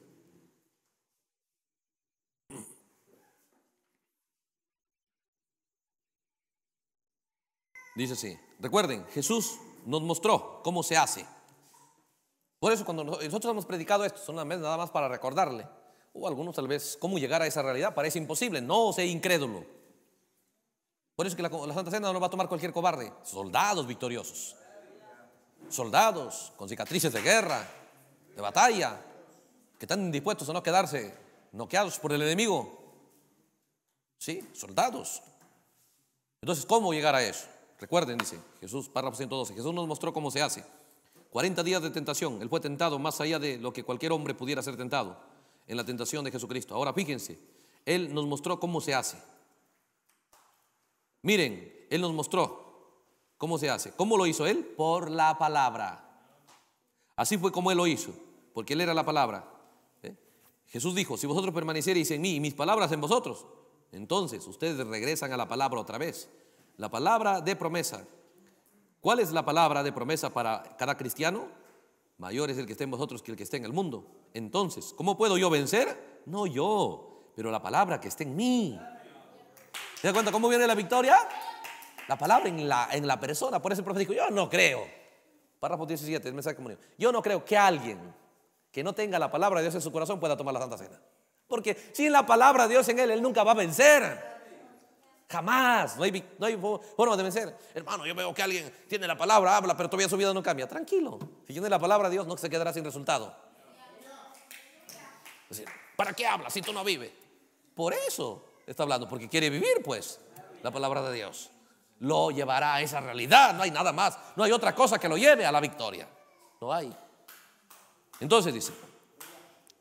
Dice así, recuerden, Jesús nos mostró cómo se hace. Por eso cuando nosotros hemos predicado esto, son nada más para recordarle, o algunos tal vez, cómo llegar a esa realidad parece imposible, no sé incrédulo. Por eso que la, la Santa Cena no va a tomar cualquier cobarde, soldados victoriosos, soldados con cicatrices de guerra, de batalla, que están dispuestos a no quedarse noqueados por el enemigo. Sí, soldados. Entonces, ¿cómo llegar a eso? Recuerden, dice Jesús, párrafo 112, Jesús nos mostró cómo se hace. 40 días de tentación, él fue tentado más allá de lo que cualquier hombre pudiera ser tentado en la tentación de Jesucristo. Ahora fíjense, él nos mostró cómo se hace. Miren, él nos mostró cómo se hace. ¿Cómo lo hizo él? Por la palabra. Así fue como Él lo hizo, porque Él era la palabra. ¿eh? Jesús dijo, si vosotros permaneciereis en mí y mis palabras en vosotros, entonces ustedes regresan a la palabra otra vez. La palabra de promesa. ¿Cuál es la palabra de promesa para cada cristiano? Mayor es el que esté en vosotros que el que esté en el mundo. Entonces, ¿cómo puedo yo vencer? No yo, pero la palabra que esté en mí. ¿Se da cuenta cómo viene la victoria? La palabra en la, en la persona. Por eso el profeta dijo, yo no creo. Párrafo 17, el mensaje comunión. Yo no creo que alguien que no tenga la palabra de Dios en su corazón pueda tomar la Santa Cena. Porque sin la palabra de Dios en él, él nunca va a vencer. Jamás. No hay, forma de vencer. Hermano, yo veo que alguien tiene la palabra, habla, pero todavía su vida no cambia. Tranquilo. Si tiene la palabra de Dios, no se quedará sin resultado. ¿para qué habla si tú no vives? Por eso está hablando, porque quiere vivir, pues, la palabra de Dios lo llevará a esa realidad. No hay nada más. No hay otra cosa que lo lleve a la victoria. No hay. Entonces dice,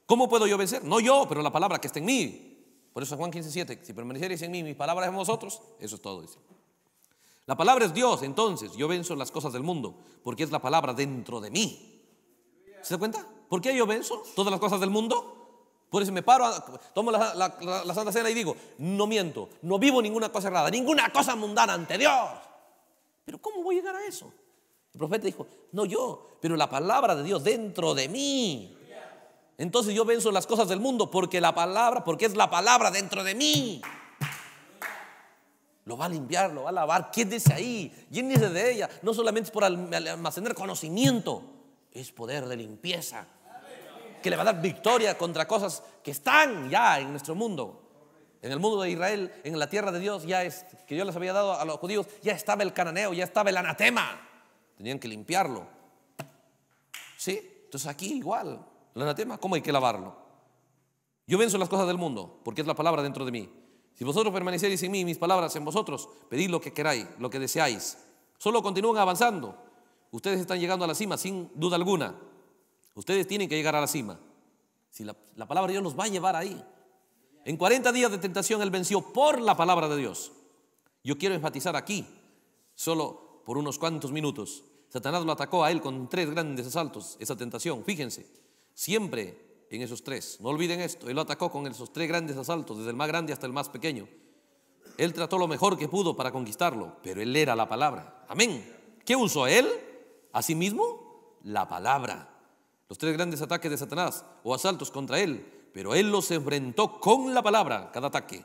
¿cómo puedo yo vencer? No yo, pero la palabra que está en mí. Por eso Juan 157 si permaneciereis en mí, mis palabras en vosotros, eso es todo, dice. La palabra es Dios, entonces yo venzo las cosas del mundo, porque es la palabra dentro de mí. ¿Se da cuenta? ¿Por qué yo venzo todas las cosas del mundo? Por eso me paro, ah, tomo la, Santa Cena y digo, no miento, no vivo ninguna cosa errada, ninguna cosa mundana ante Dios. Pero ¿cómo voy a llegar a eso? El profeta dijo, no yo, pero la palabra de Dios dentro de mí. Entonces yo venzo las cosas del mundo porque la palabra, porque es la palabra dentro de mí. Lo va a limpiar, lo va a lavar. ¿Quién dice ahí? ¿Quién dice de ella? No solamente es por almacenar conocimiento, es poder de limpieza que le va a dar victoria contra cosas que están ya en nuestro mundo. En el mundo de Israel, en la tierra de Dios, ya es, que yo les había dado a los judíos, ya estaba el cananeo, ya estaba el anatema. Tenían que limpiarlo. ¿Sí? Entonces aquí igual, el anatema, ¿cómo hay que lavarlo? Yo venzo las cosas del mundo, porque es la palabra dentro de mí. Si vosotros permanecéis en mí, mis palabras en vosotros, pedid lo que queráis, lo que deseáis. Solo continúan avanzando. Ustedes están llegando a la cima, sin duda alguna. Ustedes tienen que llegar a la cima. Si la, palabra de Dios nos va a llevar ahí. En 40 días de tentación él venció por la palabra de Dios. Yo quiero enfatizar aquí, solo por unos cuantos minutos. Satanás lo atacó a él con tres grandes asaltos, esa tentación. Fíjense, siempre en esos tres. No olviden esto, él lo atacó con esos tres grandes asaltos, desde el más grande hasta el más pequeño. Él trató lo mejor que pudo para conquistarlo, pero él era la palabra. Amén. ¿Qué usó él? A sí mismo, la palabra los tres grandes ataques de Satanás o asaltos contra él, pero él los enfrentó con la palabra, cada ataque.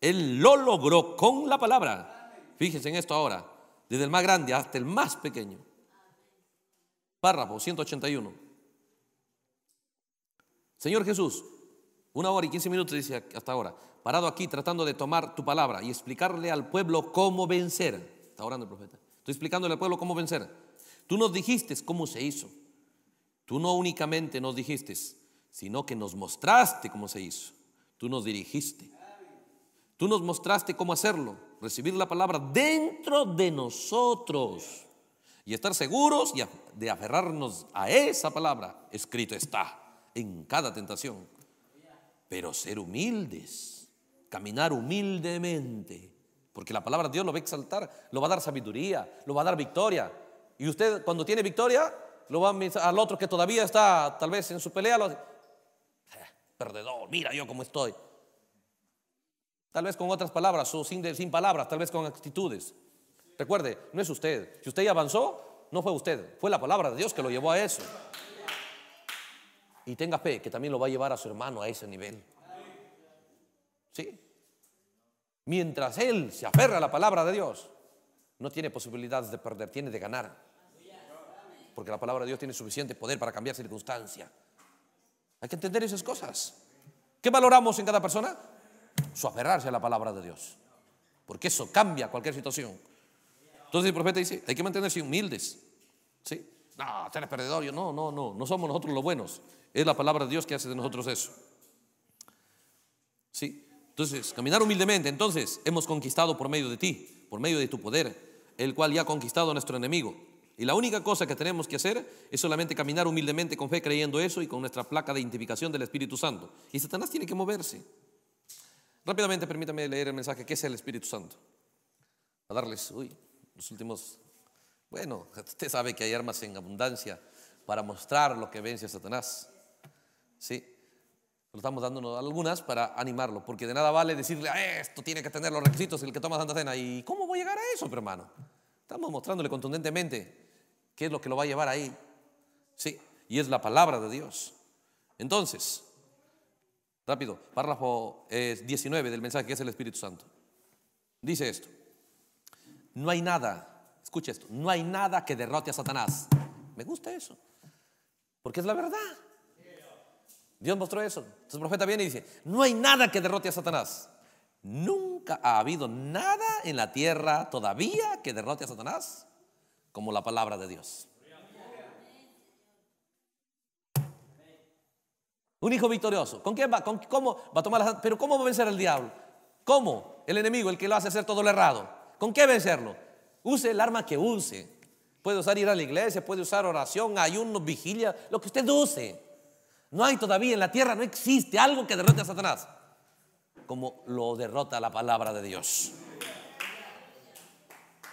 Él lo logró con la palabra. Fíjense en esto ahora, desde el más grande hasta el más pequeño. Párrafo 181. Señor Jesús, una hora y quince minutos dice hasta ahora, parado aquí tratando de tomar tu palabra y explicarle al pueblo cómo vencer. Está orando el profeta. Estoy explicándole al pueblo cómo vencer. Tú nos dijiste cómo se hizo. Tú no únicamente nos dijiste, sino que nos mostraste cómo se hizo. Tú nos dirigiste. Tú nos mostraste cómo hacerlo, recibir la palabra dentro de nosotros y estar seguros de aferrarnos a esa palabra. Escrito está en cada tentación. Pero ser humildes, caminar humildemente, porque la palabra de Dios lo va a exaltar, lo va a dar sabiduría, lo va a dar victoria. Y usted cuando tiene victoria, lo va a al otro que todavía está tal vez en su pelea, lo eh, perdedor, mira yo cómo estoy. Tal vez con otras palabras o sin, palabras, tal vez con actitudes. Recuerde, no es usted. Si usted ya avanzó, no fue usted, fue la palabra de Dios que lo llevó a eso. Y tenga fe, que también lo va a llevar a su hermano a ese nivel. ¿Sí? Mientras él se aferra a la palabra de Dios, no tiene posibilidades de perder, tiene de ganar porque la palabra de Dios tiene suficiente poder para cambiar circunstancia. Hay que entender esas cosas. ¿Qué valoramos en cada persona? Su aferrarse a la palabra de Dios, porque eso cambia cualquier situación. Entonces el profeta dice, hay que mantenerse humildes. ¿Sí? No, eres perdedor. Yo, no, no, no, no somos nosotros los buenos. Es la palabra de Dios que hace de nosotros eso. ¿Sí? Entonces, caminar humildemente. Entonces, hemos conquistado por medio de ti, por medio de tu poder, el cual ya ha conquistado a nuestro enemigo. Y la única cosa que tenemos que hacer es solamente caminar humildemente con fe, creyendo eso y con nuestra placa de identificación del Espíritu Santo. Y Satanás tiene que moverse. Rápidamente permítame leer el mensaje, ¿qué es el Espíritu Santo? A darles, uy, los últimos... Bueno, usted sabe que hay armas en abundancia para mostrar lo que vence a Satanás. ¿Sí? Lo estamos dándonos algunas para animarlo, porque de nada vale decirle, a ah, esto tiene que tener los requisitos el que toma Santa Cena. ¿Y cómo voy a llegar a eso, hermano? Estamos mostrándole contundentemente ¿Qué es lo que lo va a llevar ahí? Sí, y es la palabra de Dios. Entonces, rápido, párrafo 19 eh, del mensaje que es el Espíritu Santo. Dice esto, no hay nada, escucha esto, no hay nada que derrote a Satanás. Me gusta eso, porque es la verdad. Dios mostró eso. Entonces el profeta viene y dice, no hay nada que derrote a Satanás. Nunca ha habido nada en la tierra todavía que derrote a Satanás como la palabra de Dios. Un hijo victorioso. ¿Con qué va? ¿Cómo va a tomar la Pero ¿cómo va a vencer al diablo? ¿Cómo? El enemigo, el que lo hace hacer todo lo errado. ¿Con qué vencerlo? Use el arma que use. Puede usar ir a la iglesia, puede usar oración, ayuno, vigilia, lo que usted use. No hay todavía en la tierra, no existe algo que derrote a Satanás como lo derrota la palabra de Dios.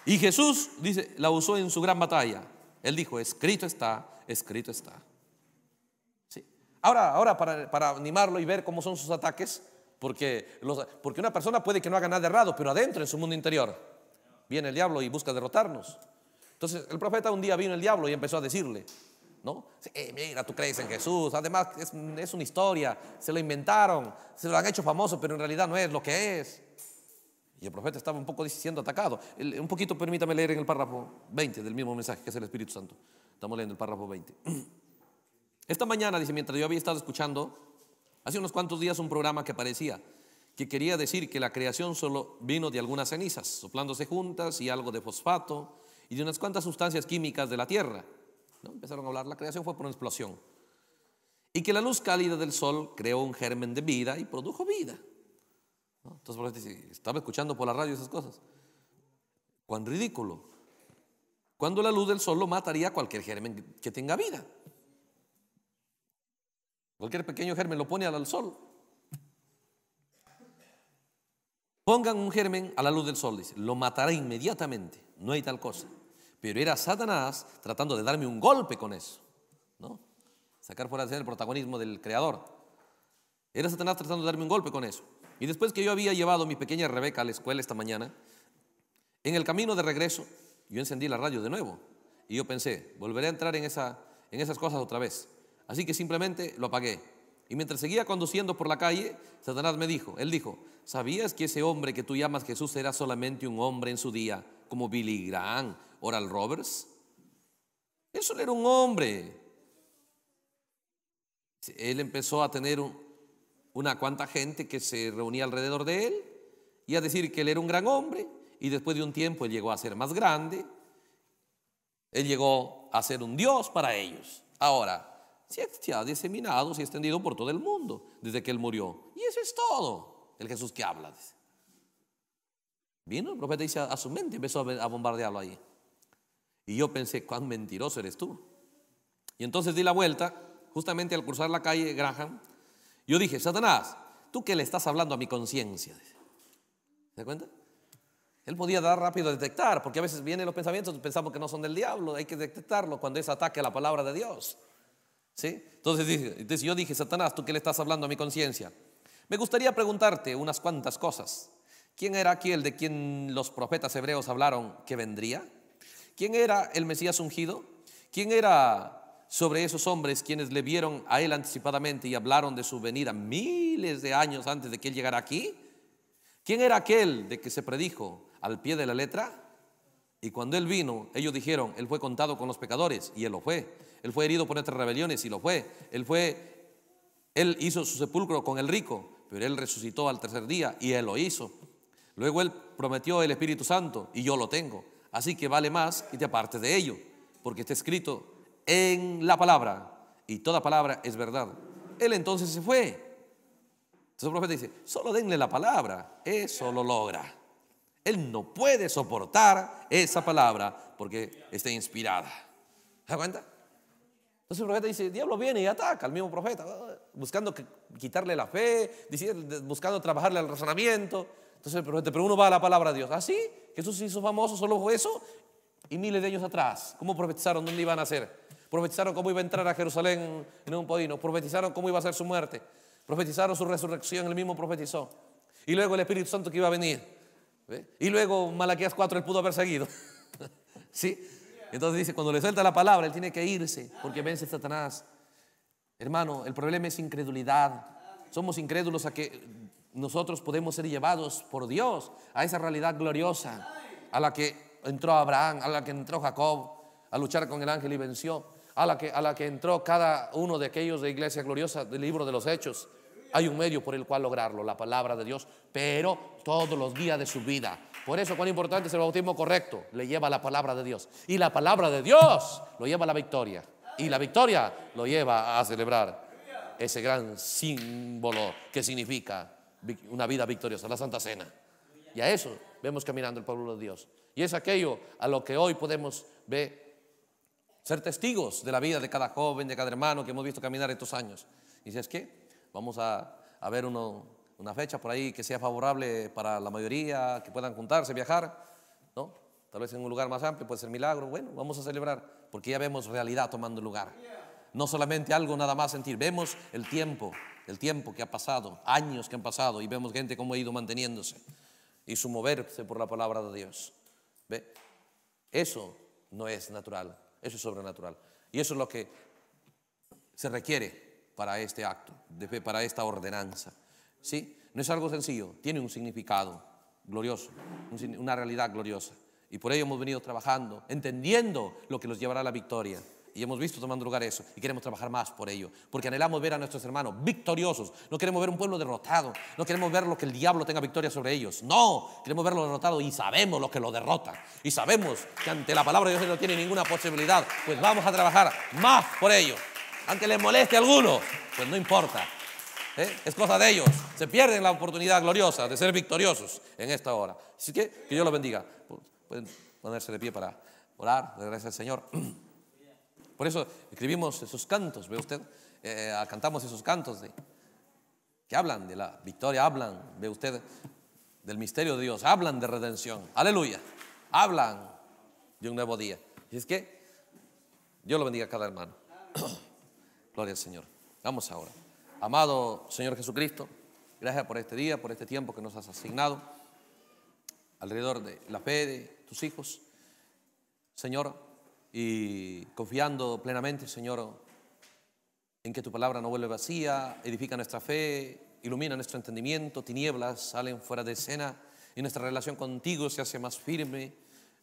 Y Jesús dice, la usó en su gran batalla. Él dijo, escrito está, escrito está. Sí. Ahora, ahora para, animarlo y ver cómo son sus ataques, porque, porque una persona puede que no haga nada de errado, pero adentro, en su mundo interior, viene el diablo y busca derrotarnos. Entonces el profeta un día vino el diablo y empezó a decirle, ¿no? mira, tú crees en Jesús, además es, es una historia, se lo inventaron, se lo han hecho famoso, pero en realidad no es lo que es. Y el profeta estaba un poco siendo atacado. un poquito, permítame leer en el párrafo 20 del mismo mensaje que es el Espíritu Santo. Estamos leyendo el párrafo 20. Esta mañana, dice, mientras yo había estado escuchando, hace unos cuantos días un programa que parecía que quería decir que la creación solo vino de algunas cenizas, soplándose juntas y algo de fosfato y de unas cuantas sustancias químicas de la tierra. ¿No? Empezaron a hablar, la creación fue por una explosión. Y que la luz cálida del sol creó un germen de vida y produjo vida. Entonces, por estaba escuchando por la radio esas cosas. Cuán ridículo. Cuando la luz del sol lo mataría cualquier germen que tenga vida. Cualquier pequeño germen lo pone al sol. Pongan un germen a la luz del sol, dice, lo matará inmediatamente, no hay tal cosa. Pero era Satanás tratando de darme un golpe con eso, ¿no? Sacar fuera de ser el protagonismo del creador. Era Satanás tratando de darme un golpe con eso. Y después que yo había llevado a mi pequeña Rebeca a la escuela esta mañana, en el camino de regreso, yo encendí la radio de nuevo. Y yo pensé, volveré a entrar en, esa, en esas cosas otra vez. Así que simplemente lo apagué. Y mientras seguía conduciendo por la calle, Satanás me dijo, él dijo, ¿sabías que ese hombre que tú llamas Jesús era solamente un hombre en su día, como Billy Graham, Oral Roberts? Eso era un hombre. Él empezó a tener un, una cuanta gente que se reunía alrededor de él y a decir que él era un gran hombre y después de un tiempo él llegó a ser más grande, él llegó a ser un dios para ellos. Ahora, se ha diseminado, se ha extendido por todo el mundo desde que él murió. Y eso es todo, el Jesús que habla. Vino el profeta dice a su mente, empezó a bombardearlo ahí. Y yo pensé, cuán mentiroso eres tú. Y entonces di la vuelta, justamente al cruzar la calle Graham, yo dije, Satanás, tú qué le estás hablando a mi conciencia. ¿Se da cuenta? Él podía dar rápido a detectar, porque a veces vienen los pensamientos, pensamos que no son del diablo, hay que detectarlo cuando es ataque a la palabra de Dios. ¿Sí? Entonces, entonces yo dije, Satanás, tú qué le estás hablando a mi conciencia. Me gustaría preguntarte unas cuantas cosas. ¿Quién era aquel de quien los profetas hebreos hablaron que vendría? ¿Quién era el Mesías ungido? ¿Quién era sobre esos hombres quienes le vieron a él anticipadamente y hablaron de su venida miles de años antes de que él llegara aquí? ¿Quién era aquel de que se predijo al pie de la letra? Y cuando él vino, ellos dijeron, él fue contado con los pecadores y él lo fue. Él fue herido por nuestras rebeliones y lo fue. Él fue él hizo su sepulcro con el rico, pero él resucitó al tercer día y él lo hizo. Luego él prometió el Espíritu Santo y yo lo tengo. Así que vale más que te apartes de ello, porque está escrito, en la palabra y toda palabra es verdad. Él entonces se fue. Entonces el profeta dice, solo denle la palabra, eso lo logra. Él no puede soportar esa palabra porque está inspirada. ¿Se da cuenta? Entonces el profeta dice, diablo viene y ataca al mismo profeta, buscando quitarle la fe, buscando trabajarle al razonamiento. Entonces el profeta, pero uno va a la palabra de Dios. Así, ah, Jesús hizo famoso solo eso y miles de años atrás. ¿Cómo profetizaron dónde iban a ser? Profetizaron cómo iba a entrar a Jerusalén en un podino. Profetizaron cómo iba a ser su muerte. Profetizaron su resurrección. El mismo profetizó. Y luego el Espíritu Santo que iba a venir. Y luego Malaquías 4 él pudo haber seguido. ¿Sí? Entonces dice, cuando le suelta la palabra, él tiene que irse porque vence Satanás. Hermano, el problema es incredulidad. Somos incrédulos a que nosotros podemos ser llevados por Dios a esa realidad gloriosa a la que entró Abraham, a la que entró Jacob, a luchar con el ángel y venció a la que, a la que entró cada uno de aquellos de Iglesia Gloriosa del libro de los Hechos. Hay un medio por el cual lograrlo, la palabra de Dios, pero todos los días de su vida. Por eso cuán importante es el bautismo correcto. Le lleva la palabra de Dios. Y la palabra de Dios lo lleva a la victoria. Y la victoria lo lleva a celebrar ese gran símbolo que significa una vida victoriosa, la Santa Cena. Y a eso vemos caminando el pueblo de Dios. Y es aquello a lo que hoy podemos ver ser testigos de la vida de cada joven, de cada hermano que hemos visto caminar estos años. Y si es que vamos a, ver una fecha por ahí que sea favorable para la mayoría, que puedan juntarse, viajar, ¿no? Tal vez en un lugar más amplio puede ser milagro. Bueno, vamos a celebrar, porque ya vemos realidad tomando lugar. No solamente algo nada más sentir, vemos el tiempo, el tiempo que ha pasado, años que han pasado, y vemos gente cómo ha ido manteniéndose y su moverse por la palabra de Dios. ¿Ve? Eso no es natural. Eso es sobrenatural. Y eso es lo que se requiere para este acto, para esta ordenanza. ¿Sí? No es algo sencillo, tiene un significado glorioso, una realidad gloriosa. Y por ello hemos venido trabajando, entendiendo lo que nos llevará a la victoria. Y hemos visto tomando lugar eso y queremos trabajar más por ello, porque anhelamos ver a nuestros hermanos victoriosos, no queremos ver un pueblo derrotado, no queremos ver lo que el diablo tenga victoria sobre ellos, no, queremos verlo derrotado y sabemos lo que lo derrota y sabemos que ante la palabra de Dios no tiene ninguna posibilidad, pues vamos a trabajar más por ello, aunque les moleste a alguno, pues no importa, ¿eh? es cosa de ellos. Se pierden la oportunidad gloriosa de ser victoriosos en esta hora. Así que que Dios los bendiga. Pueden ponerse de pie para orar, Le gracias al Señor. Por eso escribimos esos cantos, ve usted, eh, eh, cantamos esos cantos de, que hablan de la victoria, hablan, ve usted, del misterio de Dios, hablan de redención, aleluya, hablan de un nuevo día. Y es que Dios lo bendiga a cada hermano. Gloria al Señor. Vamos ahora. Amado Señor Jesucristo, gracias por este día, por este tiempo que nos has asignado alrededor de la fe de tus hijos. Señor, y confiando plenamente, Señor, en que tu palabra no vuelve vacía, edifica nuestra fe, ilumina nuestro entendimiento, tinieblas salen fuera de escena y nuestra relación contigo se hace más firme,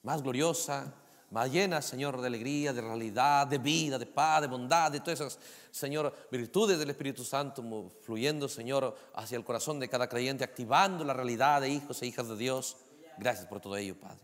más gloriosa, más llena, Señor, de alegría, de realidad, de vida, de paz, de bondad, de todas esas, Señor, virtudes del Espíritu Santo fluyendo, Señor, hacia el corazón de cada creyente, activando la realidad de hijos e hijas de Dios. Gracias por todo ello, Padre.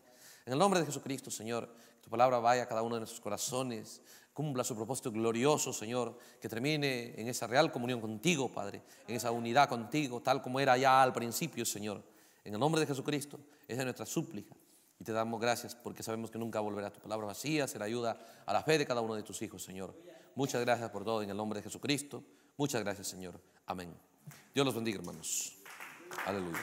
En el nombre de Jesucristo, Señor, tu palabra vaya a cada uno de nuestros corazones, cumpla su propósito glorioso, Señor, que termine en esa real comunión contigo, Padre, en esa unidad contigo, tal como era ya al principio, Señor. En el nombre de Jesucristo, esa es nuestra súplica. Y te damos gracias porque sabemos que nunca volverá tu palabra vacía, será ayuda a la fe de cada uno de tus hijos, Señor. Muchas gracias por todo en el nombre de Jesucristo. Muchas gracias, Señor. Amén. Dios los bendiga, hermanos. Aleluya.